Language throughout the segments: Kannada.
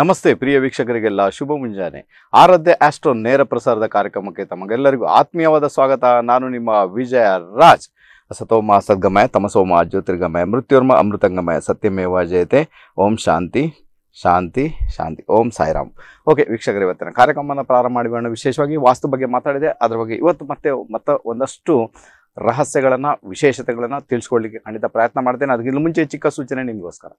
ನಮಸ್ತೆ ಪ್ರಿಯ ವೀಕ್ಷಕರಿಗೆಲ್ಲ ಶುಭ ಮುಂಜಾನೆ ಆರಾಧ್ಯ ಆಸ್ಟ್ರೋ ನೇರ ಪ್ರಸಾರದ ಕಾರ್ಯಕ್ರಮಕ್ಕೆ ತಮಗೆಲ್ಲರಿಗೂ ಆತ್ಮೀಯವಾದ ಸ್ವಾಗತ ನಾನು ನಿಮ್ಮ ವಿಜಯ ರಾಜ್ ಸತೋಮ ಸದ್ಗಮಯ ತಮಸೋಮ ಜ್ಯೋತಿರ್ಗಮಯ ಮೃತ್ಯುರ್ಮ ಅಮೃತಂಗಮಯ ಸತ್ಯಮೇವ ಜಯತೆ ಓಂ ಶಾಂತಿ ಶಾಂತಿ ಶಾಂತಿ ಓಂ ಸಾಯಿರಾಮ್ ಓಕೆ ವೀಕ್ಷಕರ ಇವತ್ತಿನ ಕಾರ್ಯಕ್ರಮವನ್ನು ಪ್ರಾರಂಭ ಮಾಡಿಕೊಂಡು ವಿಶೇಷವಾಗಿ ವಾಸ್ತು ಬಗ್ಗೆ ಮಾತಾಡಿದೆ ಅದರ ಬಗ್ಗೆ ಇವತ್ತು ಮತ್ತೆ ಮತ್ತೆ ಒಂದಷ್ಟು ರಹಸ್ಯಗಳನ್ನು ವಿಶೇಷತೆಗಳನ್ನು ತಿಳಿಸ್ಕೊಳ್ಳಿಕ್ಕೆ ಖಂಡಿತ ಪ್ರಯತ್ನ ಮಾಡ್ತೇನೆ ಅದಕ್ಕಿಂತ ಮುಂಚೆ ಚಿಕ್ಕ ಸೂಚನೆ ನಿಮಗೋಸ್ಕರ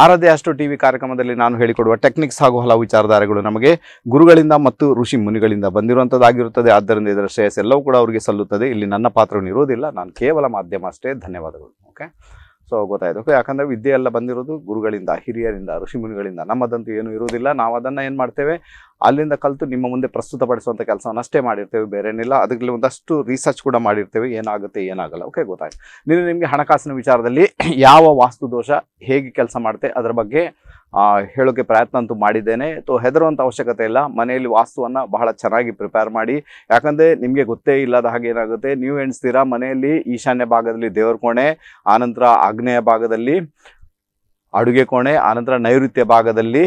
ಆರದೇ ಅಷ್ಟು ಟಿವಿ ಕಾರ್ಯಕ್ರಮದಲ್ಲಿ ನಾನು ಹೇಳಿಕೊಡುವ ಟೆಕ್ನಿಕ್ಸ್ ಹಾಗೂ ಹಲವು ವಿಚಾರಧಾರೆಗಳು ನಮಗೆ ಗುರುಗಳಿಂದ ಮತ್ತು ಋಷಿ ಮುನಿಗಳಿಂದ ಬಂದಿರುವಂಥದ್ದಾಗಿರುತ್ತದೆ ಆದ್ದರಿಂದ ಇದರ ಶ್ರೇಯಸ್ ಎಲ್ಲವೂ ಕೂಡ ಅವರಿಗೆ ಸಲ್ಲುತ್ತದೆ ಇಲ್ಲಿ ನನ್ನ ಪಾತ್ರವನ್ನು ಇರೋದಿಲ್ಲ ನಾನು ಕೇವಲ ಮಾಧ್ಯಮ ಅಷ್ಟೇ ಧನ್ಯವಾದಗಳು ಓಕೆ ಸೊ ಗೊತ್ತಾಯಿತು ಯಾಕಂದರೆ ವಿದ್ಯೆ ಎಲ್ಲ ಬಂದಿರೋದು ಗುರುಗಳಿಂದ ಹಿರಿಯರಿಂದ ಋಷಿಮುನಿಗಳಿಂದ ನಮ್ಮದಂತೂ ಏನು ಇರುವುದಿಲ್ಲ ನಾವು ಅದನ್ನು ಏನು ಮಾಡ್ತೇವೆ ಅಲ್ಲಿಂದ ಕಲಿತು ನಿಮ್ಮ ಮುಂದೆ ಪ್ರಸ್ತುತಪಡಿಸುವಂಥ ಕೆಲಸವನ್ನು ಅಷ್ಟೇ ಮಾಡಿರ್ತೇವೆ ಬೇರೇನಿಲ್ಲ ಅದರಲ್ಲಿ ಒಂದಷ್ಟು ರಿಸರ್ಚ್ ಕೂಡ ಮಾಡಿರ್ತೇವೆ ಏನಾಗುತ್ತೆ ಏನಾಗಲ್ಲ ಓಕೆ ಗೊತ್ತಾಯ್ತು ನೀನು ನಿಮಗೆ ಹಣಕಾಸಿನ ವಿಚಾರದಲ್ಲಿ ಯಾವ ವಾಸ್ತು ದೋಷ ಹೇಗೆ ಕೆಲಸ ಮಾಡುತ್ತೆ ಅದರ ಬಗ್ಗೆ ಹೇಳೋಕ್ಕೆ ಪ್ರಯತ್ನ ಅಂತೂ ಮಾಡಿದ್ದೇನೆ ತೋ ಹೆದರುವಂಥ ಅವಶ್ಯಕತೆ ಇಲ್ಲ ಮನೆಯಲ್ಲಿ ವಾಸ್ತುವನ್ನು ಬಹಳ ಚೆನ್ನಾಗಿ ಪ್ರಿಪೇರ್ ಮಾಡಿ ಯಾಕಂದರೆ ನಿಮಗೆ ಗೊತ್ತೇ ಇಲ್ಲದ ಹಾಗೆ ಏನಾಗುತ್ತೆ ನೀವು ಎಣಿಸ್ತೀರಾ ಮನೆಯಲ್ಲಿ ಈಶಾನ್ಯ ಭಾಗದಲ್ಲಿ ದೇವರ ಕೋಣೆ ಆನಂತರ ಆಗ್ನೇಯ ಭಾಗದಲ್ಲಿ ಅಡುಗೆ ಕೋಣೆ ಆನಂತರ ನೈಋತ್ಯ ಭಾಗದಲ್ಲಿ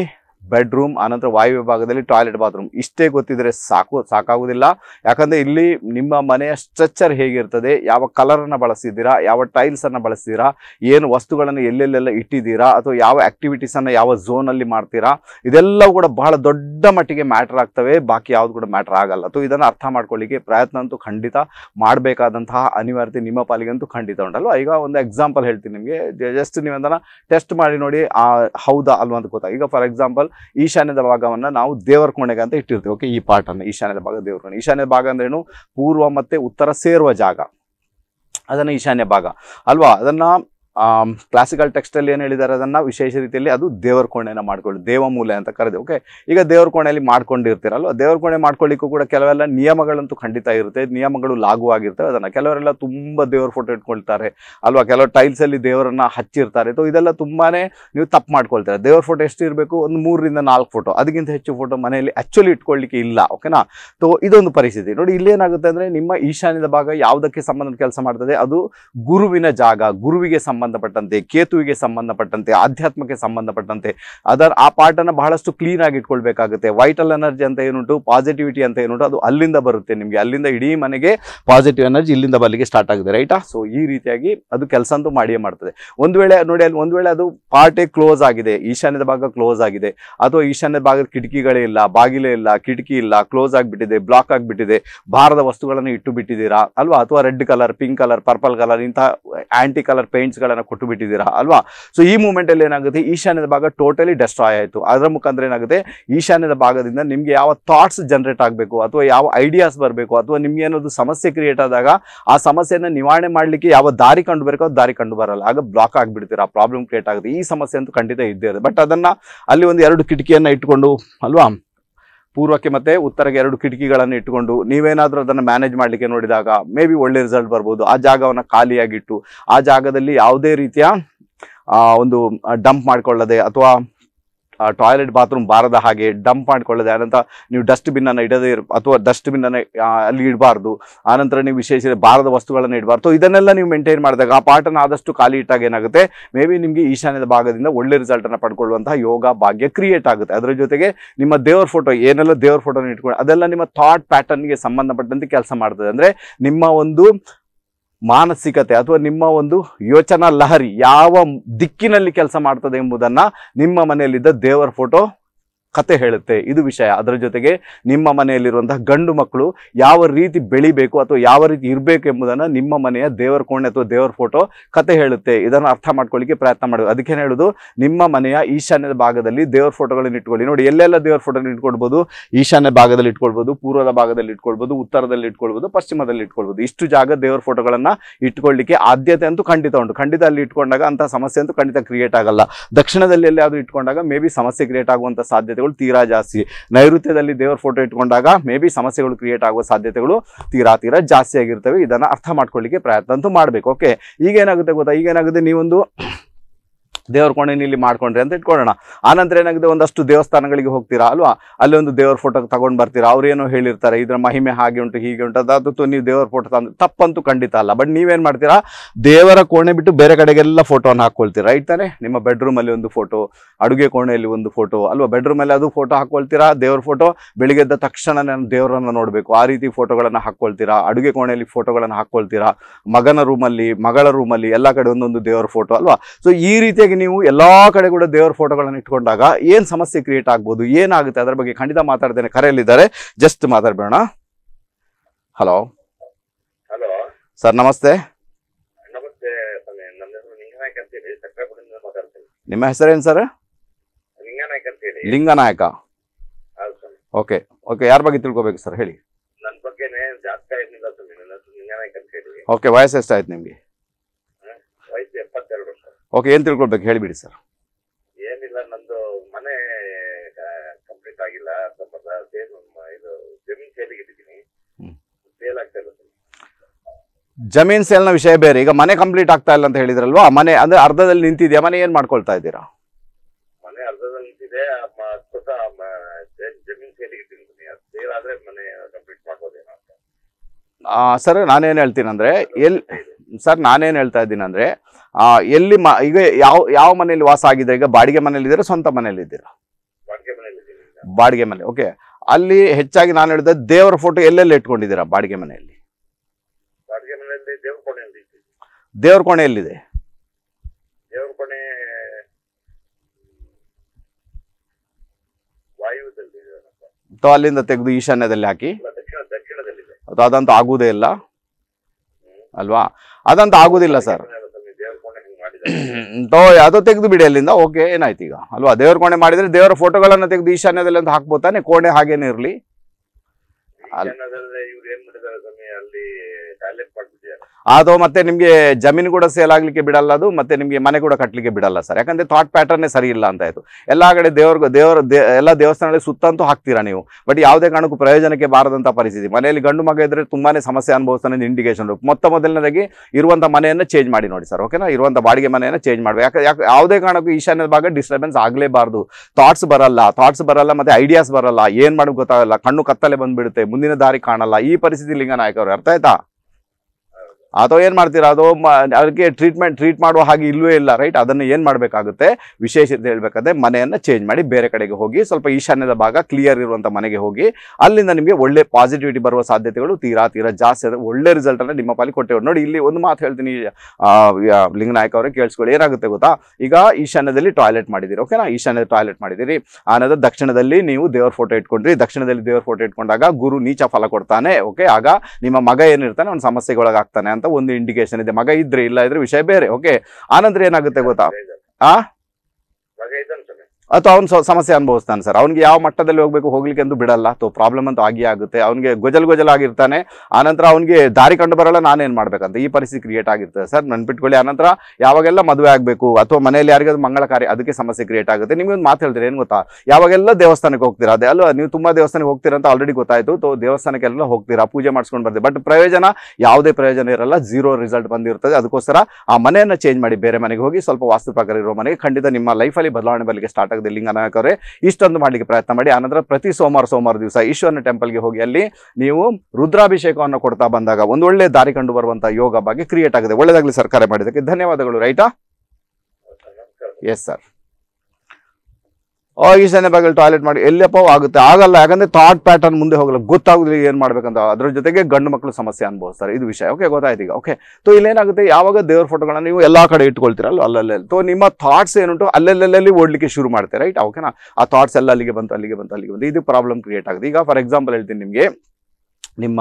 ಬೆಡ್ರೂಮ್ ಆನಂತರ ವಾಯು ವಿಭಾಗದಲ್ಲಿ ಟಾಯ್ಲೆಟ್ ಬಾತ್ರೂಮ್ ಇಷ್ಟೇ ಗೊತ್ತಿದ್ರೆ ಸಾಕು ಸಾಕಾಗುವುದಿಲ್ಲ ಯಾಕಂದರೆ ಇಲ್ಲಿ ನಿಮ್ಮ ಮನೆಯ ಸ್ಟ್ರಕ್ಚರ್ ಹೇಗಿರ್ತದೆ ಯಾವ ಕಲರನ್ನು ಬಳಸಿದ್ದೀರಾ ಯಾವ ಟೈಲ್ಸನ್ನು ಬಳಸಿದ್ದೀರಾ ಏನು ವಸ್ತುಗಳನ್ನು ಎಲ್ಲೆಲ್ಲೆಲ್ಲ ಇಟ್ಟಿದ್ದೀರಾ ಅಥವಾ ಯಾವ ಆ್ಯಕ್ಟಿವಿಟೀಸನ್ನು ಯಾವ ಝೋನಲ್ಲಿ ಮಾಡ್ತೀರಾ ಇದೆಲ್ಲವೂ ಕೂಡ ಬಹಳ ದೊಡ್ಡ ಮಟ್ಟಿಗೆ ಮ್ಯಾಟ್ರ್ ಆಗ್ತವೆ ಬಾಕಿ ಯಾವುದು ಕೂಡ ಮ್ಯಾಟರ್ ಆಗಲ್ಲ ಅಥವಾ ಇದನ್ನು ಅರ್ಥ ಮಾಡ್ಕೊಳ್ಳಿಕ್ಕೆ ಪ್ರಯತ್ನ ಅಂತೂ ಖಂಡಿತ ಮಾಡಬೇಕಾದಂತಹ ಅನಿವಾರ್ಯತೆ ನಿಮ್ಮ ಪಾಲಿಗೆ ಅಂತೂ ಖಂಡಿತ ಉಂಟಲ್ವ ಈಗ ಒಂದು ಎಕ್ಸಾಂಪಲ್ ಹೇಳ್ತೀನಿ ನಿಮಗೆ ಜಸ್ಟ್ ನೀವು ಟೆಸ್ಟ್ ಮಾಡಿ ನೋಡಿ ಹೌದಾ ಅಲ್ವಾ ಅಂತ ಗೊತ್ತಾ ಈಗ ಫಾರ್ ಎಕ್ಸಾಂಪಲ್ ಈಶಾನ್ಯದ ಭಾಗವನ್ನು ನಾವು ದೇವರ ಕೋಣೆಗೆ ಅಂತ ಇಟ್ಟಿರ್ತೀವಿ ಓಕೆ ಈ ಪಾಠ ಈಶಾನ್ಯದ ಭಾಗ ದೇವರ ಕೋಣೆ ಈಶಾನ್ಯದ ಭಾಗ ಅಂದ್ರೇನು ಪೂರ್ವ ಮತ್ತೆ ಉತ್ತರ ಸೇರುವ ಜಾಗ ಅದನ್ನು ಈಶಾನ್ಯ ಭಾಗ ಅಲ್ವಾ ಅದನ್ನ ಕ್ಲಾಸಿಕಲ್ ಟೆಕ್ಸ್ಟಲ್ಲಿ ಏನು ಹೇಳಿದ್ದಾರೆ ಅದನ್ನು ವಿಶೇಷ ರೀತಿಯಲ್ಲಿ ಅದು ದೇವರ ಕೋಣೆನ ಮಾಡ್ಕೊಳ್ಳಿ ದೇವಮೂಲೆ ಅಂತ ಕರೆದು ಓಕೆ ಈಗ ದೇವರ ಕೋಣೆಯಲ್ಲಿ ಮಾಡ್ಕೊಂಡಿರ್ತೀರಲ್ವ ದೇವರ ಕೋಣೆ ಮಾಡ್ಕೊಳ್ಳಿಕ್ಕೂ ಕೂಡ ಕೆಲವೆಲ್ಲ ನಿಯಮಗಳಂತೂ ಖಂಡಿತ ಇರುತ್ತೆ ನಿಯಮಗಳು ಲಾಗು ಆಗಿರ್ತವೆ ಅದನ್ನು ಕೆಲವರೆಲ್ಲ ತುಂಬ ದೇವರ ಫೋಟೋ ಇಟ್ಕೊಳ್ತಾರೆ ಅಲ್ವಾ ಕೆಲವರು ಟೈಲ್ಸಲ್ಲಿ ದೇವರನ್ನು ಹಚ್ಚಿರ್ತಾರೆ ಸೊ ಇದೆಲ್ಲ ತುಂಬಾನೇ ನೀವು ತಪ್ಪು ಮಾಡ್ಕೊಳ್ತಾರೆ ದೇವರ ಫೋಟೋ ಎಷ್ಟು ಇರಬೇಕು ಒಂದು ಮೂರರಿಂದ ನಾಲ್ಕು ಫೋಟೋ ಅದಕ್ಕಿಂತ ಹೆಚ್ಚು ಫೋಟೋ ಮನೆಯಲ್ಲಿ ಆ್ಯಕ್ಚುಲಿ ಇಟ್ಕೊಳ್ಳಿಕ್ಕೆ ಇಲ್ಲ ಓಕೆನಾ ಸೊ ಇದೊಂದು ಪರಿಸ್ಥಿತಿ ನೋಡಿ ಇಲ್ಲಿ ಏನಾಗುತ್ತೆ ಅಂದರೆ ನಿಮ್ಮ ಈಶಾನ್ಯದ ಭಾಗ ಯಾವುದಕ್ಕೆ ಸಂಬಂಧ ಕೆಲಸ ಮಾಡ್ತದೆ ಅದು ಗುರುವಿನ ಜಾಗ ಗುರುವಿಗೆ ಸಂಬಂಧ ಸಂಬಂಧಪಟ್ಟಂತೆ ಕೇತುವಿಗೆ ಸಂಬಂಧಪಟ್ಟಂತೆ ಆಧ್ಯಾತ್ಮಕ್ಕೆ ಸಂಬಂಧಪಟ್ಟಂತೆ ಅದರ ಆ ಪಾರ್ಟನ್ನು ಬಹಳಷ್ಟು ಕ್ಲೀನ್ ಆಗಿ ಇಟ್ಕೊಳ್ಬೇಕಾಗುತ್ತೆ ವೈಟಲ್ ಎನರ್ಜಿ ಅಂತ ಏನುಂಟು ಪಾಸಿಟಿವಿಟಿ ಅಂತ ಏನುಂಟು ಅದು ಅಲ್ಲಿಂದ ಬರುತ್ತೆ ನಿಮಗೆ ಅಲ್ಲಿಂದ ಇಡೀ ಮನೆಗೆ ಪಾಸಿಟಿವ್ ಎನರ್ಜಿ ಇಲ್ಲಿಂದ ಬಲ್ಲಿಗೆ ಸ್ಟಾರ್ಟ್ ಆಗಿದೆ ರೈಟಾ ಸೊ ಈ ರೀತಿಯಾಗಿ ಅದು ಕೆಲಸ ಅಂತೂ ಮಾಡಿಯೇ ಮಾಡ್ತದೆ ಒಂದು ವೇಳೆ ನೋಡಿ ಅಲ್ಲಿ ಒಂದು ವೇಳೆ ಅದು ಪಾರ್ಟೇ ಕ್ಲೋಸ್ ಆಗಿದೆ ಈಶಾನ್ಯದ ಭಾಗ ಕ್ಲೋಸ್ ಆಗಿದೆ ಅಥವಾ ಈಶಾನ್ಯದ ಭಾಗದ ಕಿಟಕಿಗಳೇ ಇಲ್ಲ ಬಾಗಿಲೇ ಇಲ್ಲ ಕಿಟಕಿ ಇಲ್ಲ ಕ್ಲೋಸ್ ಆಗಿಬಿಟ್ಟಿದೆ ಬ್ಲಾಕ್ ಆಗಿಬಿಟ್ಟಿದೆ ಭಾರದ ವಸ್ತುಗಳನ್ನು ಇಟ್ಟು ಬಿಟ್ಟಿದ್ದೀರಾ ಅಲ್ವಾ ಅಥವಾ red colour pink colour purple colour ಇಂತಹ ಆಂಟಿ ಕಲರ್ ಪೇಂಟ್ಸ್ಗಳನ್ನು ಕೊಟ್ಟು ಬಿಟ್ಟಿದ್ದೀರಾ ಅಲ್ವಾ ಸೊ ಈ ಮೂಮೆಂಟ್ ಅಲ್ಲಿ ಏನಾಗುತ್ತೆ ಈಶಾನ್ಯದ ಭಾಗ ಟೋಟಲಿ ಡೆಸ್ಟ್ರಾಯ್ ಆಯಿತು ಅದರ ಮುಖಾಂತರ ಏನಾಗುತ್ತೆ ಈಶಾನ್ಯದ ಭಾಗದಿಂದ ನಿಮಗೆ ಯಾವ ಥಾಟ್ಸ್ ಜನರೇಟ್ ಆಗಬೇಕು ಅಥವಾ ಯಾವ ಐಡಿಯಾಸ್ ಬರಬೇಕು ಅಥವಾ ನಿಮ್ಗೆ ಏನಾದ್ರು ಸಮಸ್ಯೆ ಕ್ರಿಯೇಟ್ ಆದಾಗ ಆ ಸಮಸ್ಯೆಯನ್ನು ನಿವಾರಣೆ ಮಾಡಲಿಕ್ಕೆ ಯಾವ ದಾರಿ ಕಂಡು ಬರಬೇಕು ದಾರಿ ಕಂಡು ಬರಲ್ಲ ಆಗ ಬ್ಲಾಕ್ ಆಗಿಬಿಡ್ತೀರಾ ಪ್ರಾಬ್ಲಮ್ ಕ್ರಿಯೇಟ್ ಆಗುತ್ತೆ ಈ ಸಮಸ್ಯೆ ಅಂತೂ ಖಂಡಿತ ಇದ್ದೇ ಇದೆ ಬಟ್ ಅದನ್ನು ಅಲ್ಲಿ ಒಂದು ಎರಡು ಕಿಟಕಿಯನ್ನು ಇಟ್ಕೊಂಡು ಅಲ್ವಾ ಪೂರ್ವಕ್ಕೆ ಮತ್ತೆ ಉತ್ತರಕ್ಕೆ ಎರಡು ಕಿಟಕಿಗಳನ್ನು ಇಟ್ಟುಕೊಂಡು ನೀವೇನಾದರೂ ಅದನ್ನು ಮ್ಯಾನೇಜ್ ಮಾಡಲಿಕ್ಕೆ ನೋಡಿದಾಗ ಮೇ ಬಿ ಒಳ್ಳೆ ರಿಸಲ್ಟ್ ಬರ್ಬೋದು ಆ ಜಾಗವನ್ನು ಖಾಲಿಯಾಗಿಟ್ಟು ಆ ಜಾಗದಲ್ಲಿ ಯಾವುದೇ ರೀತಿಯ ಒಂದು ಡಂಪ್ ಮಾಡಿಕೊಳ್ಳದೆ ಅಥವಾ ಟಾಯ್ಲೆಟ್ ಬಾತ್ರೂಮ್ ಬಾರದ ಹಾಗೆ ಡಂಪ್ ಮಾಡಿಕೊಳ್ಳದೆ ಆನಂತರ ನೀವು ಡಸ್ಟ್ಬಿನ್ನನ್ನು ಇಡದೇ ಇರ ಅಥವಾ ಅನ್ನು ಅಲ್ಲಿ ಇಡಬಾರ್ದು ಆನಂತರ ನೀವು ವಿಶೇಷ ಬಾರದ ವಸ್ತುಗಳನ್ನು ಇಡಬಾರ್ದು ಇದನ್ನೆಲ್ಲ ನೀವು ಮೇಂಟೈನ್ ಮಾಡಿದಾಗ ಆ ಪಾಠನ ಆದಷ್ಟು ಖಾಲಿ ಇಟ್ಟಾಗ ಏನಾಗುತ್ತೆ ಮೇ ಬಿ ನಿಮಗೆ ಈಶಾನ್ಯದ ಭಾಗದಿಂದ ಒಳ್ಳೆ ರಿಸಲ್ಟನ್ನು ಪಡ್ಕೊಳ್ಳುವಂತಹ ಯೋಗ ಭಾಗ್ಯ ಕ್ರಿಯೇಟ್ ಆಗುತ್ತೆ ಅದರ ಜೊತೆಗೆ ನಿಮ್ಮ ದೇವರ ಫೋಟೋ ಏನೆಲ್ಲ ದೇವರ ಫೋಟೋನ ಇಟ್ಕೊಂಡು ಅದೆಲ್ಲ ನಿಮ್ಮ ಥಾಟ್ ಪ್ಯಾಟರ್ನ್ಗೆ ಸಂಬಂಧಪಟ್ಟಂತೆ ಕೆಲಸ ಮಾಡ್ತದೆ ಅಂದರೆ ನಿಮ್ಮ ಒಂದು ಮಾನಸಿಕತೆ ಅಥವಾ ನಿಮ್ಮ ಒಂದು ಯೋಚನಾ ಲಹರಿ ಯಾವ ದಿಕ್ಕಿನಲ್ಲಿ ಕೆಲಸ ಮಾಡ್ತದೆ ಎಂಬುದನ್ನು ನಿಮ್ಮ ಮನೆಯಲ್ಲಿದ್ದ ದೇವರ ಫೋಟೋ ಕತೆ ಹೇಳುತ್ತೆ ಇದು ವಿಷಯ ಅದರ ಜೊತೆಗೆ ನಿಮ್ಮ ಮನೆಯಲ್ಲಿರುವಂತಹ ಗಂಡು ಮಕ್ಕಳು ಯಾವ ರೀತಿ ಬೆಳಿಬೇಕು ಅಥವಾ ಯಾವ ರೀತಿ ಇರಬೇಕು ಎಂಬುದನ್ನು ನಿಮ್ಮ ಮನೆಯ ದೇವರ ಕೋಣೆ ಅಥವಾ ದೇವರ ಫೋಟೋ ಕತೆ ಹೇಳುತ್ತೆ ಇದನ್ನು ಅರ್ಥ ಮಾಡ್ಕೊಳ್ಳಿಕ್ಕೆ ಪ್ರಯತ್ನ ಮಾಡೋದು ಅದಕ್ಕೆ ಹೇಳೋದು ನಿಮ್ಮ ಮನೆಯ ಈಶಾನ್ಯದ ಭಾಗದಲ್ಲಿ ದೇವರ ಫೋಟೋಗಳನ್ನು ಇಟ್ಕೊಳ್ಳಿ ನೋಡಿ ಎಲ್ಲೆಲ್ಲ ದೇವರ ಫೋಟೋನ ಇಟ್ಕೊಳ್ಬೋದು ಈಶಾನ್ಯ ಭಾಗದಲ್ಲಿ ಇಟ್ಕೊಳ್ಬೋದು ಪೂರ್ವದ ಭಾಗದಲ್ಲಿ ಇಟ್ಕೊಳ್ಬೋದು ಉತ್ತರದಲ್ಲಿ ಇಟ್ಕೊಳ್ಬೋದು ಪಶ್ಚಿಮದಲ್ಲಿ ಇಟ್ಕೊಳ್ಬೋದು ಇಷ್ಟು ಜಾಗ ದೇವರ ಫೋಟೋಗಳನ್ನು ಇಟ್ಕೊಳ್ಳಿಕ್ಕೆ ಆದ್ಯತೆ ಅಂತೂ ಖಂಡಿತ ಉಂಟು ಖಂಡಿತ ಅಲ್ಲಿ ಇಟ್ಕೊಂಡಾಗ ಅಂತಹ ಸಮಸ್ಯೆ ಅಂತೂ ಖಂಡಿತ ಕ್ರಿಯೇಟ್ ಆಗಲ್ಲ ದಕ್ಷಿಣದಲ್ಲಿ ಯಾವುದು ಇಟ್ಕೊಂಡಾಗ ಮೇ ಬಿ ಸಮಸ್ಯೆ ಕ್ರಿಯೇಟ್ ಆಗುವಂಥ ಸಾಧ್ಯತೆಗಳು ಸಮಸ್ಯೆಗಳು ತೀರಾ ಜಾಸ್ತಿ ನೈಋತ್ಯದಲ್ಲಿ ದೇವರ ಫೋಟೋ ಇಟ್ಕೊಂಡಾಗ ಮೇ ಬಿ ಸಮಸ್ಯೆಗಳು ಕ್ರಿಯೇಟ್ ಆಗುವ ಸಾಧ್ಯತೆಗಳು ತೀರಾ ತೀರಾ ಜಾಸ್ತಿ ಆಗಿರ್ತವೆ ಇದನ್ನು ಅರ್ಥ ಮಾಡ್ಕೊಳ್ಳಿಕ್ಕೆ ಪ್ರಯತ್ನ ಅಂತೂ ಮಾಡಬೇಕು ಓಕೆ ಈಗೇನಾಗುತ್ತೆ ಗೊತ್ತಾ ಈಗೇನಾಗುತ್ತೆ ನೀವೊಂದು ದೇವ್ರ ಕೋಣೆಯಲ್ಲಿ ಇಲ್ಲಿ ಮಾಡ್ಕೊಂಡ್ರಿ ಅಂತ ಇಟ್ಕೊಳ್ಳೋಣ ಆನಂತರ ಏನಾಗಿದೆ ಒಂದಷ್ಟು ದೇವಸ್ಥಾನಗಳಿಗೆ ಹೋಗ್ತೀರಾ ಅಲ್ವಾ ಅಲ್ಲಿ ಒಂದು ದೇವ್ರ ಫೋಟೋ ತಗೊಂಡು ಬರ್ತೀರಾ ಅವ್ರೇನೋ ಹೇಳಿರ್ತಾರೆ ಇದರ ಮಹಿಮೆ ಹಾಗೆ ಉಂಟು ಹೀಗೆ ಉಂಟು ಅದಾದತ್ತು ನೀವು ದೇವರ ಫೋಟೋ ತಂದು ತಪ್ಪಂತೂ ಖಂಡಿತ ಅಲ್ಲ ಬಟ್ ನೀವೇನು ಮಾಡ್ತೀರಾ ದೇವರ ಕೋಣೆ ಬಿಟ್ಟು ಬೇರೆ ಕಡೆಗೆಲ್ಲ ಫೋಟೋನ ಹಾಕ್ಕೊಳ್ತೀರಾ ರೈಟ್ ತಾನೆ ನಿಮ್ಮ ಬೆಡ್ರೂಮಲ್ಲಿ ಒಂದು ಫೋಟೋ ಅಡುಗೆ ಕೋಣೆಯಲ್ಲಿ ಒಂದು ಫೋಟೋ ಅಲ್ವಾ ಬೆಡ್ರೂಮಲ್ಲಿ ಅದು ಫೋಟೋ ಹಾಕ್ಕೊಳ್ತೀರಾ ದೇವ್ರ ಫೋಟೋ ಬೆಳಿಗ್ಗೆ ಎದ್ದ ತಕ್ಷಣ ನಾನು ದೇವರನ್ನು ನೋಡಬೇಕು ಆ ರೀತಿ ಫೋಟೋಗಳನ್ನು ಹಾಕೊಳ್ತೀರಾ ಅಡುಗೆ ಕೋಣೆಯಲ್ಲಿ ಫೋಟೋಗಳನ್ನು ಹಾಕ್ಕೊಳ್ತೀರಾ ಮಗನ ರೂಮಲ್ಲಿ ಮಗಳ ರೂಮಲ್ಲಿ ಎಲ್ಲ ಕಡೆ ಒಂದೊಂದು ದೇವರ ಫೋಟೋ ಅಲ್ವಾ ಸೊ ಈ ರೀತಿಯಾಗಿ ನೀವು ಎಲ್ಲ ಕಡೆ ಕೂಡ ದೇವರ ಫೋಟೋಗಳನ್ನು ಇಟ್ಕೊಂಡಾಗ ಏನು ಸಮಸ್ಯೆ ಕ್ರಿಯೇಟ್ ಆಗ್ಬೋದು ಏನಾಗುತ್ತೆ ಅದರ ಬಗ್ಗೆ ಖಂಡಿತ ಮಾತಾಡ್ತೇನೆ ಕರೆಯಲ್ಲಿದ್ದಾರೆ ಜಸ್ಟ್ ಮಾತಾಡಬೇಡ ಹಲೋ ಹಲೋ ಸರ್ ನಮಸ್ತೆ ನಿಮ್ಮ ಹೆಸರೇನು ಸರ್ ಲಿಂಗನಾಯಕ ಓಕೆ ಓಕೆ ಯಾರ ಬಗ್ಗೆ ತಿಳ್ಕೊಬೇಕು ಸರ್ ಹೇಳಿ ಓಕೆ ವಯಸ್ಸು ಎಷ್ಟಾಯ್ತು ನಿಮಗೆ ಓಕೆ ಏನು ತಿಳ್ಕೊಳ್ಬೇಕು ಹೇಳಿಬಿಡಿ ಸರ್ ಏನಿಲ್ಲ ನಂದು ಮನೆ ಕಂಪ್ಲೀಟ್ ಆಗಿಲ್ಲ ಇದು ಜಮೀನ್ ಸೇಲ್ ಆಗ್ತಾ ಜಮೀನ್ ಸೇಲ್ನ ವಿಷಯ ಬೇರೆ ಈಗ ಮನೆ ಕಂಪ್ಲೀಟ್ ಆಗ್ತಾ ಇಲ್ಲ ಅಂತ ಹೇಳಿದ್ರಲ್ವಾ ಮನೆ ಅಂದ್ರೆ ಅರ್ಧದಲ್ಲಿ ನಿಂತಿದೆಯಾ ಮನೆ ಏನ್ ಮಾಡ್ಕೊಳ್ತಾ ಇದ್ದೀರಾ ಮನೆ ಅರ್ಧದಲ್ಲಿ ನಿಂತಿದೆ ಜಮೀನ್ ಮನೆ ಕಂಪ್ಲೀಟ್ ಅಂತ ಸರ್ ನಾನೇನು ಹೇಳ್ತೀನಂದ್ರೆ ಅಂದ್ರೆ ಎಲ್ಲಿ ಸರ್ ನಾನೇನು ಹೇಳ್ತಾ ಇದ್ದೀನಂದ್ರೆ ಎಲ್ಲಿ ಈಗ ಯಾವ ಯಾವ ಮನೆಯಲ್ಲಿ ವಾಸ ಆಗಿದ್ರೆ ಈಗ ಬಾಡಿಗೆ ಮನೆಯಲ್ಲಿ ಇದ್ದೀರಾ ಸ್ವಂತ ಮನೆಯಲ್ಲಿ ಇದ್ದೀರಾ ಬಾಡಿಗೆ ಮನೆ ಓಕೆ ಅಲ್ಲಿ ಹೆಚ್ಚಾಗಿ ನಾನು ಹೇಳಿದ ದೇವರ ಫೋಟೋ ಎಲ್ಲೆಲ್ಲಿ ಇಟ್ಕೊಂಡಿದ್ದೀರಾ ಬಾಡಿಗೆ ಮನೆಯಲ್ಲಿ ದೇವ್ರ ಕೋಣೆ ಎಲ್ಲಿದೆ ಅಲ್ಲಿಂದ ತೆಗೆದು ಈಶಾನ್ಯದಲ್ಲಿ ಹಾಕಿ ಅದಂತ ಆಗುವುದೇ ಇಲ್ಲ ಅಲ್ವಾ ಅದಂತ ಆಗುದಿಲ್ಲ ಸರ್ ತೋ ಯಾವುದೋ ತೆಗೆದು ಬಿಡಿ ಅಲ್ಲಿಂದ ಓಕೆ ಏನಾಯ್ತು ಈಗ ಅಲ್ವಾ ದೇವ್ರ ಕೋಣೆ ಮಾಡಿದ್ರೆ ದೇವರ ಫೋಟೋಗಳನ್ನು ತೆಗೆದು ಈಶಾನ್ಯದಲ್ಲಿ ಅಂತ ಹಾಕ್ಬೋತಾನೆ ಕೋಣೆ ಹಾಗೇನೆ ಇರಲಿ ಅದು ಮತ್ತೆ ನಿಮಗೆ ಜಮೀನು ಕೂಡ ಸೇಲ್ ಆಗ್ಲಿಕ್ಕೆ ಬಿಡಲ್ಲ ಅದು ಮತ್ತೆ ನಿಮಗೆ ಮನೆ ಕೂಡ ಕಟ್ಟಲಿಕ್ಕೆ ಬಿಡಲ್ಲ ಸರ್ ಯಾಕಂದ್ರೆ ಥಾಟ್ ಪ್ಯಾಟರ್ನೇ ಸರಿ ಇಲ್ಲ ಅಂತ ಆಯಿತು ಎಲ್ಲ ಕಡೆ ದೇವ್ರ ದೇವರ ಎಲ್ಲ ದೇವಸ್ಥಾನಗಳಿಗೆ ಸುತ್ತಂತೂ ಹಾಕ್ತೀರಾ ನೀವು ಬಟ್ ಯಾವುದೇ ಕಾರಣಕ್ಕೂ ಪ್ರಯೋಜನಕ್ಕೆ ಬಾರದಂತ ಪರಿಸ್ಥಿತಿ ಮನೆಯಲ್ಲಿ ಗಂಡು ಮಗ ಇದ್ರೆ ತುಂಬಾನೇ ಸಮಸ್ಯೆ ಅನುಭವಿಸ್ತಾನೆ ಇಂಡಿಕೇಶನ್ ಮೊತ್ತ ಮೊದಲನೇದಾಗಿ ಇರುವಂಥ ಮನೆಯನ್ನ ಚೇಂಜ್ ಮಾಡಿ ನೋಡಿ ಸರ್ ಓಕೆನಾ ಇರುವಂಥ ಬಾಡಿಗೆ ಮನೆಯನ್ನು ಚೇಂಜ್ ಮಾಡಬೇಕು ಯಾಕೆ ಯಾಕೆ ಯಾವುದೇ ಕಾರಣಕ್ಕೂ ಈಶಾನ್ಯದ ಭಾಗ ಡಿಸ್ಟರ್ಬೆನ್ಸ್ ಆಗಲೇಬಾರ್ದು ಥಾಟ್ಸ್ ಬರಲ್ಲ ಥಾಟ್ಸ್ ಬರಲ್ಲ ಮತ್ತೆ ಐಡಿಯಾಸ್ ಬರಲ್ಲ ಏನು ಮಾಡೋದು ಗೊತ್ತಾಗಲ್ಲ ಕಣ್ಣು ಕತ್ತಲೆ ಬಂದುಬಿಡುತ್ತೆ ಮುಂದಿನ ದಾರಿ ಕಾಣಲ್ಲ ಈ ಪರಿಸ್ಥಿತಿ ಲಿಂಗನಾಯಕ ಅರ್ಥ ಆಯ್ತಾ ಅಥವಾ ಏನು ಮಾಡ್ತೀರಾ ಅದು ಅದಕ್ಕೆ ಟ್ರೀಟ್ಮೆಂಟ್ ಟ್ರೀಟ್ ಮಾಡುವ ಹಾಗೆ ಇಲ್ಲವೇ ಇಲ್ಲ ರೈಟ್ ಅದನ್ನು ಏನು ಮಾಡಬೇಕಾಗುತ್ತೆ ವಿಶೇಷ ಅಂತ ಹೇಳಬೇಕಾದ್ರೆ ಮನೆಯನ್ನು ಚೇಂಜ್ ಮಾಡಿ ಬೇರೆ ಕಡೆಗೆ ಹೋಗಿ ಸ್ವಲ್ಪ ಈಶಾನ್ಯದ ಭಾಗ ಕ್ಲಿಯರ್ ಇರುವಂತ ಮನೆಗೆ ಹೋಗಿ ಅಲ್ಲಿಂದ ನಿಮಗೆ ಒಳ್ಳೆ ಪಾಸಿಟಿವಿಟಿ ಬರುವ ಸಾಧ್ಯತೆಗಳು ತೀರಾ ತೀರಾ ಜಾಸ್ತಿ ಒಳ್ಳೆ ಒಳ್ಳೆ ರಿಸಲ್ಟನ್ನು ನಿಮ್ಮ ಪಾಲಿ ಕೊಟ್ಟೆವು ನೋಡಿ ಇಲ್ಲಿ ಒಂದು ಮಾತು ಹೇಳ್ತೀನಿ ಲಿಂಗನಾಯಕ ಅವರೇ ಕೇಳಿಸ್ಕೊಳ್ಳಿ ಏನಾಗುತ್ತೆ ಗೊತ್ತಾ ಈಗ ಈಶಾನ್ಯದಲ್ಲಿ ಟಾಯ್ಲೆಟ್ ಮಾಡಿದಿರಿ ಓಕೆನಾ ಈಶಾನ್ಯದ ಟಾಯ್ಲೆಟ್ ಮಾಡಿದಿರಿ ಆನಂತರ ದಕ್ಷಿಣದಲ್ಲಿ ನೀವು ದೇವರ ಫೋಟೋ ಇಟ್ಕೊಂಡ್ರಿ ದಕ್ಷಿಣದಲ್ಲಿ ದೇವರ ಫೋಟೋ ಇಟ್ಕೊಂಡಾಗ ಗುರು ನೀಚ ಫಲ ಕೊಡ್ತಾನೆ ಓಕೆ ಆಗ ನಿಮ್ಮ ಮಗ ಏನಿರ್ತಾನೆ ಒಂದು ಸಮಸ್ಯೆಗೊಳಗಾಗ್ತಾನೆ ಅಂತ ಒಂದು ಇಂಡಿಕೇಶನ್ ಇದೆ ಮಗ ಇದ್ರೆ ಇಲ್ಲ ಇದ್ರೆ ವಿಷಯ ಬೇರೆ ಓಕೆ ಆನಂತರ ಏನಾಗುತ್ತೆ ಗೊತ್ತಾ ಆ ಅಥವಾ ಅವ್ನು ಸಮಸ್ಯೆ ಅನುಭವಿಸ್ತಾನೆ ಸರ್ ಅವ್ನಿಗೆ ಯಾವ ಮಟ್ಟದಲ್ಲಿ ಹೋಗಬೇಕು ಹೋಗ್ಲಿಕ್ಕೆ ಅಂತೂ ಬಿಡಲ್ಲ ತೋ ಪ್ರಾಬ್ಲಮ್ ಅಂತೂ ಆಗಿ ಆಗುತ್ತೆ ಅವ್ನಿಗೆ ಗೊಜಲ್ ಗೊಜಲ್ ಆಗಿರ್ತಾನೆ ಆನಂತರ ಅವ್ನಿಗೆ ದಾರಿ ಕಂಡು ಬರಲ್ಲ ನಾನೇನು ಮಾಡ್ಬೇಕಂತ ಈ ಪರಿಸ್ಥಿತಿ ಕ್ರಿಯೇಟ್ ಆಗಿರ್ತದೆ ಸರ್ ನೆನ್ಪಿಟ್ಕೊಳ್ಳಿ ಆನಂತರ ಯಾವಾಗೆಲ್ಲ ಮದುವೆ ಆಗಬೇಕು ಅಥವಾ ಮನೆಯಲ್ಲಿ ಯಾರಿಗಾದ್ರು ಮಂಗಳ ಕಾರ್ಯ ಅದಕ್ಕೆ ಸಮಸ್ಯೆ ಕ್ರಿಯೇಟ್ ಆಗುತ್ತೆ ನಿಮಗೊಂದು ಒಂದು ಮಾತು ಹೇಳ್ತೀರಿ ಏನು ಗೊತ್ತಾ ಯಾವಾಗೆಲ್ಲ ದೇವಸ್ಥಾನಕ್ಕೆ ಹೋಗ್ತೀರಾ ಅದೇ ಅಲ್ಲ ನೀವು ತುಂಬ ದೇವಸ್ಥಾನಕ್ಕೆ ಹೋಗ್ತೀರಾ ಅಂತ ಆಲ್ರೆಡಿ ಗೊತ್ತಾಯಿತು ತೋ ದೇವಸ್ಥಾನಕ್ಕೆಲ್ಲ ಹೋಗ್ತೀರಾ ಪೂಜೆ ಮಾಡಿಸ್ಕೊಂಡು ಬರ್ತೀವಿ ಬಟ್ ಪ್ರಯೋಜನ ಯಾವುದೇ ಪ್ರಯೋಜನ ಇರಲ್ಲ ಜೀರೋ ರಿಸಲ್ಟ್ ಬಂದಿರ್ತದೆ ಅದಕ್ಕೋಸ್ಕರ ಆ ಮನೆಯನ್ನು ಚೇಂಜ್ ಮಾಡಿ ಬೇರೆ ಮನೆಗೆ ಹೋಗಿ ಸ್ವಲ್ಪ ಪ್ರಕಾರ ಇರೋ ಮನೆಗೆ ಖಂಡಿತ ನಿಮ್ಮ ಲೈಫಲ್ಲಿ ಬದಲಾವಣೆ ಬರಲಿಕ್ಕೆ ಸ್ಟಾರ್ಟ್ ಕರ್ನಾಟಕದ ಲಿಂಗನಾಯಕವರೇ ಇಷ್ಟೊಂದು ಮಾಡಲಿಕ್ಕೆ ಪ್ರಯತ್ನ ಮಾಡಿ ಆನಂತರ ಪ್ರತಿ ಸೋಮವಾರ ಸೋಮವಾರ ದಿವಸ ಈಶ್ವರನ ಟೆಂಪಲ್ಗೆ ಹೋಗಿ ಅಲ್ಲಿ ನೀವು ರುದ್ರಾಭಿಷೇಕವನ್ನು ಕೊಡ್ತಾ ಬಂದಾಗ ಒಂದು ಒಳ್ಳೆ ದಾರಿ ಕಂಡು ಬರುವಂತಹ ಯೋಗ ಬಗ್ಗೆ ಕ್ರಿಯೇಟ್ ಆಗಿದೆ ಒಳ್ಳೆದಾಗಲಿ ಸರ್ಕಾರ ಮಾಡಿದ್ದಕ್ಕೆ ಧನ್ಯವಾದಗಳು ರೈಟಾ ಎಸ್ ಸರ್ ಈಶಾನ್ಯ ಭಾಗದಲ್ಲಿ ಟಾಯ್ಲೆಟ್ ಮಾಡಿ ಎಲ್ಲಪ್ಪ ಆಗುತ್ತೆ ಆಗಲ್ಲ ಯಾಕಂದ್ರೆ ಥಾಟ್ ಪ್ಯಾಟರ್ನ್ ಮುಂದೆ ಹೋಗಲ್ಲ ಗೊತ್ತಾಗುದಿಲ್ಲ ಏನು ಮಾಡ್ಬೇಕಂತ ಅದ್ರ ಜೊತೆಗೆ ಗಂಡು ಮಕ್ಕಳು ಸಮಸ್ಯೆ ಅನುಭವಿಸ್ತಾರೆ ಇದು ವಿಷಯ ಓಕೆ ಗೊತ್ತಾಯ್ತು ಈಗ ಓಕೆ ಸೊ ಇಲ್ಲೇನಾಗುತ್ತೆ ಯಾವಾಗ ದೇವ್ರ ಫೋಟೋಗಳನ್ನ ನೀವು ಎಲ್ಲ ಕಡೆ ಇಟ್ಕೊಳ್ತೀರಲ್ಲ ಅಲ್ಲಲ್ಲೇ ಸೊ ನಿಮ್ಮ ಥಾಟ್ಸ್ ಏನುಂಟು ಅಲ್ಲಲ್ಲಲ್ಲಿ ಓಡ್ಲಿಕ್ಕೆ ಶುರು ಮಾಡ್ತಾರೆ ರೈಟ್ ಓಕೆನಾ ಆ ಥಾಟ್ಸ್ ಎಲ್ಲ ಅಲ್ಲಿಗೆ ಬಂತು ಅಲ್ಲಿಗೆ ಬಂತು ಅಲ್ಲಿಗೆ ಬಂತು ಇದು ಪ್ರಾಬ್ಲಮ್ ಕ್ರಿಯೇಟ್ ಆಗುತ್ತೆ ಈಗ ಫಾರ್ ಎಕ್ಸಾಂಪಲ್ ಹೇಳ್ತೀನಿ ನಿಮಗೆ ನಿಮ್ಮ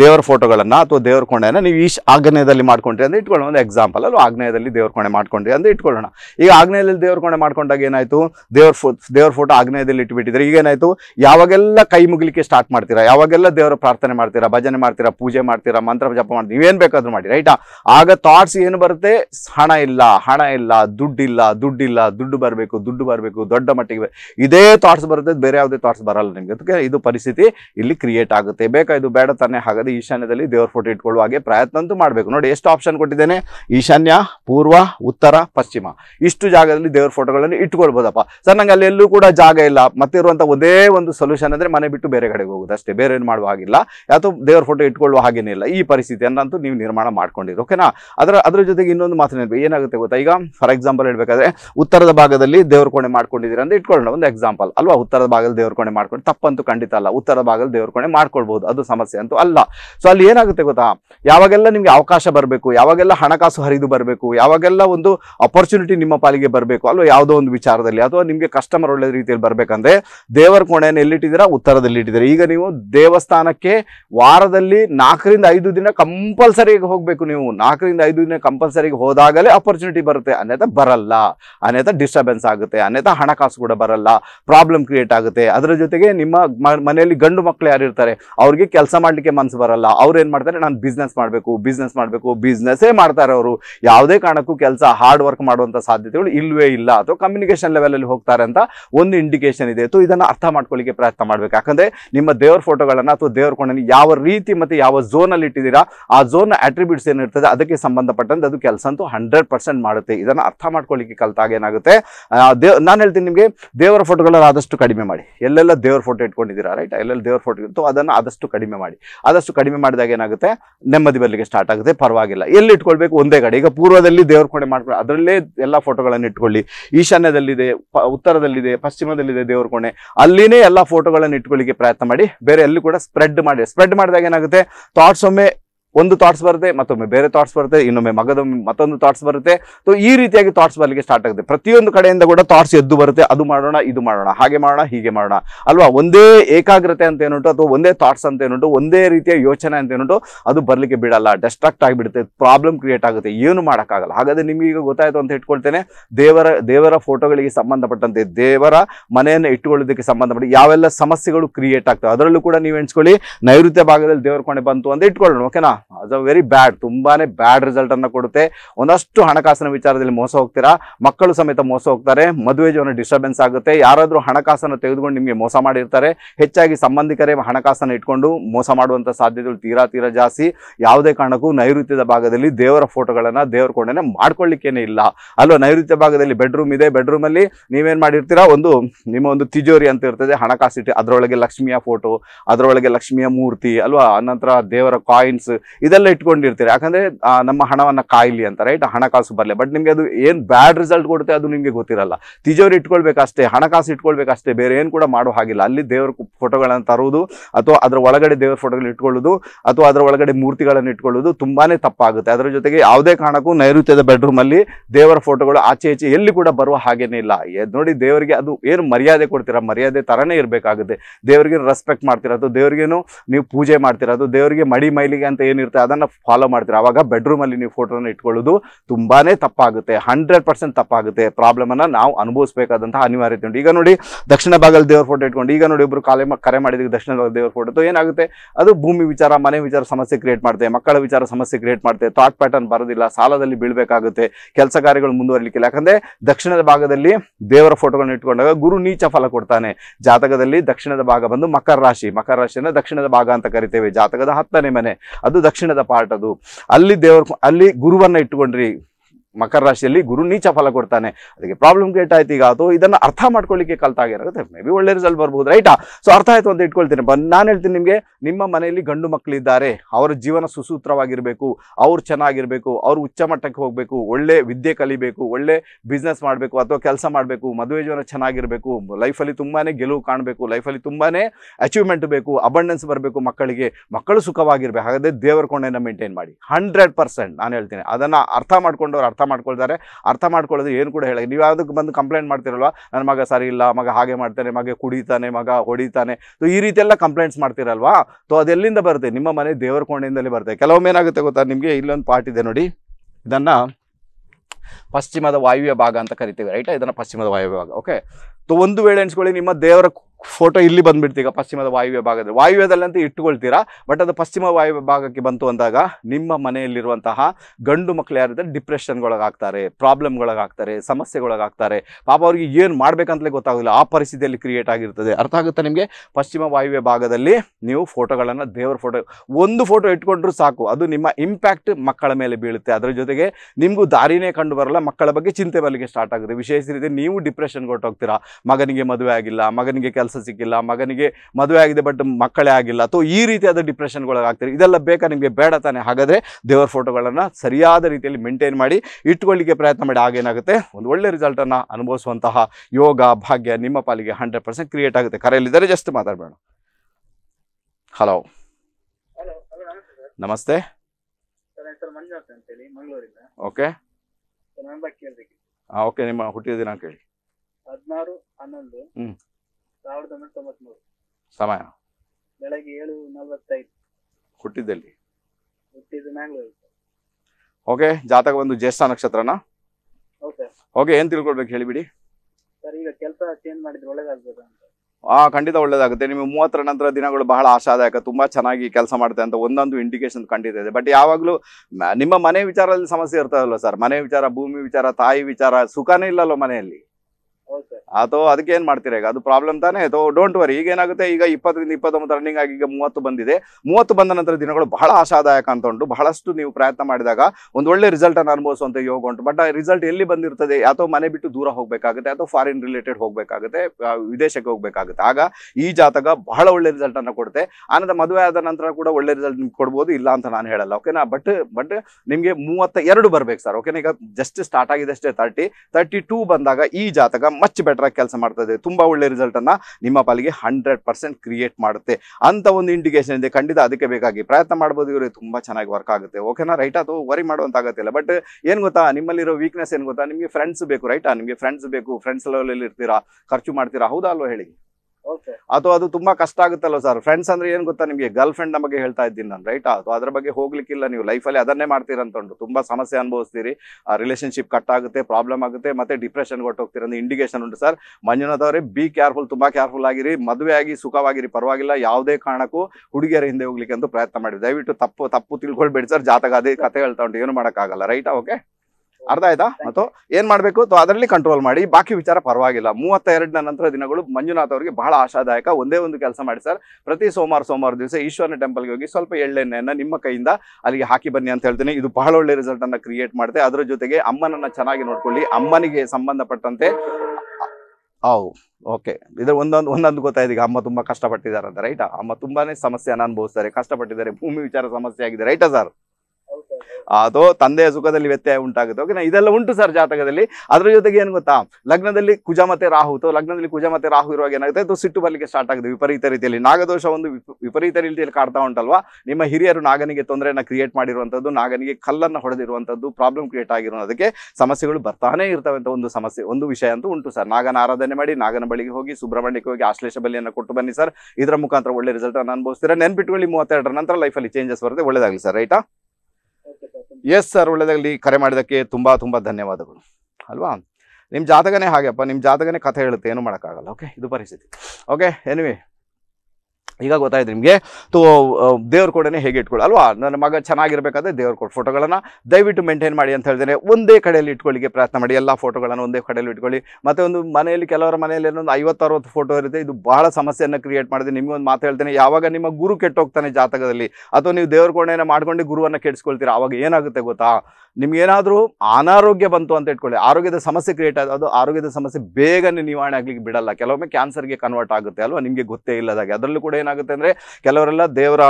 ದೇವರ ಫೋಟೋಗಳನ್ನು ಅಥವಾ ದೇವ್ರ ಕೋಣೆಯನ್ನು ನೀವು ಈ ಆಗ್ನೇಯದಲ್ಲಿ ಮಾಡ್ಕೊಂಡ್ರಿ ಅಂದರೆ ಇಟ್ಕೊಳ್ಳೋಣ ಒಂದು ಎಕ್ಸಾಂಪಲ್ ಅಲ್ಲೂ ಆಗ್ನೇಯದಲ್ಲಿ ದೇವ್ರ ಕೋಣೆ ಮಾಡ್ಕೊಂಡ್ರಿ ಅಂದರೆ ಇಟ್ಕೊಳ್ಳೋಣ ಈಗ ಆಗ್ನೇಯದಲ್ಲಿ ದೇವ್ರ ಕೋಣೆ ಮಾಡ್ಕೊಂಡಾಗ ಏನಾಯಿತು ದೇವ್ರ ಫೋ ದೇವ್ರ ಫೋಟೋ ಆಗ್ನೇಯದಲ್ಲಿ ಇಟ್ಬಿಟ್ಟಿದ್ರೆ ಈಗೇನಾಯಿತು ಯಾವಾಗೆಲ್ಲ ಕೈ ಮುಗಿಲಿಕ್ಕೆ ಸ್ಟಾರ್ಟ್ ಮಾಡ್ತೀರಾ ಯಾವಾಗೆಲ್ಲ ದೇವರ ಪ್ರಾರ್ಥನೆ ಮಾಡ್ತೀರಾ ಭಜನೆ ಮಾಡ್ತೀರಾ ಪೂಜೆ ಮಾಡ್ತೀರಾ ಮಂತ್ರ ಜಪ ಮಾಡ್ತೀವಿ ಏನು ಬೇಕಾದರೂ ಮಾಡಿ ರೈಟಾ ಆಗ ಥಾಟ್ಸ್ ಏನು ಬರುತ್ತೆ ಹಣ ಇಲ್ಲ ಹಣ ಇಲ್ಲ ದುಡ್ಡಿಲ್ಲ ದುಡ್ಡಿಲ್ಲ ದುಡ್ಡು ಬರಬೇಕು ದುಡ್ಡು ಬರಬೇಕು ದೊಡ್ಡ ಮಟ್ಟಿಗೆ ಇದೇ ಥಾಟ್ಸ್ ಬರುತ್ತೆ ಬೇರೆ ಯಾವುದೇ ಥಾಟ್ಸ್ ಬರಲ್ಲ ನಿಮಗೆ ಇದು ಪರಿಸ್ಥಿತಿ ಇಲ್ಲಿ ಕ್ರಿಯೇಟ್ ಆಗುತ್ತೆ ಬೇಕಾ ಇದು ಬೇಡ ತಾನೇ ಹಾಗಾದ್ರೆ ಈಶಾನ್ಯದಲ್ಲಿ ದೇವರ ಫೋಟೋ ಇಟ್ಕೊಳ್ಳುವ ಹಾಗೆ ಪ್ರಯತ್ನ ಅಂತೂ ಮಾಡಬೇಕು ನೋಡಿ ಎಷ್ಟು ಆಪ್ಷನ್ ಕೊಟ್ಟಿದ್ದೇನೆ ಈಶಾನ್ಯ ಪೂರ್ವ ಉತ್ತರ ಪಶ್ಚಿಮ ಇಷ್ಟು ಜಾಗದಲ್ಲಿ ದೇವರ ಫೋಟೋಗಳನ್ನು ಇಟ್ಕೊಳ್ಬೋದಪ್ಪ ಸರ್ ನಂಗೆ ಅಲ್ಲಿ ಎಲ್ಲೂ ಕೂಡ ಜಾಗ ಇಲ್ಲ ಮತ್ತೆ ಇರುವಂಥ ಒಂದೇ ಒಂದು ಸೊಲ್ಯೂಷನ್ ಅಂದರೆ ಮನೆ ಬಿಟ್ಟು ಬೇರೆ ಕಡೆಗೆ ಹೋಗೋದು ಅಷ್ಟೇ ಬೇರೆ ಏನು ಮಾಡುವ ಹಾಗಿಲ್ಲ ಅಥವಾ ದೇವರ ಫೋಟೋ ಇಟ್ಕೊಳ್ಳುವ ಹಾಗೇನೇ ಇಲ್ಲ ಈ ಪರಿಸ್ಥಿತಿಯನ್ನಂತೂ ನೀವು ನಿರ್ಮಾಣ ಮಾಡ್ಕೊಂಡಿರಿ ಓಕೆನಾ ಅದರ ಅದ್ರ ಜೊತೆಗೆ ಇನ್ನೊಂದು ನೆನಪು ಏನಾಗುತ್ತೆ ಗೊತ್ತಾ ಈಗ ಫಾರ್ ಎಕ್ಸಾಂಪಲ್ ಹೇಳಬೇಕಾದ್ರೆ ಉತ್ತರದ ಭಾಗದಲ್ಲಿ ದೇವ್ರ ಕೋಣೆ ಮಾಡ್ಕೊಂಡಿದ್ರೆ ಅಂತ ಇಟ್ಕೊಳ್ಳೋಣ ಒಂದು ಎಕ್ಸಾಂಪಲ್ ಅಲ್ವಾ ಉತ್ತರದ ಭಾಗದಲ್ಲಿ ದೇವ್ರ ಕೋಣೆ ಮಾಡ್ಕೊಂಡು ತಪ್ಪಂತೂ ಖಂಡಿತ ಅಲ್ಲ ಉತ್ತರ ಭಾಗದಲ್ಲಿ ದೇವ್ರ ಕೋಣೆ ಮಾಡ್ಕೊಳ್ಬಹುದು ಅದು ಸಮಸ್ಯೆ ಅಂತೂ ಅಲ್ಲ ಸೊ ಅಲ್ಲಿ ಏನಾಗುತ್ತೆ ಗೊತ್ತಾ ಯಾವಾಗೆಲ್ಲ ನಿಮಗೆ ಅವಕಾಶ ಬರಬೇಕು ಯಾವಾಗೆಲ್ಲ ಹಣಕಾಸು ಹರಿದು ಬರಬೇಕು ಯಾವಾಗೆಲ್ಲ ಒಂದು ಅಪರ್ಚುನಿಟಿ ನಿಮ್ಮ ಪಾಲಿಗೆ ಬರಬೇಕು ಅಲ್ವಾ ಯಾವುದೋ ಒಂದು ವಿಚಾರದಲ್ಲಿ ಅಥವಾ ನಿಮಗೆ ಕಸ್ಟಮರ್ ಒಳ್ಳೆ ರೀತಿಯಲ್ಲಿ ಬರಬೇಕಂದ್ರೆ ದೇವರ ಕೋಣೆಯನ್ನು ಎಲ್ಲಿಟ್ಟಿದ್ದೀರಾ ಉತ್ತರದಲ್ಲಿ ಇಟ್ಟಿದ್ದೀರಾ ಈಗ ನೀವು ದೇವಸ್ಥಾನಕ್ಕೆ ವಾರದಲ್ಲಿ ನಾಲ್ಕರಿಂದ ಐದು ದಿನ ಕಂಪಲ್ಸರಿಗೆ ಹೋಗಬೇಕು ನೀವು ನಾಲ್ಕರಿಂದ ಐದು ದಿನ ಕಂಪಲ್ಸರಿಗೆ ಹೋದಾಗಲೇ ಅಪರ್ಚುನಿಟಿ ಬರುತ್ತೆ ಅನ್ಯತ ಬರಲ್ಲ ಅನ್ಯತ ಡಿಸ್ಟರ್ಬೆನ್ಸ್ ಆಗುತ್ತೆ ಅನ್ಯತ ಹಣಕಾಸು ಕೂಡ ಬರಲ್ಲ ಪ್ರಾಬ್ಲಮ್ ಕ್ರಿಯೇಟ್ ಆಗುತ್ತೆ ಅದರ ಜೊತೆಗೆ ನಿಮ್ಮ ಮನೆಯಲ್ಲಿ ಗಂಡು ಮಕ್ಕಳು ಇರ್ತಾರೆ ಅವ್ರಿಗೆ ಕೆಲಸ ಕೆಲಸ ಮಾಡಲಿಕ್ಕೆ ಮನಸ್ಸು ಬರಲ್ಲ ಅವ್ರು ಏನು ಮಾಡ್ತಾರೆ ನಾನು ಬಿಸ್ನೆಸ್ ಮಾಡಬೇಕು ಬಿಸ್ನೆಸ್ ಮಾಡಬೇಕು ಬಿಸ್ನೆಸ್ಸೇ ಮಾಡ್ತಾರೆ ಅವರು ಯಾವುದೇ ಕಾರಣಕ್ಕೂ ಕೆಲಸ ಹಾರ್ಡ್ ವರ್ಕ್ ಮಾಡುವಂಥ ಸಾಧ್ಯತೆಗಳು ಇಲ್ಲವೇ ಇಲ್ಲ ಅಥವಾ ಕಮ್ಯುನಿಕೇಷನ್ ಲೆವೆಲಲ್ಲಿ ಹೋಗ್ತಾರೆ ಅಂತ ಒಂದು ಇಂಡಿಕೇಶನ್ ಇದೆ ಸೊ ಇದನ್ನು ಅರ್ಥ ಮಾಡ್ಕೊಳ್ಳಿಕ್ಕೆ ಪ್ರಯತ್ನ ಮಾಡಬೇಕು ಯಾಕಂದರೆ ನಿಮ್ಮ ದೇವ್ರ ಫೋಟೋಗಳನ್ನು ಅಥವಾ ದೇವ್ರ ಕೊಂಡಲ್ಲಿ ಯಾವ ರೀತಿ ಮತ್ತು ಯಾವ ಝೋನಲ್ಲಿ ಇಟ್ಟಿದ್ದೀರಾ ಆ ಝೋನ್ನ ಅಟ್ರಿಬ್ಯೂಟ್ಸ್ ಏನಿರ್ತದೆ ಅದಕ್ಕೆ ಸಂಬಂಧಪಟ್ಟಂತೆ ಅದು ಕೆಲಸ ಅಂತೂ ಹಂಡ್ರೆಡ್ ಪರ್ಸೆಂಟ್ ಮಾಡುತ್ತೆ ಇದನ್ನು ಅರ್ಥ ಮಾಡ್ಕೊಳ್ಳಿಕ್ಕೆ ಕಲ್ತಾಗ ಏನಾಗುತ್ತೆ ದೇವ್ ನಾನು ಹೇಳ್ತೀನಿ ನಿಮಗೆ ದೇವರ ಫೋಟೋಗಳನ್ನು ಆದಷ್ಟು ಕಡಿಮೆ ಮಾಡಿ ಎಲ್ಲೆಲ್ಲ ದೇವ್ರ ಫೋಟೋ ಇಟ್ಕೊಂಡಿದ್ದೀರಾ ರೈಟ್ ಎಲ್ಲೆಲ್ಲ ದೇವ್ರ ಫೋಟೋ ಇರ್ತೋ ಅದನ್ನು ಆದಷ್ಟು ಕಡಿಮೆ ಮಾಡಿ ಆದಷ್ಟು ಕಡಿಮೆ ಮಾಡಿದಾಗ ಏನಾಗುತ್ತೆ ನೆಮ್ಮದಿ ಬರಲಿಕ್ಕೆ ಸ್ಟಾರ್ಟ್ ಆಗುತ್ತೆ ಪರವಾಗಿಲ್ಲ ಎಲ್ಲಿ ಇಟ್ಕೊಳ್ಬೇಕು ಒಂದೇ ಕಡೆ ಈಗ ಪೂರ್ವದಲ್ಲಿ ದೇವ್ರ ಕೋಣೆ ಮಾಡ್ಕೊಳ್ಳಿ ಅದರಲ್ಲೇ ಎಲ್ಲ ಫೋಟೋಗಳನ್ನು ಇಟ್ಕೊಳ್ಳಿ ಈಶಾನ್ಯದಲ್ಲಿದೆ ಉತ್ತರದಲ್ಲಿದೆ ಪಶ್ಚಿಮದಲ್ಲಿದೆ ದೇವ್ರ ಕೋಣೆ ಅಲ್ಲಿನೇ ಎಲ್ಲ ಫೋಟೋಗಳನ್ನು ಇಟ್ಕೊಳ್ಳಿಕ್ಕೆ ಪ್ರಯತ್ನ ಮಾಡಿ ಬೇರೆ ಎಲ್ಲೂ ಕೂಡ ಸ್ಪ್ರೆಡ್ ಮಾಡಿ ಸ್ಪ್ರೆಡ್ ಮಾಡಿದಾಗ ಏನಾಗುತ್ತೆ ಥಾಟ್ಸ್ ಒಮ್ಮೆ ಒಂದು ಥಾಟ್ಸ್ ಬರುತ್ತೆ ಮತ್ತೊಮ್ಮೆ ಬೇರೆ ಥಾಟ್ಸ್ ಬರುತ್ತೆ ಇನ್ನೊಮ್ಮೆ ಮಗದ ಮತ್ತೊಂದು ಥಾಟ್ಸ್ ಬರುತ್ತೆ ಸೊ ಈ ರೀತಿಯಾಗಿ ಥಾಟ್ಸ್ ಬರಲಿಕ್ಕೆ ಸ್ಟಾರ್ಟ್ ಆಗುತ್ತೆ ಪ್ರತಿಯೊಂದು ಕಡೆಯಿಂದ ಕೂಡ ಥಾಟ್ಸ್ ಎದ್ದು ಬರುತ್ತೆ ಅದು ಮಾಡೋಣ ಇದು ಮಾಡೋಣ ಹಾಗೆ ಮಾಡೋಣ ಹೀಗೆ ಮಾಡೋಣ ಅಲ್ವಾ ಒಂದೇ ಏಕಾಗ್ರತೆ ಅಂತ ಏನುಂಟು ಅಥವಾ ಒಂದೇ ಥಾಟ್ಸ್ ಅಂತ ಏನುಂಟು ಒಂದೇ ರೀತಿಯ ಯೋಚನೆ ಅಂತ ಏನುಂಟು ಅದು ಬರಲಿಕ್ಕೆ ಬಿಡಲ್ಲ ಡಿಸ್ಟ್ರಾಕ್ಟ್ ಆಗಿಬಿಡುತ್ತೆ ಪ್ರಾಬ್ಲಮ್ ಕ್ರಿಯೇಟ್ ಆಗುತ್ತೆ ಏನು ಮಾಡೋಕ್ಕಾಗಲ್ಲ ಹಾಗಾದ್ರೆ ನಿಮಗೆ ಈಗ ಗೊತ್ತಾಯಿತು ಅಂತ ಇಟ್ಕೊಳ್ತೇನೆ ದೇವರ ದೇವರ ಫೋಟೋಗಳಿಗೆ ಸಂಬಂಧಪಟ್ಟಂತೆ ದೇವರ ಮನೆಯನ್ನು ಇಟ್ಟುಕೊಳ್ಳೋದಕ್ಕೆ ಸಂಬಂಧಪಟ್ಟು ಯಾವೆಲ್ಲ ಸಮಸ್ಯೆಗಳು ಕ್ರಿಯೇಟ್ ಆಗ್ತವೆ ಅದರಲ್ಲೂ ಕೂಡ ನೀವು ಎಣಿಸ್ಕೊಳ್ಳಿ ನೈಋತ್ಯ ಭಾಗದಲ್ಲಿ ದೇವರ ಕೊಣೆ ಬಂತು ಅಂತ ಇಟ್ಕೊಳ್ಳೋಣ ಓಕೆನಾ ಅದು ವೆರಿ ಬ್ಯಾಡ್ ತುಂಬಾನೇ ಬ್ಯಾಡ್ ರಿಸಲ್ಟ್ ಅನ್ನು ಕೊಡುತ್ತೆ ಒಂದಷ್ಟು ಹಣಕಾಸಿನ ವಿಚಾರದಲ್ಲಿ ಮೋಸ ಹೋಗ್ತೀರಾ ಮಕ್ಕಳು ಸಮೇತ ಮೋಸ ಹೋಗ್ತಾರೆ ಮದುವೆ ಜೀವನ ಡಿಸ್ಟರ್ಬೆನ್ಸ್ ಆಗುತ್ತೆ ಯಾರಾದರೂ ಹಣಕಾಸನ್ನು ತೆಗೆದುಕೊಂಡು ನಿಮಗೆ ಮೋಸ ಮಾಡಿರ್ತಾರೆ ಹೆಚ್ಚಾಗಿ ಸಂಬಂಧಿಕರೇ ಹಣಕಾಸನ್ನು ಇಟ್ಕೊಂಡು ಮೋಸ ಮಾಡುವಂಥ ಸಾಧ್ಯತೆಗಳು ತೀರಾ ತೀರಾ ಜಾಸ್ತಿ ಯಾವುದೇ ಕಾರಣಕ್ಕೂ ನೈಋತ್ಯದ ಭಾಗದಲ್ಲಿ ದೇವರ ಫೋಟೋಗಳನ್ನು ದೇವರ ಕೊಂಡೇನೆ ಮಾಡ್ಕೊಳ್ಳಿಕ್ಕೇನೆ ಇಲ್ಲ ಅಲ್ವಾ ನೈಋತ್ಯ ಭಾಗದಲ್ಲಿ ಬೆಡ್ರೂಮ್ ಇದೆ ಬೆಡ್ರೂಮಲ್ಲಿ ನೀವೇನು ಮಾಡಿರ್ತೀರಾ ಒಂದು ನಿಮ್ಮ ಒಂದು ತಿಜೋರಿ ಅಂತ ಇರ್ತದೆ ಹಣಕಾಸಿಟ್ಟು ಅದರೊಳಗೆ ಲಕ್ಷ್ಮಿಯ ಫೋಟೋ ಅದರೊಳಗೆ ಲಕ್ಷ್ಮಿಯ ಮೂರ್ತಿ ಅಲ್ವಾ ಅನಂತರ ದೇವರ ಕಾಯಿನ್ಸ್ ಇದೆಲ್ಲ ಇಟ್ಕೊಂಡಿರ್ತೀರಿ ಯಾಕಂದ್ರೆ ನಮ್ಮ ಹಣವನ್ನ ಕಾಯಿಲಿ ಅಂತ ರೈಟ್ ಹಣಕಾಸು ಬರಲಿ ಬಟ್ ನಿಮ್ಗೆ ಅದು ಏನು ಬ್ಯಾಡ್ ರಿಸಲ್ಟ್ ಕೊಡುತ್ತೆ ಅದು ನಿಮಗೆ ಗೊತ್ತಿರಲ್ಲ ತಿಜೋರಿ ಇಟ್ಕೊಳ್ಬೇಕಷ್ಟೇ ಹಣಕಾಸು ಇಟ್ಕೊಳ್ಬೇಕಷ್ಟೇ ಬೇರೆ ಏನು ಕೂಡ ಮಾಡೋ ಹಾಗಿಲ್ಲ ಅಲ್ಲಿ ದೇವರ ಫೋಟೋಗಳನ್ನು ತರುವುದು ಅಥವಾ ಅದರ ಒಳಗಡೆ ದೇವರ ಫೋಟೋಗಳು ಇಟ್ಕೊಳ್ಳೋದು ಅಥವಾ ಅದರ ಒಳಗಡೆ ಮೂರ್ತಿಗಳನ್ನು ಇಟ್ಕೊಳ್ಳೋದು ತುಂಬಾನೇ ತಪ್ಪಾಗುತ್ತೆ ಅದರ ಜೊತೆಗೆ ಯಾವುದೇ ಕಾರಣಕ್ಕೂ ನೈಋತ್ಯದ ಬೆಡ್ರೂಮ್ ಅಲ್ಲಿ ದೇವರ ಫೋಟೋಗಳು ಆಚೆ ಈಚೆ ಎಲ್ಲಿ ಕೂಡ ಬರುವ ಹಾಗೇನೇ ಇಲ್ಲ ನೋಡಿ ದೇವರಿಗೆ ಅದು ಏನು ಮರ್ಯಾದೆ ಕೊಡ್ತೀರ ಮರ್ಯಾದೆ ತರನೇ ಇರಬೇಕಾಗುತ್ತೆ ದೇವರಿಗೆ ರೆಸ್ಪೆಕ್ಟ್ ಮಾಡ್ತಿರೋದು ದೇವರಿಗೇನು ನೀವು ಪೂಜೆ ಮಾಡ್ತಿರೋದು ದೇವರಿಗೆ ಮಡಿ ಮೈಲಿಗೆ ಅಂತ ಏನಿರುತ್ತೆ ಇರುತ್ತೆ ಅದನ್ನು ಫಾಲೋ ಅವಾಗ ಆವಾಗ ಬೆಡ್ರೂಮಲ್ಲಿ ನೀವು ಫೋಟೋನ ಇಟ್ಕೊಳ್ಳೋದು ತುಂಬಾನೇ ತಪ್ಪಾಗುತ್ತೆ ಹಂಡ್ರೆಡ್ ಪರ್ಸೆಂಟ್ ತಪ್ಪಾಗುತ್ತೆ ಪ್ರಾಬ್ಲಮನ್ನು ನಾವು ಅನುಭವಿಸಬೇಕಾದಂತಹ ಅನಿವಾರ್ಯತೆ ಉಂಟು ಈಗ ನೋಡಿ ದಕ್ಷಿಣ ಭಾಗದಲ್ಲಿ ದೇವರ ಫೋಟೋ ಇಟ್ಕೊಂಡು ಈಗ ನೋಡಿ ಒಬ್ರು ಕಾಲೇ ಕರೆ ಮಾಡಿದ್ದೀವಿ ದಕ್ಷಿಣ ಭಾಗದ ದೇವ್ರ ಫೋಟೋ ಏನಾಗುತ್ತೆ ಅದು ಭೂಮಿ ವಿಚಾರ ಮನೆ ವಿಚಾರ ಸಮಸ್ಯೆ ಕ್ರಿಯೇಟ್ ಮಾಡುತ್ತೆ ಮಕ್ಕಳ ವಿಚಾರ ಸಮಸ್ಯೆ ಕ್ರಿಯೇಟ್ ಮಾಡುತ್ತೆ ಥಾಟ್ ಪ್ಯಾಟರ್ನ್ ಬರೋದಿಲ್ಲ ಸಾಲದಲ್ಲಿ ಬೀಳಬೇಕಾಗುತ್ತೆ ಕೆಲಸ ಕಾರ್ಯಗಳು ಮುಂದುವರಿಲಿಕ್ಕಿಲ್ಲ ಯಾಕಂದ್ರೆ ದಕ್ಷಿಣದ ಭಾಗದಲ್ಲಿ ದೇವರ ಫೋಟೋಗಳನ್ನ ಇಟ್ಕೊಂಡಾಗ ಗುರು ನೀಚ ಫಲ ಕೊಡ್ತಾನೆ ಜಾತಕದಲ್ಲಿ ದಕ್ಷಿಣದ ಭಾಗ ಬಂದು ಮಕರ ರಾಶಿ ಮಕರ ರಾಶಿಯನ್ನು ದಕ್ಷಿಣದ ಭಾಗ ಅಂತ ಕರಿತೇವೆ ಜಾತಕದ ಹತ್ತನೇ ಮನೆ ಅದು ದಕ್ಷಿಣದ ಪಾರ್ಟ್ ಅದು ಅಲ್ಲಿ ದೇವರ ಅಲ್ಲಿ ಗುರುವನ್ನ ಇಟ್ಕೊಂಡ್ರಿ ಮಕರ ರಾಶಿಯಲ್ಲಿ ಗುರು ನೀಚ ಫಲ ಕೊಡ್ತಾನೆ ಅದಕ್ಕೆ ಪ್ರಾಬ್ಲಮ್ ಕ್ರಿಯೇಟ್ ಆಯ್ತು ಈಗ ಅದು ಇದನ್ನು ಅರ್ಥ ಮಾಡ್ಕೊಳ್ಳಿಕ್ಕೆ ಕಲ್ತಾಗಿರುತ್ತೆ ಮೇ ಬಿ ಒಳ್ಳೆ ರಿಸಲ್ಟ್ ಬರ್ಬೋದು ರೈಟಾ ಸೊ ಅರ್ಥ ಆಯಿತು ಅಂತ ಇಟ್ಕೊಳ್ತೀನಿ ಬ ನಾನು ಹೇಳ್ತೀನಿ ನಿಮಗೆ ನಿಮ್ಮ ಮನೆಯಲ್ಲಿ ಗಂಡು ಮಕ್ಕಳಿದ್ದಾರೆ ಅವರ ಜೀವನ ಸುಸೂತ್ರವಾಗಿರಬೇಕು ಅವರು ಚೆನ್ನಾಗಿರಬೇಕು ಅವರು ಉಚ್ಚ ಮಟ್ಟಕ್ಕೆ ಹೋಗಬೇಕು ಒಳ್ಳೆ ವಿದ್ಯೆ ಕಲಿಬೇಕು ಒಳ್ಳೆ ಬಿಸ್ನೆಸ್ ಮಾಡಬೇಕು ಅಥವಾ ಕೆಲಸ ಮಾಡಬೇಕು ಮದುವೆ ಜೀವನ ಚೆನ್ನಾಗಿರಬೇಕು ಲೈಫಲ್ಲಿ ತುಂಬಾ ಗೆಲುವು ಕಾಣಬೇಕು ಲೈಫಲ್ಲಿ ತುಂಬಾ ಅಚೀವ್ಮೆಂಟ್ ಬೇಕು ಅಬಂಡೆನ್ಸ್ ಬರಬೇಕು ಮಕ್ಕಳಿಗೆ ಮಕ್ಕಳು ಸುಖವಾಗಿರಬೇಕು ಹಾಗಾದರೆ ದೇವರ ಕೊಂಡೆಯನ್ನು ಮೇಂಟೈನ್ ಮಾಡಿ ಹಂಡ್ರೆಡ್ ಪರ್ಸೆಂಟ್ ನಾನು ಹೇಳ್ತೀನಿ ಅದನ್ನು ಅರ್ಥ ಮಾಡ್ಕೊಂಡವ್ರು ಅರ್ಥ ಅರ್ಥ ಮಾಡ್ಕೊಳ್ತಾರೆ ಅರ್ಥ ಮಾಡ್ಕೊಳ್ಳೋದು ಏನು ಕೂಡ ಹೇಳಿ ನೀವು ಯಾವುದಕ್ಕೆ ಬಂದು ಕಂಪ್ಲೇಂಟ್ ಮಾಡ್ತಿರಲ್ವ ನನ್ನ ಮಗ ಸರಿ ಇಲ್ಲ ಮಗ ಹಾಗೆ ಮಾಡ್ತಾನೆ ಮಗ ಕುಡಿತಾನೆ ಮಗ ಹೊಡಿತಾನೆ ಸೊ ಈ ರೀತಿಯೆಲ್ಲ ಕಂಪ್ಲೇಂಟ್ಸ್ ಮಾಡ್ತಿರಲ್ವಾ ಸೊ ಅದೆಲ್ಲಿಂದ ಬರುತ್ತೆ ನಿಮ್ಮ ಮನೆ ದೇವರ ಕೋಣೆಯಿಂದಲೇ ಬರುತ್ತೆ ಕೆಲವೊಮ್ಮೆ ಏನಾಗುತ್ತೆ ಗೊತ್ತಾ ನಿಮಗೆ ಇಲ್ಲೊಂದು ಪಾರ್ಟ್ ಇದೆ ನೋಡಿ ಇದನ್ನು ಪಶ್ಚಿಮದ ವಾಯುವ್ಯ ಭಾಗ ಅಂತ ಕರಿತೀವಿ ರೈಟ್ ಇದನ್ನು ಪಶ್ಚಿಮದ ವಾಯುವ್ಯ ಭಾಗ ಓಕೆ ಸೊ ಒಂದು ವೇಳೆ ಅನ್ಸ್ಕೊಳ್ಳಿ ನಿಮ್ಮ ದೇವರ ಫೋಟೋ ಇಲ್ಲಿ ಬಂದ್ಬಿಡ್ತೀಗ ಪಶ್ಚಿಮದ ವಾಯುವ್ಯ ಭಾಗದಲ್ಲಿ ವಾಯುವ್ಯದಲ್ಲಿ ಅಂತ ಇಟ್ಟುಕೊಳ್ತೀರಾ ಬಟ್ ಅದು ಪಶ್ಚಿಮ ವಾಯುವ್ಯ ಭಾಗಕ್ಕೆ ಬಂತು ಅಂದಾಗ ನಿಮ್ಮ ಮನೆಯಲ್ಲಿರುವಂತಹ ಗಂಡು ಮಕ್ಕಳು ಯಾರಿದ್ರೆ ಡಿಪ್ರೆಷನ್ಗೊಳಗಾಗ್ತಾರೆ ಪ್ರಾಬ್ಲಮ್ಗೊಳಗಾಗ್ತಾರೆ ಸಮಸ್ಯೆಗೊಳಗಾಗ್ತಾರೆ ಪಾಪ ಅವ್ರಿಗೆ ಏನು ಮಾಡ್ಬೇಕಂತಲೇ ಗೊತ್ತಾಗೋದಿಲ್ಲ ಆ ಪರಿಸ್ಥಿತಿಯಲ್ಲಿ ಕ್ರಿಯೇಟ್ ಆಗಿರ್ತದೆ ಅರ್ಥ ಆಗುತ್ತೆ ನಿಮಗೆ ಪಶ್ಚಿಮ ವಾಯುವ್ಯ ಭಾಗದಲ್ಲಿ ನೀವು ಫೋಟೋಗಳನ್ನು ದೇವರ ಫೋಟೋ ಒಂದು ಫೋಟೋ ಇಟ್ಕೊಂಡ್ರೂ ಸಾಕು ಅದು ನಿಮ್ಮ ಇಂಪ್ಯಾಕ್ಟ್ ಮಕ್ಕಳ ಮೇಲೆ ಬೀಳುತ್ತೆ ಅದರ ಜೊತೆಗೆ ನಿಮಗೂ ದಾರಿನೇ ಕಂಡು ಬರಲ್ಲ ಮಕ್ಕಳ ಬಗ್ಗೆ ಚಿಂತೆ ಬರಲಿಕ್ಕೆ ಸ್ಟಾರ್ಟ್ ಆಗುತ್ತೆ ವಿಶೇಷ ರೀತಿ ನೀವು ಡಿಪ್ರೆಷನ್ಗೆ ಹೋಗ್ತೀರಾ ಮಗನಿಗೆ ಮದುವೆ ಆಗಿಲ್ಲ ಮಗನಿಗೆ ಕೆಲಸ ಕೆಲಸ ಸಿಕ್ಕಿಲ್ಲ ಮಗನಿಗೆ ಮದುವೆ ಆಗಿದೆ ಬಟ್ ಮಕ್ಕಳೇ ಆಗಿಲ್ಲ ಅಥವಾ ಈ ರೀತಿಯಾದ ಆಗ್ತಾರೆ ಇದೆಲ್ಲ ಬೇಕಾ ನಿಮಗೆ ಬೇಡ ತಾನೆ ಹಾಗಾದರೆ ದೇವರ ಫೋಟೋಗಳನ್ನು ಸರಿಯಾದ ರೀತಿಯಲ್ಲಿ ಮೇಂಟೈನ್ ಮಾಡಿ ಇಟ್ಕೊಳ್ಳಿಕ್ಕೆ ಪ್ರಯತ್ನ ಮಾಡಿ ಆಗೇನಾಗುತ್ತೆ ಒಂದು ಒಳ್ಳೆ ರಿಸಲ್ಟನ್ನು ಅನುಭವಿಸುವಂತಹ ಯೋಗ ಭಾಗ್ಯ ನಿಮ್ಮ ಪಾಲಿಗೆ ಹಂಡ್ರೆಡ್ ಪರ್ಸೆಂಟ್ ಕ್ರಿಯೇಟ್ ಆಗುತ್ತೆ ಕರೆಯಲ್ಲಿದ್ದರೆ ಜಸ್ಟ್ ಮಾತಾಡಬೇಡ ಹಲೋ ನಮಸ್ತೆ ಓಕೆ ಓಕೆ ನಿಮ್ಮ ಹುಟ್ಟಿದ ದಿನ ಕೇಳಿ ಹದಿನಾರು ಹನ್ನೊಂದು ಸಾವಿರದ ಸಮಯ ಬೆಳಗ್ಗೆ ಏಳು ನಲವತ್ತೈದು ಹುಟ್ಟಿದ್ದಲ್ಲಿ ಓಕೆ ಜಾತಕ ಬಂದು ಜ್ಯೇಷ್ಠ ನಕ್ಷತ್ರನಾ ಓಕೆ ಓಕೆ ಏನ್ ತಿಳ್ಕೊಳ್ಬೇಕು ಹೇಳಿಬಿಡಿ ಸರ್ ಈಗ ಕೆಲಸ ಚೇಂಜ್ ಮಾಡಿದ್ರೆ ಒಳ್ಳೇದಾಗ್ಬೋದಾ ಅಂತ ಆ ಖಂಡಿತ ಒಳ್ಳೇದಾಗುತ್ತೆ ನಿಮಗೆ ಮೂವತ್ತರ ನಂತರ ದಿನಗಳು ಬಹಳ ಆಶಾದಾಯಕ ತುಂಬಾ ಚೆನ್ನಾಗಿ ಕೆಲಸ ಮಾಡುತ್ತೆ ಅಂತ ಒಂದೊಂದು ಇಂಡಿಕೇಶನ್ ಖಂಡಿತ ಇದೆ ಬಟ್ ಯಾವಾಗಲೂ ನಿಮ್ಮ ಮನೆ ವಿಚಾರದಲ್ಲಿ ಸಮಸ್ಯೆ ಇರ್ತದಲ್ವ ಸರ್ ಮನೆ ವಿಚಾರ ಭೂಮಿ ವಿಚಾರ ತಾಯಿ ವಿಚಾರ ಸುಖನೇ ಇಲ್ಲಲ್ವ ಮನೆಯಲ್ಲಿ ಓಕೆ ಅಥವಾ ಅದಕ್ಕೆ ಏನು ಮಾಡ್ತೀರಾ ಈಗ ಅದು ಪ್ರಾಬ್ಲಮ್ ತಾನೇ ಅಥವಾ ಡೋಂಟ್ ವರಿ ಈಗ ಏನಾಗುತ್ತೆ ಈಗ ಇಪ್ಪತ್ತರಿಂದ ಇಪ್ಪತ್ತೊಂಬತ್ತು ರನ್ನಿಂಗ್ ಆಗಿ ಈಗ ಮೂವತ್ತು ಬಂದಿದೆ ಮೂವತ್ತು ಬಂದ ನಂತರ ದಿನಗಳು ಬಹಳ ಆಶಾದಾಯಕ ಅಂತ ಉಂಟು ಬಹಳಷ್ಟು ನೀವು ಪ್ರಯತ್ನ ಮಾಡಿದಾಗ ಒಂದು ಒಳ್ಳೆ ರಿಸಲ್ಟನ್ನು ಅನುಭವಿಸುವಂಥ ಯೋಗ ಉಂಟು ಬಟ್ ಆ ರಿಸಲ್ಟ್ ಎಲ್ಲಿ ಬಂದಿರ್ತದೆ ಅಥವಾ ಮನೆ ಬಿಟ್ಟು ದೂರ ಹೋಗಬೇಕಾಗುತ್ತೆ ಅಥವಾ ಫಾರಿನ್ ರಿಲೇಟೆಡ್ ಹೋಗಬೇಕಾಗುತ್ತೆ ವಿದೇಶಕ್ಕೆ ಹೋಗಬೇಕಾಗುತ್ತೆ ಆಗ ಈ ಜಾತಕ ಬಹಳ ಒಳ್ಳೆ ರಿಸಲ್ಟನ್ನು ಕೊಡುತ್ತೆ ಆನಂದ ಮದುವೆ ಆದ ನಂತರ ಕೂಡ ಒಳ್ಳೆ ರಿಸಲ್ಟ್ ನಿಮ್ಗೆ ಕೊಡ್ಬೋದು ಇಲ್ಲ ಅಂತ ನಾನು ಹೇಳಲ್ಲ ಓಕೆನಾ ಬಟ್ ಬಟ್ ನಿಮಗೆ ಮೂವತ್ತ ಎರಡು ಬರಬೇಕು ಸರ್ ಓಕೆನಾ ಈಗ ಜಸ್ಟ್ ಸ್ಟಾರ್ಟ್ ಆಗಿದೆ ಅಷ್ಟೇ ತರ್ಟಿ ತರ್ಟಿ ಟೂ ಬಂದಾಗ ಈ ಜಾತಕ ಮಚ್ ಬೆಟರ್ ಆಗಿ ಕೆಲಸ ಮಾಡ್ತಾ ತುಂಬಾ ಒಳ್ಳೆ ರಿಸಲ್ಟ್ ಅನ್ನ ನಿಮ್ಮ ಪಾಲಿಗೆ ಹಂಡ್ರೆಡ್ ಪರ್ಸೆಂಟ್ ಕ್ರಿಯೇಟ್ ಮಾಡುತ್ತೆ ಅಂತ ಒಂದು ಇಂಡಿಕೇಶನ್ ಇದೆ ಖಂಡಿತ ಅದಕ್ಕೆ ಬೇಕಾಗಿ ಪ್ರಯತ್ನ ಮಾಡ್ಬೋದು ಇವರು ತುಂಬಾ ಚೆನ್ನಾಗಿ ವರ್ಕ್ ಆಗುತ್ತೆ ಓಕೆನಾ ರೈಟ್ ಅದು ವರಿ ಮಾಡುವಂತ ಇಲ್ಲ ಬಟ್ ಏನು ಗೊತ್ತಾ ನಿಮ್ಮಲ್ಲಿರೋ ವೀಕ್ನೆಸ್ ಏನು ಗೊತ್ತಾ ನಿಮಗೆ ಫ್ರೆಂಡ್ಸ್ ಬೇಕು ರೈಟಾ ನಿಮಗೆ ಫ್ರೆಂಡ್ಸ್ ಬೇಕು ಫ್ರೆಂಡ್ಸ್ ಲೆವೆಲ್ ಇರ್ತೀರಾ ಖರ್ಚು ಮಾಡ್ತೀರಾ ಹೌದಾ ಅಲ್ವಾ ಹೇಳಿ ಅಥವಾ ಅದು ತುಂಬಾ ಕಷ್ಟ ಆಗುತ್ತಲ್ಲ ಸರ್ ಫ್ರೆಂಡ್ಸ್ ಅಂದ್ರೆ ಏನ್ ಗೊತ್ತಾ ನಿಮಗೆ ಗರ್ಲ್ ಫ್ರೆಂಡ್ ಬಗ್ಗೆ ಹೇಳ್ತಾ ಇದ್ದೀನಿ ನಾನು ರೈಟ್ ಅಥವಾ ಅದ್ರ ಬಗ್ಗೆ ಹೋಗ್ಲಿಕ್ಕಿಲ್ಲ ನೀವು ಲೈಫಲ್ಲಿ ಅದನ್ನೇ ಮಾಡ್ತೀರ ಉಂಟು ತುಂಬಾ ಸಮಸ್ಯೆ ಅನುಭವಿಸ್ತೀರಿ ರಿಲೇಶನ್ಶಿಪ್ ಕಟ್ ಆಗುತ್ತೆ ಪ್ರಾಬ್ಲಮ್ ಆಗುತ್ತೆ ಮತ್ತೆ ಡಿಪ್ರೆಷನ್ ಹೋಗ್ತೀರ ಅಂದ್ರೆ ಇಂಡಿಕೇಶನ್ ಉಂಟು ಸರ್ ಮಂಜುನಾಥ್ ಅವರೇ ಬಿ ಕೇರ್ಫುಲ್ ತುಂಬಾ ಕೇರ್ಫುಲ್ ಆಗಿರಿ ಮದುವೆ ಆಗಿ ಸುಖವಾಗಿರಿ ಪರವಾಗಿಲ್ಲ ಯಾವುದೇ ಕಾರಣಕ್ಕೂ ಹುಡುಗಿಯರ ಹಿಂದೆ ಹೋಗ್ಲಿಕ್ಕೆ ಅಂತ ಪ್ರಯತ್ನ ಮಾಡಿ ದಯವಿಟ್ಟು ತಪ್ಪು ತಪ್ಪು ತಿಳ್ಕೊಳ್ಬೇಡಿ ಸರ್ ಜಾತಕ ಅದೇ ಕತೆ ಹೇಳ್ತಾ ಉಂಟು ಏನು ಮಾಡೋಕ್ಕಾಗಲ್ಲ ರೈಟಾ ಓಕೆ ಅರ್ಧ ಆಯ್ತಾ ಮತ್ತು ಏನ್ ಮಾಡ್ಬೇಕು ಅದರಲ್ಲಿ ಕಂಟ್ರೋಲ್ ಮಾಡಿ ಬಾಕಿ ವಿಚಾರ ಪರವಾಗಿಲ್ಲ ಮೂವತ್ತ ಎರಡನ ನಂತರ ದಿನಗಳು ಮಂಜುನಾಥ್ ಅವರಿಗೆ ಬಹಳ ಆಶಾದಾಯಕ ಒಂದೇ ಒಂದು ಕೆಲಸ ಮಾಡಿ ಸರ್ ಪ್ರತಿ ಸೋಮವಾರ ಸೋಮವಾರ ದಿವಸ ಈಶ್ವರನ ಟೆಂಪಲ್ಗೆ ಹೋಗಿ ಸ್ವಲ್ಪ ಎಳ್ಳೆಣ್ಣೆಯನ್ನ ನಿಮ್ಮ ಕೈಯಿಂದ ಅಲ್ಲಿಗೆ ಹಾಕಿ ಬನ್ನಿ ಅಂತ ಹೇಳ್ತೀನಿ ಇದು ಬಹಳ ಒಳ್ಳೆ ರಿಸಲ್ಟ್ ಅನ್ನ ಕ್ರಿಯೇಟ್ ಮಾಡುತ್ತೆ ಅದರ ಜೊತೆಗೆ ಅಮ್ಮನನ್ನ ಚೆನ್ನಾಗಿ ನೋಡ್ಕೊಳ್ಳಿ ಅಮ್ಮನಿಗೆ ಸಂಬಂಧಪಟ್ಟಂತೆ ಹೌ ಓಕೆ ಇದ್ರ ಒಂದೊಂದು ಒಂದೊಂದು ಗೊತ್ತಾ ಅಮ್ಮ ತುಂಬಾ ಕಷ್ಟಪಟ್ಟಿದ್ದಾರೆ ಅಂತ ರೈಟಾ ಅಮ್ಮ ತುಂಬಾನೇ ಸಮಸ್ಯೆ ಅನುಭವಿಸ್ತಾರೆ ಕಷ್ಟಪಟ್ಟಿದ್ದಾರೆ ಭೂಮಿ ವಿಚಾರ ಸಮಸ್ಯೆ ಆಗಿದೆ ರೈಟಾ ಸರ್ ಅದು ತಂದೆಯ ಸುಖದಲ್ಲಿ ವ್ಯತ್ಯಯ ಉಂಟಾಗುತ್ತೆ ಓಕೆನಾ ಇದೆಲ್ಲ ಉಂಟು ಸರ್ ಜಾತಕದಲ್ಲಿ ಅದ್ರ ಜೊತೆಗೆ ಏನು ಗೊತ್ತಾ ಲಗ್ನದಲ್ಲಿ ಕುಜ ಮತ್ತೆ ರಾಹು ತೋ ಲಗ್ನದಲ್ಲಿ ಕುಜ ಮತ್ತೆ ರಾಹು ಇರುವಾಗ ಏನಾಗುತ್ತೆ ಅದು ಸಿಟ್ಟು ಬರಲಿಕ್ಕೆ ಸ್ಟಾರ್ಟ್ ಆಗುತ್ತೆ ವಿಪರೀತ ರೀತಿಯಲ್ಲಿ ನಾಗದೋಷ ಒಂದು ವಿಪರೀತ ರೀತಿಯಲ್ಲಿ ಕಾಡ್ತಾ ಉಂಟಲ್ವಾ ನಿಮ್ಮ ಹಿರಿಯರು ನಾಗನಿಗೆ ತೊಂದರೆಯನ್ನು ಕ್ರಿಯೇಟ್ ಮಾಡಿರುವಂಥದ್ದು ನಾಗನಿಗೆ ಕಲ್ಲನ್ನು ಹೊಡೆದಿರುವಂಥದ್ದು ಪ್ರಾಬ್ಲಮ್ ಕ್ರಿಯೇಟ್ ಆಗಿರೋದಕ್ಕೆ ಸಮಸ್ಯೆಗಳು ಬರ್ತಾನೆ ಇರ್ತವೆ ಅಂತ ಒಂದು ಸಮಸ್ಯೆ ಒಂದು ವಿಷಯ ಅಂತೂ ಉಂಟು ಸರ್ ನಾಗನ ಆರಾಧನೆ ಮಾಡಿ ನಾಗನ ಬಳಿಗೆ ಹೋಗಿ ಸುಬ್ರಹ್ಮಣ್ಯಕ್ಕೆ ಹೋಗಿ ಆಶ್ಲೇಷ ಬಲಿಯನ್ನು ಕೊಟ್ಟು ಬನ್ನಿ ಸರ್ ಇದರ ಮುಖಾಂತರ ಒಳ್ಳೆ ರಿಸಲ್ಟ್ ಅನ್ನು ಅನುಭವಿಸ್ತೀರಾ ನೆನ್ಪಿಟ್ಕೊಳ್ಳಿ ಮೂವತ್ತೆರಡರ ನಂತರ ಲೈಫಲ್ಲಿ ಚೇಂಜಸ್ ಬರುತ್ತೆ ಒಳ್ಳೇದಾಗಲಿ ಸರ್ ರೈಟಾ ಎಸ್ ಸರ್ ಒಳ್ಳೆದಾಗಲಿ ಕರೆ ಮಾಡಿದ್ದಕ್ಕೆ ತುಂಬ ತುಂಬ ಧನ್ಯವಾದಗಳು ಅಲ್ವಾ ನಿಮ್ಮ ಜಾತಕನೇ ಹಾಗೆಪ್ಪ ನಿಮ್ಮ ಜಾತಕನೇ ಕಥೆ ಹೇಳುತ್ತೆ ಏನು ಮಾಡೋಕ್ಕಾಗಲ್ಲ ಓಕೆ ಇದು ಪರಿಸ್ಥಿತಿ ಓಕೆ ಎನಿವೆ ಈಗ ಗೊತ್ತಾಯ್ತು ನಿಮಗೆ ತು ದೇವ್ರ ಕೊಡನೆ ಹೇಗೆ ಇಟ್ಕೊಳ್ಳಿ ಅಲ್ವಾ ನನ್ನ ಮಗ ಚೆನ್ನಾಗಿರ್ಬೇಕಾದ್ರೆ ದೇವ್ರ ಕೊಡು ಫೋಟೋಗಳನ್ನು ದಯವಿಟ್ಟು ಮೇಂಟೈನ್ ಮಾಡಿ ಅಂತ ಹೇಳ್ತೇನೆ ಒಂದೇ ಕಡೆಯಲ್ಲಿ ಇಟ್ಕೊಳ್ಳಿಕ್ಕೆ ಪ್ರಯತ್ನ ಮಾಡಿ ಎಲ್ಲ ಫೋಟೋಗಳನ್ನು ಒಂದೇ ಕಡೆಯಲ್ಲಿ ಇಟ್ಕೊಳ್ಳಿ ಮತ್ತು ಒಂದು ಮನೆಯಲ್ಲಿ ಕೆಲವರ ಮನೆಯಲ್ಲಿ ಏನೊಂದು ಐವತ್ತು ಫೋಟೋ ಇರುತ್ತೆ ಇದು ಬಹಳ ಸಮಸ್ಯೆಯನ್ನು ಕ್ರಿಯೇಟ್ ಮಾಡಿದೆ ಒಂದು ಮಾತು ಹೇಳ್ತೇನೆ ಯಾವಾಗ ನಿಮ್ಮ ಗುರು ಕೆಟ್ಟೋಗ್ತಾನೆ ಜಾತಕದಲ್ಲಿ ಅಥವಾ ನೀವು ದೇವ್ರ ಕೊಡೇನ ಮಾಡ್ಕೊಂಡು ಗುರುವನ್ನು ಕೆಡಿಸ್ಕೊಳ್ತೀರಾ ಅವಾಗ ಏನಾಗುತ್ತೆ ಗೊತ್ತಾ ನಿಮ್ಗೇನಾದರೂ ಅನಾರೋಗ್ಯ ಬಂತು ಅಂತ ಇಟ್ಕೊಳ್ಳಿ ಆರೋಗ್ಯದ ಸಮಸ್ಯೆ ಕ್ರಿಯೇಟ್ ಅದು ಆರೋಗ್ಯದ ಸಮಸ್ಯೆ ಬೇಗನೆ ನಿವಾರಣೆ ಆಗಲಿಕ್ಕೆ ಬಿಡಲ್ಲ ಕೆಲವೊಮ್ಮೆ ಕ್ಯಾನ್ಸರ್ಗೆ ಕನ್ವರ್ಟ್ ಆಗುತ್ತೆ ಅಲ್ವಾ ನಿಮಗೆ ಗೊತ್ತೇ ಇಲ್ಲದಾಗೆ ಅದರಲ್ಲೂ ಕೂಡ ಏನಾಗುತ್ತೆ ಅಂದರೆ ಕೆಲವರೆಲ್ಲ ದೇವರ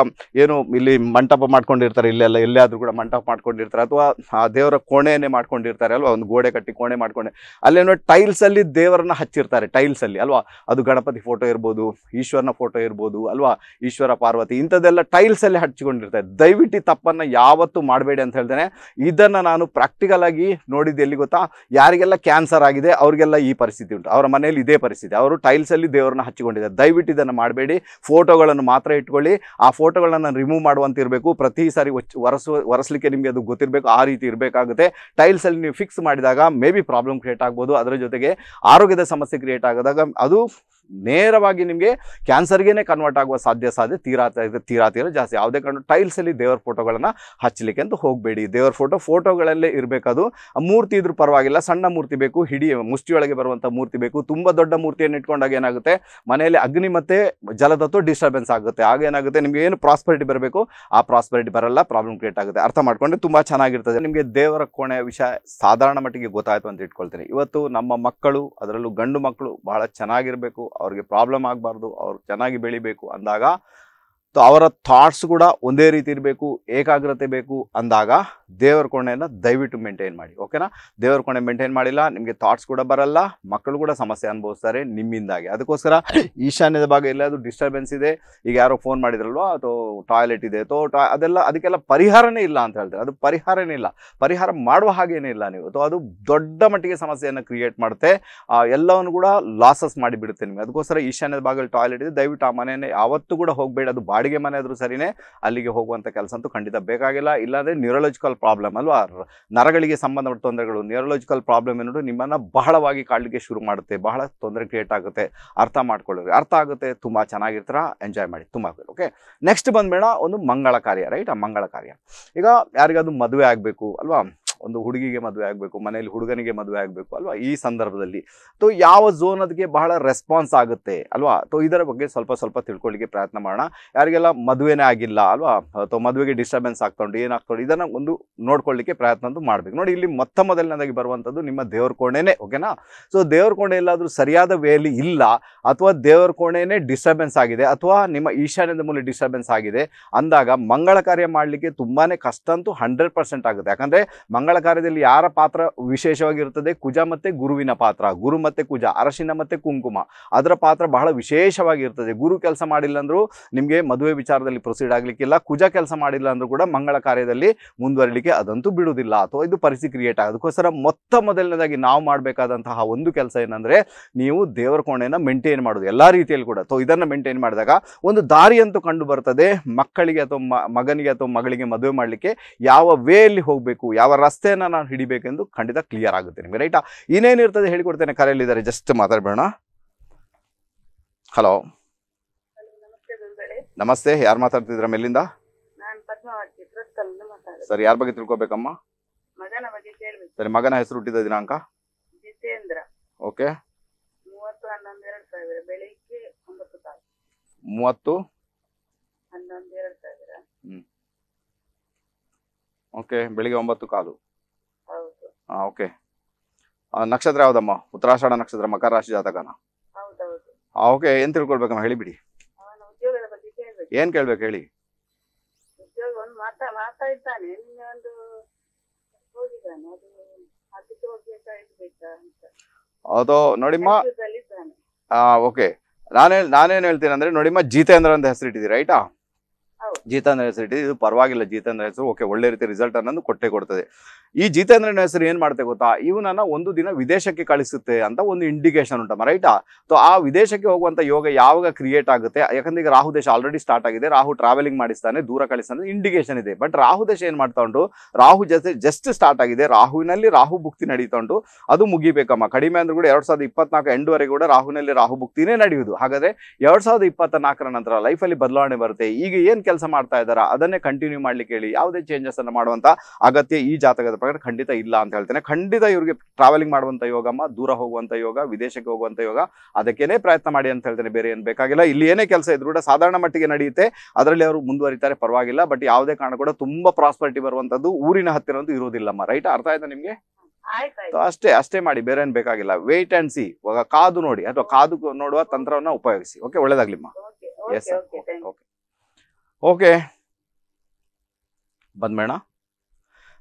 ಏನು ಇಲ್ಲಿ ಮಂಟಪ ಮಾಡ್ಕೊಂಡಿರ್ತಾರೆ ಇಲ್ಲೆಲ್ಲ ಎಲ್ಲಾದರೂ ಕೂಡ ಮಂಟಪ ಮಾಡ್ಕೊಂಡಿರ್ತಾರೆ ಅಥವಾ ಆ ದೇವರ ಕೋಣೆಯೇ ಮಾಡ್ಕೊಂಡಿರ್ತಾರೆ ಅಲ್ವಾ ಒಂದು ಗೋಡೆ ಕಟ್ಟಿ ಕೋಣೆ ಮಾಡ್ಕೊಂಡೆ ಅಲ್ಲೇನೋ ಟೈಲ್ಸಲ್ಲಿ ದೇವರನ್ನ ಹಚ್ಚಿರ್ತಾರೆ ಟೈಲ್ಸಲ್ಲಿ ಅಲ್ವಾ ಅದು ಗಣಪತಿ ಫೋಟೋ ಇರ್ಬೋದು ಈಶ್ವರನ ಫೋಟೋ ಇರ್ಬೋದು ಅಲ್ವಾ ಈಶ್ವರ ಪಾರ್ವತಿ ಇಂಥದ್ದೆಲ್ಲ ಟೈಲ್ಸಲ್ಲಿ ಹಚ್ಚಿಕೊಂಡಿರ್ತಾರೆ ದಯವಿಟ್ಟು ತಪ್ಪನ್ನು ಯಾವತ್ತೂ ಮಾಡಬೇಡಿ ಅಂತ ಹೇಳ್ತೇನೆ ಇದನ್ನು ನಾನು ಪ್ರಾಕ್ಟಿಕಲ್ ಆಗಿ ನೋಡಿದ್ದು ಎಲ್ಲಿ ಗೊತ್ತಾ ಯಾರಿಗೆಲ್ಲ ಕ್ಯಾನ್ಸರ್ ಆಗಿದೆ ಅವರಿಗೆಲ್ಲ ಈ ಪರಿಸ್ಥಿತಿ ಉಂಟು ಅವರ ಮನೆಯಲ್ಲಿ ಇದೇ ಪರಿಸ್ಥಿತಿ ಅವರು ಟೈಲ್ಸಲ್ಲಿ ದೇವರನ್ನ ಹಚ್ಚಿಕೊಂಡಿದ್ದಾರೆ ದಯವಿಟ್ಟು ಇದನ್ನು ಮಾಡಬೇಡಿ ಫೋಟೋಗಳನ್ನು ಮಾತ್ರ ಇಟ್ಕೊಳ್ಳಿ ಆ ಫೋಟೋಗಳನ್ನು ರಿಮೂವ್ ಮಾಡುವಂತಿರಬೇಕು ಪ್ರತಿ ಸಾರಿ ಒರೆಸುವ ಒರೆಸಲಿಕ್ಕೆ ನಿಮಗೆ ಅದು ಗೊತ್ತಿರಬೇಕು ಆ ರೀತಿ ಇರಬೇಕಾಗುತ್ತೆ ಟೈಲ್ಸ್ ಅಲ್ಲಿ ನೀವು ಫಿಕ್ಸ್ ಮಾಡಿದಾಗ ಮೇ ಬಿ ಪ್ರಾಬ್ಲಮ್ ಕ್ರಿಯೇಟ್ ಆಗ್ಬೋದು ಅದರ ಜೊತೆಗೆ ಆರೋಗ್ಯದ ಸಮಸ್ಯೆ ಕ್ರಿಯೇಟ್ ಆಗದಾಗ ಅದು ನೇರವಾಗಿ ನಿಮಗೆ ಕ್ಯಾನ್ಸರ್ಗೆ ಕನ್ವರ್ಟ್ ಆಗುವ ಸಾಧ್ಯ ಸಾಧ್ಯ ತೀರಾ ತೀರಾ ತೀರ ಜಾಸ್ತಿ ಯಾವುದೇ ಕಾರಣ ಟೈಲ್ಸಲ್ಲಿ ದೇವರ ಫೋಟೋಗಳನ್ನು ಹಚ್ಚಲಿಕ್ಕೆ ಅಂತ ಹೋಗಬೇಡಿ ದೇವರ ಫೋಟೋ ಫೋಟೋಗಳಲ್ಲೇ ಇರಬೇಕದು ಮೂರ್ತಿ ಇದ್ರೂ ಪರವಾಗಿಲ್ಲ ಸಣ್ಣ ಮೂರ್ತಿ ಬೇಕು ಹಿಡಿ ಮುಷ್ಟಿಯೊಳಗೆ ಬರುವಂಥ ಮೂರ್ತಿ ಬೇಕು ತುಂಬ ದೊಡ್ಡ ಮೂರ್ತಿಯನ್ನು ಇಟ್ಕೊಂಡಾಗ ಏನಾಗುತ್ತೆ ಮನೆಯಲ್ಲಿ ಅಗ್ನಿ ಮತ್ತು ಜಲದತ್ತು ಡಿಸ್ಟರ್ಬೆನ್ಸ್ ಆಗುತ್ತೆ ಆಗ ಏನಾಗುತ್ತೆ ನಿಮಗೆ ಏನು ಪ್ರಾಸ್ಪರಿಟಿ ಬರಬೇಕು ಆ ಪ್ರಾಸ್ಪರಿಟಿ ಬರಲ್ಲ ಪ್ರಾಬ್ಲಮ್ ಕ್ರಿಯೇಟ್ ಆಗುತ್ತೆ ಅರ್ಥ ಮಾಡ್ಕೊಂಡ್ರೆ ತುಂಬ ಚೆನ್ನಾಗಿರ್ತದೆ ನಿಮಗೆ ದೇವರ ಕೋಣೆಯ ವಿಷಯ ಸಾಧಾರಣ ಮಟ್ಟಿಗೆ ಗೊತ್ತಾಯಿತು ಅಂತ ಇಟ್ಕೊಳ್ತೀನಿ ಇವತ್ತು ನಮ್ಮ ಮಕ್ಕಳು ಅದರಲ್ಲೂ ಗಂಡು ಮಕ್ಕಳು ಬಹಳ ಚೆನ್ನಾಗಿರಬೇಕು ಅವ್ರಿಗೆ ಪ್ರಾಬ್ಲಮ್ ಆಗಬಾರ್ದು ಅವ್ರು ಚೆನ್ನಾಗಿ ಬೆಳಿಬೇಕು ಅಂದಾಗ ಅವರ ಥಾಟ್ಸ್ ಕೂಡ ಒಂದೇ ರೀತಿ ಇರಬೇಕು ಏಕಾಗ್ರತೆ ಬೇಕು ಅಂದಾಗ ದೇವರ ಕೋಣೆಯನ್ನು ದಯವಿಟ್ಟು ಮೇಂಟೈನ್ ಮಾಡಿ ಓಕೆನಾ ದೇವರ ಕೋಣೆ ಮೇಂಟೈನ್ ಮಾಡಿಲ್ಲ ನಿಮಗೆ ಥಾಟ್ಸ್ ಕೂಡ ಬರಲ್ಲ ಮಕ್ಕಳು ಕೂಡ ಸಮಸ್ಯೆ ಅನುಭವಿಸ್ತಾರೆ ನಿಮ್ಮಿಂದಾಗಿ ಅದಕ್ಕೋಸ್ಕರ ಈಶಾನ್ಯದ ಭಾಗ ಎಲ್ಲಾದರೂ ಡಿಸ್ಟರ್ಬೆನ್ಸ್ ಇದೆ ಈಗ ಯಾರೋ ಫೋನ್ ಮಾಡಿದ್ರಲ್ವ ಅಥವಾ ಟಾಯ್ಲೆಟ್ ಇದೆ ಅಥವಾ ಟಾಯ್ ಅದೆಲ್ಲ ಅದಕ್ಕೆಲ್ಲ ಪರಿಹಾರನೇ ಇಲ್ಲ ಅಂತ ಹೇಳ್ತಾರೆ ಅದು ಪರಿಹಾರನೇ ಇಲ್ಲ ಪರಿಹಾರ ಮಾಡುವ ಹಾಗೇನೇ ಇಲ್ಲ ನೀವು ಅಥವಾ ಅದು ದೊಡ್ಡ ಮಟ್ಟಿಗೆ ಸಮಸ್ಯೆಯನ್ನು ಕ್ರಿಯೇಟ್ ಮಾಡುತ್ತೆ ಎಲ್ಲವನ್ನು ಕೂಡ ಲಾಸಸ್ ಮಾಡಿಬಿಡುತ್ತೆ ನಿಮಗೆ ಅದಕ್ಕೋಸ್ಕರ ಈಶಾನ್ಯದ ಭಾಗದಲ್ಲಿ ಟಾಯ್ಲೆಟ್ ಇದೆ ದಯವಿಟ್ಟು ಆ ಮನೆಯನ್ನು ಯಾವತ್ತೂ ಕೂಡ ಹೋಗಬೇಡ ಅದು ಭಾಳ ಬಾಡಿಗೆ ಮನೆ ಆದರೂ ಸರಿನೇ ಅಲ್ಲಿಗೆ ಹೋಗುವಂಥ ಕೆಲಸ ಅಂತೂ ಖಂಡಿತ ಬೇಕಾಗಿಲ್ಲ ಇಲ್ಲಾಂದರೆ ನ್ಯೂರಲಾಜಿಕಲ್ ಪ್ರಾಬ್ಲಮ್ ಅಲ್ವಾ ನರಗಳಿಗೆ ಸಂಬಂಧಪಟ್ಟ ತೊಂದರೆಗಳು ನ್ಯೂರಲಾಜಿಕಲ್ ಪ್ರಾಬ್ಲಮ್ ಏನಾದ್ರು ನಿಮ್ಮನ್ನು ಬಹಳವಾಗಿ ಕಾಡಲಿಕ್ಕೆ ಶುರು ಮಾಡುತ್ತೆ ಬಹಳ ತೊಂದರೆ ಕ್ರಿಯೇಟ್ ಆಗುತ್ತೆ ಅರ್ಥ ಮಾಡ್ಕೊಳ್ಳಿ ಅರ್ಥ ಆಗುತ್ತೆ ತುಂಬ ಚೆನ್ನಾಗಿರ್ತಾರ ಎಂಜಾಯ್ ಮಾಡಿ ತುಂಬ ಓಕೆ ನೆಕ್ಸ್ಟ್ ಬಂದ್ಬೇಡ ಒಂದು ಮಂಗಳ ಕಾರ್ಯ ರೈಟ್ ಆ ಮಂಗಳ ಕಾರ್ಯ ಈಗ ಯಾರಿಗಾದ್ರೂ ಮದುವೆ ಆಗಬೇಕು ಅಲ್ವಾ ಒಂದು ಹುಡುಗಿಗೆ ಮದುವೆ ಆಗಬೇಕು ಮನೆಯಲ್ಲಿ ಹುಡುಗನಿಗೆ ಮದುವೆ ಆಗಬೇಕು ಅಲ್ವಾ ಈ ಸಂದರ್ಭದಲ್ಲಿ ತೊ ಯಾವ ಝೋನ್ ಅದಕ್ಕೆ ಬಹಳ ರೆಸ್ಪಾನ್ಸ್ ಆಗುತ್ತೆ ಅಲ್ವಾ ಅಥವಾ ಇದರ ಬಗ್ಗೆ ಸ್ವಲ್ಪ ಸ್ವಲ್ಪ ತಿಳ್ಕೊಳ್ಳಿಕ್ಕೆ ಪ್ರಯತ್ನ ಮಾಡೋಣ ಯಾರಿಗೆಲ್ಲ ಮದುವೆನೇ ಆಗಿಲ್ಲ ಅಲ್ವಾ ಅಥವಾ ಮದುವೆಗೆ ಡಿಸ್ಟರ್ಬೆನ್ಸ್ ಆಗ್ತೊಂಡು ಏನಾಗ್ಕೊಂಡು ಇದನ್ನು ಒಂದು ನೋಡ್ಕೊಳ್ಳಿಕ್ಕೆ ಪ್ರಯತ್ನ ಅಂತೂ ಮಾಡಬೇಕು ನೋಡಿ ಇಲ್ಲಿ ಮೊತ್ತ ಮೊದಲನೇದಾಗಿ ಬರುವಂಥದ್ದು ನಿಮ್ಮ ದೇವ್ರ ಕೋಣೆನೇ ಓಕೆನಾ ಸೊ ದೇವ್ರ ಕೋಣೆ ಎಲ್ಲಾದರೂ ಸರಿಯಾದ ವೇಲಿ ಇಲ್ಲ ಅಥವಾ ದೇವ್ರ ಕೋಣೆನೇ ಡಿಸ್ಟರ್ಬೆನ್ಸ್ ಆಗಿದೆ ಅಥವಾ ನಿಮ್ಮ ಈಶಾನ್ಯದ ಮೂಲ ಡಿಸ್ಟರ್ಬೆನ್ಸ್ ಆಗಿದೆ ಅಂದಾಗ ಮಂಗಳ ಕಾರ್ಯ ಮಾಡಲಿಕ್ಕೆ ತುಂಬಾ ಕಷ್ಟ ಅಂತೂ ಹಂಡ್ರೆಡ್ ಪರ್ಸೆಂಟ್ ಆಗುತ್ತೆ ಯಾಕಂದ್ರೆ ಮಂಗಳ ಮಂಗಳ ಕಾರ್ಯದಲ್ಲಿ ಯಾರ ಪಾತ್ರ ವಿಶೇಷವಾಗಿರುತ್ತದೆ ಕುಜ ಮತ್ತೆ ಗುರುವಿನ ಪಾತ್ರ ಗುರು ಮತ್ತೆ ಕುಜ ಅರಶಿನ ಮತ್ತೆ ಕುಂಕುಮ ಅದರ ಪಾತ್ರ ಬಹಳ ವಿಶೇಷವಾಗಿರ್ತದೆ ಗುರು ಕೆಲಸ ಮಾಡಿಲ್ಲ ಅಂದ್ರೂ ನಿಮಗೆ ಮದುವೆ ವಿಚಾರದಲ್ಲಿ ಪ್ರೊಸೀಡ್ ಆಗಲಿಕ್ಕಿಲ್ಲ ಕುಜ ಕೆಲಸ ಮಾಡಿಲ್ಲ ಅಂದ್ರೂ ಕೂಡ ಮಂಗಳ ಕಾರ್ಯದಲ್ಲಿ ಮುಂದುವರಿಲಿಕ್ಕೆ ಅದಂತೂ ಬಿಡುವುದಿಲ್ಲ ಅಥವಾ ಇದು ಪರಿಸ್ಥಿತಿ ಕ್ರಿಯೇಟ್ ಆಗೋದಕ್ಕೋಸ್ಕರ ಮೊತ್ತ ಮೊದಲನೇದಾಗಿ ನಾವು ಮಾಡಬೇಕಾದಂತಹ ಒಂದು ಕೆಲಸ ಏನಂದ್ರೆ ನೀವು ದೇವರ ಕೋಣೆಯನ್ನು ಮೇಂಟೈನ್ ಮಾಡೋದು ಎಲ್ಲ ರೀತಿಯಲ್ಲಿ ಕೂಡ ಅಥವಾ ಇದನ್ನು ಮೇಂಟೈನ್ ಮಾಡಿದಾಗ ಒಂದು ದಾರಿಯಂತೂ ಕಂಡು ಬರ್ತದೆ ಮಕ್ಕಳಿಗೆ ಅಥವಾ ಮಗನಿಗೆ ಅಥವಾ ಮಗಳಿಗೆ ಮದುವೆ ಮಾಡಲಿಕ್ಕೆ ಯಾವ ಅಲ್ಲಿ ಹೋಗಬೇಕು ಯಾವ ರಸ್ತೆ ರಸ್ತೆಯನ್ನು ನಾನು ಹಿಡಿಬೇಕೆಂದು ಖಂಡಿತ ಕ್ಲಿಯರ್ ಆಗುತ್ತೆ ನಿಮಗೆ ರೈಟಾ ಇನ್ನೇನಿರ್ತದೆ ಹೇಳಿಕೊಡ್ತೇನೆ ಕರೆಯಲ್ಲಿದ್ದಾರೆ ಜಸ್ಟ್ ಮಾತಾಡಬೇಡ ಹಲೋ ನಮಸ್ತೆ ಯಾರು ಮಾತಾಡ್ತಿದ್ರ ಮೇಲಿಂದ ಸರಿ ಯಾರ ಬಗ್ಗೆ ತಿಳ್ಕೊಬೇಕಮ್ಮ ಸರಿ ಮಗನ ಹೆಸರು ಹುಟ್ಟಿದ ದಿನಾಂಕ ಓಕೆ ಮೂವತ್ತು ಓಕೆ ಬೆಳಿಗ್ಗೆ ಒಂಬತ್ತು ಕಾಲು ಓಕೆ ನಕ್ಷತ್ರ ಯಾವ್ದಮ್ಮ ಉತ್ತರಾಷಾಢ ನಕ್ಷತ್ರ ಮಕರ ರಾಶಿ ಜಾತಕನ ಓಕೆ ಏನ್ ತಿಳ್ಕೊಳ್ಬೇಕಮ್ಮ ಹೇಳಿಬಿಡಿ ಏನ್ ಕೇಳ್ಬೇಕು ಹೇಳಿ ಅದು ನೋಡಿಮ್ಮ ಓಕೆ ನಾನೇನು ನಾನೇನು ಹೇಳ್ತೀನಿ ಅಂದ್ರೆ ನೋಡಿಮ್ಮ ಜೀತೇಂದ್ರ ಅಂತ ಹೆಸರಿಟ್ಟಿದ್ದೀರಿ ರೈಟಾ ಜೀತೇಂದ್ರ ಹೆಸರಿಟ್ಟಿದ್ದೀರಿ ಇದು ಪರವಾಗಿಲ್ಲ ಜೀತೇಂದ್ರ ಹೆಸರು ಓಕೆ ಒಳ್ಳೆ ರೀತಿ ರಿಸಲ್ಟ್ ಅನ್ನೋದು ಕೊಟ್ಟೆ ಕೊಡ್ತದೆ ಈ ಜಿತೇಂದ್ರನ ಹೆಸರು ಏನ್ ಮಾಡುತ್ತೆ ಗೊತ್ತಾ ಇವನನ್ನ ಒಂದು ದಿನ ವಿದೇಶಕ್ಕೆ ಕಳಿಸುತ್ತೆ ಅಂತ ಒಂದು ಇಂಡಿಕೇಶನ್ ಉಂಟಮ್ಮ ರೈಟಾ ಸೊ ಆ ವಿದೇಶಕ್ಕೆ ಹೋಗುವಂತ ಯೋಗ ಯಾವಾಗ ಕ್ರಿಯೇಟ್ ಆಗುತ್ತೆ ಯಾಕಂದ್ರೆ ಈಗ ರಾಹು ದೇಶ ಆಲ್ರೆಡಿ ಸ್ಟಾರ್ಟ್ ಆಗಿದೆ ರಾಹು ಟ್ರಾವೆಲಿಂಗ್ ಮಾಡಿಸ್ತಾನೆ ದೂರ ಕಳಿಸ್ತಾನೆ ಇಂಡಿಕೇಶನ್ ಇದೆ ಬಟ್ ರಾಹು ದೇಶ ಏನ್ ಮಾಡ್ತಾ ಉಂಟು ರಾಹು ಜೊತೆ ಜಸ್ಟ್ ಸ್ಟಾರ್ಟ್ ಆಗಿದೆ ರಾಹುವಿನಲ್ಲಿ ರಾಹು ಭುಕ್ತಿ ನಡೀತಾ ಉಂಟು ಅದು ಮುಗಿಬೇಕಮ್ಮ ಕಡಿಮೆ ಅಂದ್ರೆ ಕೂಡ ಎರಡ್ ಸಾವಿರದ ಇಪ್ಪತ್ನಾಲ್ಕು ಎಂಡುವರೆಗೆ ಕೂಡ ರಾಹುನಲ್ಲಿ ರಾಹು ಭುಕ್ತಿನೇ ನಡೆಯುವುದು ಹಾಗಾದ್ರೆ ಎರಡ್ ಸಾವಿರದ ಇಪ್ಪತ್ನಾಲ್ಕರ ನಂತರ ಲೈಫಲ್ಲಿ ಬದಲಾವಣೆ ಬರುತ್ತೆ ಈಗ ಏನ್ ಕೆಲಸ ಮಾಡ್ತಾ ಇದ್ದಾರ ಅದನ್ನೇ ಕಂಟಿನ್ಯೂ ಮಾಡ್ಲಿಕ್ಕೆ ಹೇಳಿ ಯಾವುದೇ ಚೇಂಜಸ್ ಅನ್ನು ಮಾಡುವಂತ ಅಗತ್ಯ ಈ ಜಾತಕದ ಪ್ರಕಾರ ಖಂಡಿತ ಇಲ್ಲ ಅಂತ ಹೇಳ್ತೇನೆ ಖಂಡಿತ ಇವರಿಗೆ ಟ್ರಾವೆಲಿಂಗ್ ಮಾಡುವಂಥ ಯೋಗಮ್ಮ ದೂರ ಹೋಗುವಂಥ ಯೋಗ ವಿದೇಶಕ್ಕೆ ಹೋಗುವಂತ ಯೋಗ ಅದಕ್ಕೇನೇ ಪ್ರಯತ್ನ ಮಾಡಿ ಅಂತ ಹೇಳ್ತೇನೆ ಬೇರೆ ಏನ್ ಬೇಕಾಗಿಲ್ಲ ಇಲ್ಲಿ ಏನೇ ಕೆಲಸ ಇದ್ರು ಕೂಡ ಸಾಧಾರಣ ಮಟ್ಟಿಗೆ ನಡೆಯುತ್ತೆ ಅದರಲ್ಲಿ ಅವರು ಮುಂದುವರಿತಾರೆ ಪರವಾಗಿಲ್ಲ ಬಟ್ ಯಾವುದೇ ಕಾರಣ ಕೂಡ ತುಂಬಾ ಪ್ರಾಸ್ಪರಿಟಿ ಬರುವಂತದ್ದು ಊರಿನ ಹತ್ತಿರ ಅಂತೂ ಇರೋದಿಲ್ಲಮ್ಮ ರೈಟ್ ಅರ್ಥ ಆಯ್ತಾ ನಿಮಗೆ ಅಷ್ಟೇ ಅಷ್ಟೇ ಮಾಡಿ ಬೇರೆ ಏನ್ ಬೇಕಾಗಿಲ್ಲ ವೇಟ್ ಅಂಡ್ ಸಿ ಇವಾಗ ಕಾದು ನೋಡಿ ಅಥವಾ ಕಾದು ನೋಡುವ ತಂತ್ರವನ್ನ ಉಪಯೋಗಿಸಿ ಓಕೆ ಒಳ್ಳೇದಾಗ್ಲಿಮ್ಮ ಎಸ್ ಓಕೆ ಓಕೆ ಬಂದ್ಮೇಣ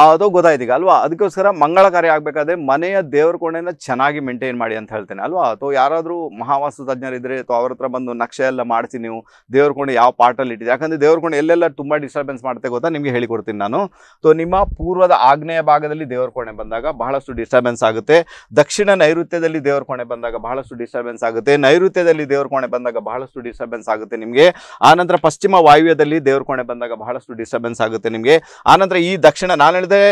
ಅದು ಗೊತ್ತಾಯ್ತೀಗ ಅಲ್ವಾ ಅದಕ್ಕೋಸ್ಕರ ಮಂಗಳ ಕಾರ್ಯ ಆಗಬೇಕಾದ್ರೆ ಮನೆಯ ದೇವರ ಕೋಣೆನ ಚೆನ್ನಾಗಿ ಮೇಂಟೈನ್ ಮಾಡಿ ಅಂತ ಹೇಳ್ತೇನೆ ಅಲ್ವಾ ಅಥವಾ ಯಾರಾದರೂ ಮಹಾವಾಸ್ತು ತಜ್ಞರಿದ್ರೆ ಅಥವಾ ಅವ್ರ ಹತ್ರ ಬಂದು ನಕ್ಷೆ ಎಲ್ಲ ಮಾಡಿಸಿ ನೀವು ದೇವ್ರ ಕೋಣೆ ಯಾವ ಪಾಟಲ್ಲಿ ಇಟ್ಟಿದೆ ಯಾಕಂದರೆ ದೇವ್ರ ಕೋಣೆ ಎಲ್ಲೆಲ್ಲ ತುಂಬ ಡಿಸ್ಟರ್ಬೆನ್ಸ್ ಮಾಡುತ್ತೆ ಗೊತ್ತಾ ನಿಮಗೆ ಹೇಳಿಕೊಡ್ತೀನಿ ನಾನು ಸೊ ನಿಮ್ಮ ಪೂರ್ವದ ಆಗ್ನೇಯ ಭಾಗದಲ್ಲಿ ದೇವ್ರ ಕೋಣೆ ಬಂದಾಗ ಬಹಳಷ್ಟು ಡಿಸ್ಟರ್ಬೆನ್ಸ್ ಆಗುತ್ತೆ ದಕ್ಷಿಣ ನೈಋತ್ಯದಲ್ಲಿ ದೇವ್ರ ಕೋಣೆ ಬಂದಾಗ ಬಹಳಷ್ಟು ಡಿಸ್ಟರ್ಬೆನ್ಸ್ ಆಗುತ್ತೆ ನೈಋತ್ಯದಲ್ಲಿ ದೇವ್ರ ಕೋಣೆ ಬಂದಾಗ ಬಹಳಷ್ಟು ಡಿಸ್ಟರ್ಬೆನ್ಸ್ ಆಗುತ್ತೆ ನಿಮಗೆ ಆನಂತರ ಪಶ್ಚಿಮ ವಾಯುವ್ಯದಲ್ಲಿ ದೇವ್ರ ಕೋಣೆ ಬಂದಾಗ ಬಹಳಷ್ಟು ಡಿಸ್ಟರ್ಬೆನ್ಸ್ ಆಗುತ್ತೆ ನಿಮಗೆ ಆನಂತರ ಈ ದಕ್ಷಿಣ ನಾನು ಕಾರಣಿದೆ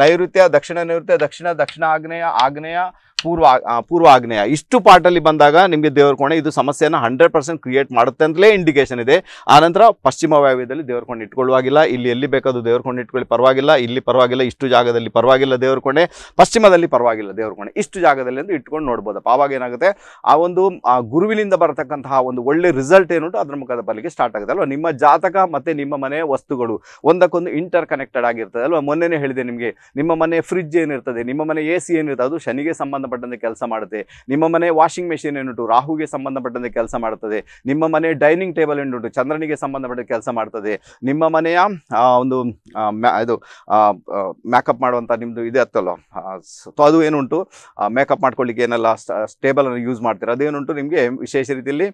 ನೈಋತ್ಯ ದಕ್ಷಿಣ ನೈಋತ್ಯ ದಕ್ಷಿಣ ದಕ್ಷಿಣ ಆಗ್ನೇಯ ಆಗ್ನೇಯ ಪೂರ್ವ ಪೂರ್ವ ಆಗ್ನೇಯ ಇಷ್ಟು ಪಾರ್ಟಲ್ಲಿ ಬಂದಾಗ ನಿಮಗೆ ದೇವರ ಕೋಣೆ ಇದು ಸಮಸ್ಯೆಯನ್ನು ಹಂಡ್ರೆಡ್ ಪರ್ಸೆಂಟ್ ಕ್ರಿಯೇಟ್ ಮಾಡುತ್ತೆ ಅಂತಲೇ ಇಂಡಿಕೇಶನ್ ಇದೆ ಆನಂತರ ಪಶ್ಚಿಮ ವಾಯವ್ಯದಲ್ಲಿ ದೇವರ ಕೊಂಡು ಇಟ್ಕೊಳ್ಳುವಾಗಿಲ್ಲ ಇಲ್ಲಿ ಎಲ್ಲಿ ಬೇಕಾದರೂ ದೇವರ ಕೊಂಡು ಇಟ್ಕೊಳ್ಳಿ ಪರವಾಗಿಲ್ಲ ಇಲ್ಲಿ ಪರವಾಗಿಲ್ಲ ಇಷ್ಟು ಜಾಗದಲ್ಲಿ ಪರವಾಗಿಲ್ಲ ದೇವ್ರ ಕೋಣೆ ಪಶ್ಚಿಮದಲ್ಲಿ ಪರವಾಗಿಲ್ಲ ದೇವ್ರ ಕೋಣೆ ಇಷ್ಟು ಜಾಗದಲ್ಲಿ ಅಂತ ಇಟ್ಕೊಂಡು ನೋಡ್ಬೋದು ಆವಾಗ ಏನಾಗುತ್ತೆ ಆ ಒಂದು ಆ ಗುರುವಿನಿಂದ ಬರತಕ್ಕಂತಹ ಒಂದು ಒಳ್ಳೆ ರಿಸಲ್ಟ್ ಏನುಂಟು ಅದರ ಮುಖದ ಬಲಿಗೆ ಸ್ಟಾರ್ಟ್ ಆಗುತ್ತೆ ಅಲ್ವಾ ನಿಮ್ಮ ಜಾತಕ ಮತ್ತು ನಿಮ್ಮ ಮನೆ ವಸ್ತುಗಳು ಒಂದಕ್ಕೊಂದು ಇಂಟರ್ ಕನೆಕ್ಟೆಡ್ ಆಗಿರ್ತದೆ ಅಲ್ವಾ ಮೊನ್ನೆನೇ ಹೇಳಿದೆ ನಿಮಗೆ ನಿಮ್ಮ ಮನೆ ಫ್ರಿಜ್ ಏನಿರ್ತದೆ ನಿಮ್ಮ ಮನೆ ಎ ಸಿ ಏನಿರ್ತದೆ ಅದು ಶನಿಗೆ ಸಂಬಂಧ ಸಂಬಂಧಪಟ್ಟಂತೆ ಕೆಲಸ ಮಾಡುತ್ತೆ ನಿಮ್ಮ ಮನೆ ವಾಷಿಂಗ್ ಮೆಷಿನ್ ಏನುಂಟು ರಾಹುಗೆ ಸಂಬಂಧಪಟ್ಟಂತೆ ಕೆಲಸ ಮಾಡುತ್ತದೆ ನಿಮ್ಮ ಮನೆ ಡೈನಿಂಗ್ ಟೇಬಲ್ ಏನುಂಟು ಚಂದ್ರನಿಗೆ ಸಂಬಂಧಪಟ್ಟ ಕೆಲಸ ಮಾಡ್ತದೆ ನಿಮ್ಮ ಮನೆಯ ಒಂದು ಇದು ಮೇಕಪ್ ಮಾಡುವಂಥ ನಿಮ್ಮದು ಇದೆ ಅತ್ತಲ್ಲ ಸೊ ಅದು ಏನುಂಟು ಮೇಕಪ್ ಮಾಡ್ಕೊಳ್ಳಿಕ್ಕೆ ಏನೆಲ್ಲ ಸ್ಟೇಬಲನ್ನು ಯೂಸ್ ಮಾಡ್ತೀರ ಅದೇನುಂಟು ನಿಮಗೆ ವಿಶೇಷ ರೀತಿಯಲ್ಲಿ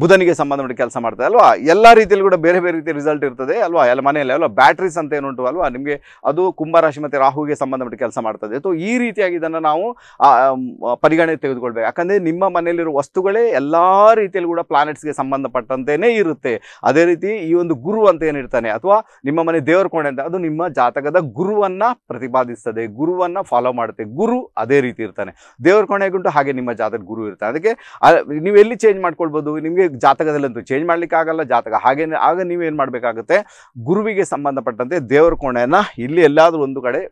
ಬುಧನಿಗೆ ಸಂಬಂಧಪಟ್ಟ ಕೆಲಸ ಮಾಡ್ತದೆ ಅಲ್ವಾ ಎಲ್ಲ ರೀತಿಯಲ್ಲಿ ಕೂಡ ಬೇರೆ ಬೇರೆ ರೀತಿಯ ರಿಸಲ್ಟ್ ಇರ್ತದೆ ಅಲ್ವಾ ಎಲ್ಲ ಮನೆಯಲ್ಲಿ ಅಲ್ವಾ ಬ್ಯಾಟ್ರೀಸ್ ಅಂತ ಏನುಂಟು ಅಲ್ವಾ ನಿಮಗೆ ಅದು ಕುಂಭರಾಶಿ ಮತ್ತು ರಾಹುಗೆ ಸಂಬಂಧಪಟ್ಟ ಕೆಲಸ ಮಾಡ್ತದೆ ಸೊ ಈ ರೀತಿಯಾಗಿ ಇದನ್ನು ನಾವು ಪರಿಗಣನೆ ತೆಗೆದುಕೊಳ್ಬೇಕು ಯಾಕಂದರೆ ನಿಮ್ಮ ಮನೆಯಲ್ಲಿರೋ ವಸ್ತುಗಳೇ ಎಲ್ಲ ರೀತಿಯಲ್ಲಿ ಕೂಡ ಪ್ಲಾನೆಟ್ಸ್ಗೆ ಸಂಬಂಧಪಟ್ಟಂತೆಯೇ ಇರುತ್ತೆ ಅದೇ ರೀತಿ ಈ ಒಂದು ಗುರು ಅಂತ ಏನಿರ್ತಾನೆ ಅಥವಾ ನಿಮ್ಮ ಮನೆ ದೇವರ ಕೋಣೆ ಅಂತ ಅದು ನಿಮ್ಮ ಜಾತಕದ ಗುರುವನ್ನು ಪ್ರತಿಪಾದಿಸ್ತದೆ ಗುರುವನ್ನು ಫಾಲೋ ಮಾಡುತ್ತೆ ಗುರು ಅದೇ ರೀತಿ ಇರ್ತಾನೆ ದೇವರ ಕೋಣೆಗುಂಟು ಹಾಗೆ ನಿಮ್ಮ ಜಾತಕ ಗುರು ಇರ್ತಾನೆ ಅದಕ್ಕೆ ನೀವು ಎಲ್ಲಿ ಚೇಂಜ್ ಮಾಡ್ಕೊಳ್ಬೋದು ನಿಮಗೆ ಜಾತಕದಲ್ಲಿ ಜಾತಕದಲ್ಲಂತೂ ಚೇಂಜ್ ಮಾಡಲಿಕ್ಕೆ ಆಗಲ್ಲ ಜಾತಕ ಹಾಗೆ ಆಗ ನೀವೇನು ಮಾಡಬೇಕಾಗುತ್ತೆ ಗುರುವಿಗೆ ಸಂಬಂಧಪಟ್ಟಂತೆ ದೇವರ ಕೋಣೆಯನ್ನ ಇಲ್ಲಿ ಎಲ್ಲಾದ್ರೂ ಒಂದು ಕಡೆ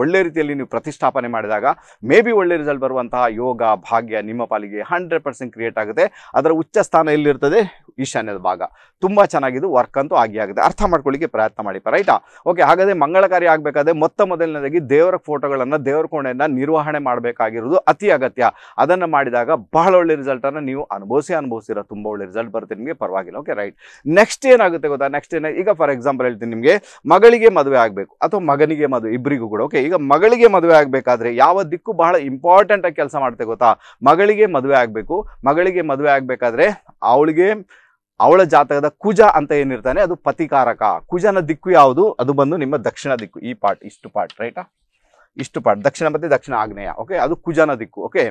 ಒಳ್ಳೆ ರೀತಿಯಲ್ಲಿ ನೀವು ಪ್ರತಿಷ್ಠಾಪನೆ ಮಾಡಿದಾಗ ಮೇ ಬಿ ಒಳ್ಳೆ ರಿಸಲ್ಟ್ ಬರುವಂತಹ ಯೋಗ ಭಾಗ್ಯ ನಿಮ್ಮ ಪಾಲಿಗೆ ಹಂಡ್ರೆಡ್ ಪರ್ಸೆಂಟ್ ಕ್ರಿಯೇಟ್ ಆಗುತ್ತೆ ಅದರ ಉಚ್ಚ ಸ್ಥಾನ ಎಲ್ಲಿರ್ತದೆ ಈಶಾನ್ಯದ ಭಾಗ ತುಂಬ ಚೆನ್ನಾಗಿದ್ದು ವರ್ಕ್ ಅಂತೂ ಆಗಿ ಆಗುತ್ತೆ ಅರ್ಥ ಮಾಡ್ಕೊಳ್ಳಿಕ್ಕೆ ಪ್ರಯತ್ನ ಮಾಡಿ ರೈಟಾ ಓಕೆ ಹಾಗಾದರೆ ಮಂಗಳಕಾರಿ ಆಗಬೇಕಾದ್ರೆ ಮೊತ್ತ ಮೊದಲನೇದಾಗಿ ದೇವರ ಫೋಟೋಗಳನ್ನು ದೇವರ ಕೋಣೆಯನ್ನು ನಿರ್ವಹಣೆ ಮಾಡಬೇಕಾಗಿರುವುದು ಅತಿ ಅಗತ್ಯ ಅದನ್ನು ಮಾಡಿದಾಗ ಬಹಳ ಒಳ್ಳೆ ರಿಸಲ್ಟನ್ನು ನೀವು ಅನುಭವಿಸಿ ಅನುಭವಿಸಿರೋ ತುಂಬ ಒಳ್ಳೆ ರಿಸಲ್ಟ್ ಬರುತ್ತೆ ನಿಮಗೆ ಪರವಾಗಿಲ್ಲ ಓಕೆ ರೈಟ್ ನೆಕ್ಸ್ಟ್ ಏನಾಗುತ್ತೆ ಗೊತ್ತಾ ನೆಕ್ಸ್ಟ್ ಏನ ಈಗ ಫಾರ್ ಎಕ್ಸಾಂಪಲ್ ಹೇಳ್ತೀನಿ ನಿಮಗೆ ಮಗಳಿಗೆ ಮದುವೆ ಆಗಬೇಕು ಅಥವಾ ಮಗನಿಗೆ ಮದುವೆ ಇಬ್ಬರಿಗೂ ಕೂಡ ಓಕೆ ಈಗ ಮಗಳಿಗೆ ಮದುವೆ ಆಗಬೇಕಾದ್ರೆ ಯಾವ ದಿಕ್ಕು ಬಹಳ ಇಂಪಾರ್ಟೆಂಟ್ ಆಗಿ ಕೆಲಸ ಮಾಡುತ್ತೆ ಗೊತ್ತಾ ಮಗಳಿಗೆ ಮದುವೆ ಆಗಬೇಕು ಮಗಳಿಗೆ ಮದುವೆ ಆಗಬೇಕಾದ್ರೆ ಅವಳಿಗೆ ಅವಳ ಜಾತಕದ ಕುಜ ಅಂತ ಏನಿರ್ತಾನೆ ಅದು ಪತಿಕಾರಕ ಕುಜನ ದಿಕ್ಕು ಯಾವುದು ಅದು ಬಂದು ನಿಮ್ಮ ದಕ್ಷಿಣ ದಿಕ್ಕು ಈ ಪಾರ್ಟ್ ಇಷ್ಟು ಪಾರ್ಟ್ ರೈಟಾ ಇಷ್ಟು ಪಾಠ ದಕ್ಷಿಣ ಮತ್ತು ದಕ್ಷಿಣ ಆಗ್ನೇಯ ಓಕೆ ಅದು ಕುಜನ ದಿಕ್ಕು ಓಕೆ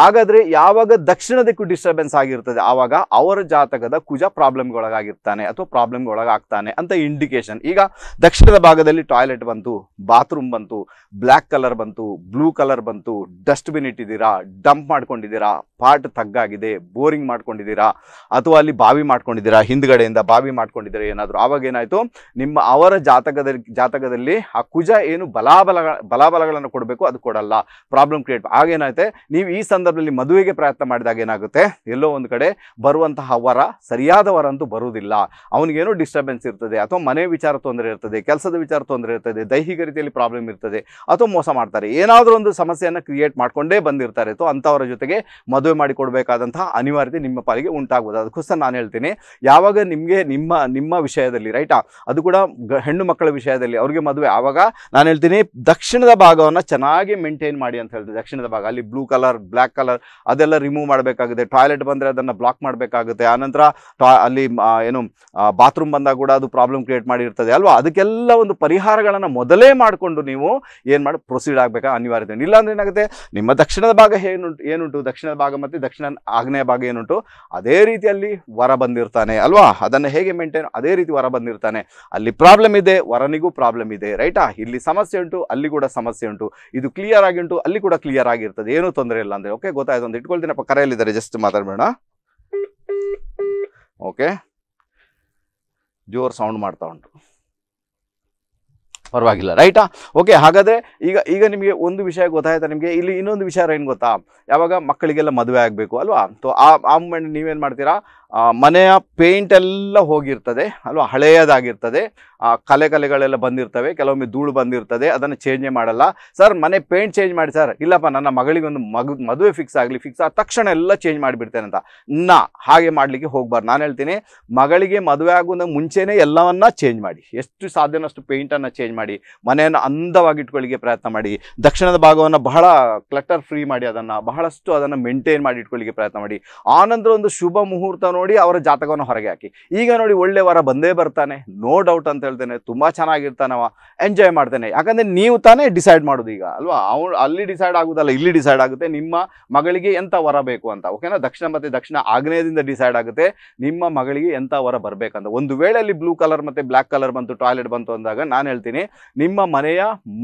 ಹಾಗಾದ್ರೆ ಯಾವಾಗ ದಕ್ಷಿಣ ದಿಕ್ಕು ಡಿಸ್ಟರ್ಬೆನ್ಸ್ ಆಗಿರ್ತದೆ ಆವಾಗ ಅವರ ಜಾತಕದ ಕುಜ ಪ್ರಾಬ್ಲಮ್ ಒಳಗಾಗಿರ್ತಾನೆ ಅಥವಾ ಪ್ರಾಬ್ಲಮ್ ಒಳಗಾಗ್ತಾನೆ ಅಂತ ಇಂಡಿಕೇಶನ್ ಈಗ ದಕ್ಷಿಣದ ಭಾಗದಲ್ಲಿ ಟಾಯ್ಲೆಟ್ ಬಂತು ಬಾತ್ರೂಮ್ ಬಂತು ಬ್ಲಾಕ್ ಕಲರ್ ಬಂತು ಬ್ಲೂ ಕಲರ್ ಬಂತು ಡಸ್ಟ್ಬಿನ್ ಇಟ್ಟಿದ್ದೀರಾ ಡಂಪ್ ಮಾಡ್ಕೊಂಡಿದ್ದೀರಾ ಪಾಟ್ ತಗ್ಗಾಗಿದೆ ಬೋರಿಂಗ್ ಮಾಡ್ಕೊಂಡಿದ್ದೀರಾ ಅಥವಾ ಅಲ್ಲಿ ಬಾವಿ ಮಾಡ್ಕೊಂಡಿದ್ದೀರಾ ಹಿಂದ್ಗಡೆಯಿಂದ ಬಾವಿ ಮಾಡ್ಕೊಂಡಿದ್ದೀರಾ ಏನಾದರೂ ಆವಾಗ ಏನಾಯಿತು ನಿಮ್ಮ ಅವರ ಜಾತಕದಲ್ಲಿ ಜಾತಕದಲ್ಲಿ ಆ ಕುಜ ಏನು ಬಲಾಬಲ ಬಲಾಬಲ ಉತ್ತರಗಳನ್ನು ಕೊಡಬೇಕು ಅದು ಕೊಡಲ್ಲ ಪ್ರಾಬ್ಲಮ್ ಕ್ರಿಯೇಟ್ ಆಗೇನಾಯ್ತೆ ನೀವು ಈ ಸಂದರ್ಭದಲ್ಲಿ ಮದುವೆಗೆ ಪ್ರಯತ್ನ ಮಾಡಿದಾಗ ಏನಾಗುತ್ತೆ ಎಲ್ಲೋ ಒಂದು ಕಡೆ ಬರುವಂತಹ ವರ ಸರಿಯಾದ ವರ ಅಂತೂ ಬರುವುದಿಲ್ಲ ಅವನಿಗೇನೋ ಡಿಸ್ಟರ್ಬೆನ್ಸ್ ಇರ್ತದೆ ಅಥವಾ ಮನೆ ವಿಚಾರ ತೊಂದರೆ ಇರ್ತದೆ ಕೆಲಸದ ವಿಚಾರ ತೊಂದರೆ ಇರ್ತದೆ ದೈಹಿಕ ರೀತಿಯಲ್ಲಿ ಪ್ರಾಬ್ಲಮ್ ಇರ್ತದೆ ಅಥವಾ ಮೋಸ ಮಾಡ್ತಾರೆ ಏನಾದರೂ ಒಂದು ಸಮಸ್ಯೆಯನ್ನು ಕ್ರಿಯೇಟ್ ಮಾಡಿಕೊಂಡೇ ಬಂದಿರ್ತಾರೆ ಅಥವಾ ಅಂಥವರ ಜೊತೆಗೆ ಮದುವೆ ಮಾಡಿಕೊಡಬೇಕಾದಂತಹ ಅನಿವಾರ್ಯತೆ ನಿಮ್ಮ ಪಾಲಿಗೆ ಉಂಟಾಗ್ಬೋದು ಅದಕ್ಕೋಸ್ಕರ ನಾನು ಹೇಳ್ತೀನಿ ಯಾವಾಗ ನಿಮಗೆ ನಿಮ್ಮ ನಿಮ್ಮ ವಿಷಯದಲ್ಲಿ ರೈಟಾ ಅದು ಕೂಡ ಹೆಣ್ಣು ಮಕ್ಕಳ ವಿಷಯದಲ್ಲಿ ಅವರಿಗೆ ಮದುವೆ ಆವಾಗ ನಾನು ಹೇಳ್ತೀನಿ ದಕ್ಷಿಣದ ಭಾಗ ಭಾಗವನ್ನು ಚೆನ್ನಾಗಿ ಮೇಂಟೈನ್ ಮಾಡಿ ಅಂತ ಹೇಳ್ತಾರೆ ದಕ್ಷಿಣದ ಭಾಗ ಅಲ್ಲಿ ಬ್ಲೂ ಕಲರ್ ಬ್ಲ್ಯಾಕ್ ಕಲರ್ ಅದೆಲ್ಲ ರಿಮೂವ್ ಮಾಡಬೇಕಾಗುತ್ತೆ ಟಾಯ್ಲೆಟ್ ಬಂದರೆ ಅದನ್ನು ಬ್ಲಾಕ್ ಮಾಡಬೇಕಾಗುತ್ತೆ ಆನಂತರ ಟಾ ಅಲ್ಲಿ ಏನು ಬಾತ್ರೂಮ್ ಬಂದಾಗ ಕೂಡ ಅದು ಪ್ರಾಬ್ಲಮ್ ಕ್ರಿಯೇಟ್ ಮಾಡಿರ್ತದೆ ಅಲ್ವಾ ಅದಕ್ಕೆಲ್ಲ ಒಂದು ಪರಿಹಾರಗಳನ್ನು ಮೊದಲೇ ಮಾಡಿಕೊಂಡು ನೀವು ಏನು ಮಾಡಿ ಪ್ರೊಸೀಡ್ ಆಗಬೇಕಾ ಅನಿವಾರ್ಯತೆ ಇಲ್ಲಾಂದ್ರೆ ಏನಾಗುತ್ತೆ ನಿಮ್ಮ ದಕ್ಷಿಣದ ಭಾಗ ಏನು ಏನುಂಟು ದಕ್ಷಿಣದ ಭಾಗ ಮತ್ತು ದಕ್ಷಿಣ ಆಗ್ನೇಯ ಭಾಗ ಏನುಂಟು ಅದೇ ರೀತಿಯಲ್ಲಿ ವರ ಬಂದಿರ್ತಾನೆ ಅಲ್ವಾ ಅದನ್ನು ಹೇಗೆ ಮೇಂಟೈನ್ ಅದೇ ರೀತಿ ವರ ಬಂದಿರ್ತಾನೆ ಅಲ್ಲಿ ಪ್ರಾಬ್ಲಮ್ ಇದೆ ವರನಿಗೂ ಪ್ರಾಬ್ಲಮ್ ಇದೆ ರೈಟಾ ಇಲ್ಲಿ ಸಮಸ್ಯೆ ಉಂಟು ಅಲ್ಲಿ ಕೂಡ ಸಮಸ್ಯೆ ಸಮಸ್ಯೆ ಉಂಟು ಇದು ಕ್ಲಿಯರ್ ಆಗಿ ಉಂಟು ಅಲ್ಲಿ ಕೂಡ ಕ್ಲಿಯರ್ ಆಗಿರ್ತದೆ ಏನೂ ತೊಂದರೆ ಇಲ್ಲ ಅಂದ್ರೆ ಓಕೆ ಗೊತ್ತಾಯ್ತು ಅಂತ ಇಟ್ಕೊಳ್ತೀನಪ್ಪ ಕರೆಯಲ್ಲಿದ್ದಾರೆ ಜಸ್ಟ್ ಮಾತಾಡ್ಬೇಡ ಓಕೆ ಜೋರು ಸೌಂಡ್ ಮಾಡ್ತಾ ಉಂಟು ಪರವಾಗಿಲ್ಲ ರೈಟಾ ಓಕೆ ಹಾಗಾದ್ರೆ ಈಗ ಈಗ ನಿಮಗೆ ಒಂದು ವಿಷಯ ಗೊತ್ತಾಯ್ತಾ ನಿಮಗೆ ಇಲ್ಲಿ ಇನ್ನೊಂದು ವಿಷಯ ಏನು ಗೊತ್ತಾ ಯಾವಾಗ ಮಕ್ಕಳಿಗೆಲ್ಲ ಮದುವೆ ಆಗಬೇಕು ಅಲ್ವಾ ಸೊ ಆ ಆ ಮೂಮೆಂಟ್ ನೀವೇನು ಮಾಡ್ತೀರಾ ಮನೆಯ ಪೇಂಟ್ ಎಲ್ಲ ಹೋಗಿರ್ತದೆ ಅಲ್ವಾ ಹಳೆಯದಾಗಿರ್ತದೆ ಕಲೆ ಕಲೆಗಳೆಲ್ಲ ಬಂದಿರ್ತವೆ ಕೆಲವೊಮ್ಮೆ ಧೂಳು ಬಂದಿರ್ತದೆ ಅದನ್ನು ಚೇಂಜೇ ಮಾಡಲ್ಲ ಸರ್ ಮನೆ ಪೇಂಟ್ ಚೇಂಜ್ ಮಾಡಿ ಸರ್ ಇಲ್ಲಪ್ಪ ನನ್ನ ಮಗಳಿಗೊಂದು ಮಗು ಮದುವೆ ಫಿಕ್ಸ್ ಆಗಲಿ ಫಿಕ್ಸ್ ಆದ ತಕ್ಷಣ ಎಲ್ಲ ಚೇಂಜ್ ಮಾಡಿಬಿಡ್ತೇನೆ ಅಂತ ನಾ ಹಾಗೆ ಮಾಡಲಿಕ್ಕೆ ಹೋಗ್ಬಾರ್ದು ನಾನು ಹೇಳ್ತೀನಿ ಮಗಳಿಗೆ ಮದುವೆ ಆಗುವ ಮುಂಚೆನೇ ಎಲ್ಲವನ್ನ ಚೇಂಜ್ ಮಾಡಿ ಎಷ್ಟು ಸಾಧ್ಯನಷ್ಟು ಪೇಂಟನ್ನು ಚೇಂಜ್ ಮಾಡಿ ಮನೆಯನ್ನು ಅಂದವಾಗಿಟ್ಕೊಳ್ಳಿಕ್ಕೆ ಪ್ರಯತ್ನ ಮಾಡಿ ದಕ್ಷಿಣದ ಭಾಗವನ್ನು ಬಹಳ ಕ್ಲಟರ್ ಫ್ರೀ ಮಾಡಿ ಅದನ್ನು ಬಹಳಷ್ಟು ಅದನ್ನು ಮೇಂಟೈನ್ ಮಾಡಿ ಇಟ್ಕೊಳ್ಳಿಕ್ಕೆ ಪ್ರಯತ್ನ ಮಾಡಿ ಆನಂತರ ಒಂದು ಶುಭ ಮುಹೂರ್ತ ನೋಡಿ ನೋಡಿ ಅವರ ಜಾತಕವನ್ನು ಹೊರಗೆ ಹಾಕಿ ಈಗ ನೋಡಿ ಒಳ್ಳೆ ವಾರ ಬಂದೇ ಬರ್ತಾನೆ ನೋ ಡೌಟ್ ಅಂತ ಹೇಳ್ತೇನೆ ತುಂಬ ಚೆನ್ನಾಗಿರ್ತಾನವ ಎಂಜಾಯ್ ಮಾಡ್ತೇನೆ ಯಾಕಂದರೆ ನೀವು ತಾನೇ ಡಿಸೈಡ್ ಮಾಡೋದು ಈಗ ಅಲ್ವಾ ಅವ್ನು ಅಲ್ಲಿ ಡಿಸೈಡ್ ಆಗೋದಲ್ಲ ಇಲ್ಲಿ ಡಿಸೈಡ್ ಆಗುತ್ತೆ ನಿಮ್ಮ ಮಗಳಿಗೆ ಎಂಥ ವರ ಬೇಕು ಅಂತ ಓಕೆನಾ ದಕ್ಷಿಣ ಮತ್ತು ದಕ್ಷಿಣ ಆಗ್ನೇಯದಿಂದ ಡಿಸೈಡ್ ಆಗುತ್ತೆ ನಿಮ್ಮ ಮಗಳಿಗೆ ಎಂಥ ವರ ಬರಬೇಕಂತ ಒಂದು ವೇಳೆ ಅಲ್ಲಿ ಬ್ಲೂ ಕಲರ್ ಮತ್ತು ಬ್ಲ್ಯಾಕ್ ಕಲರ್ ಬಂತು ಟಾಯ್ಲೆಟ್ ಬಂತು ಅಂದಾಗ ನಾನು ಹೇಳ್ತೀನಿ ನಿಮ್ಮ ಮನೆಯ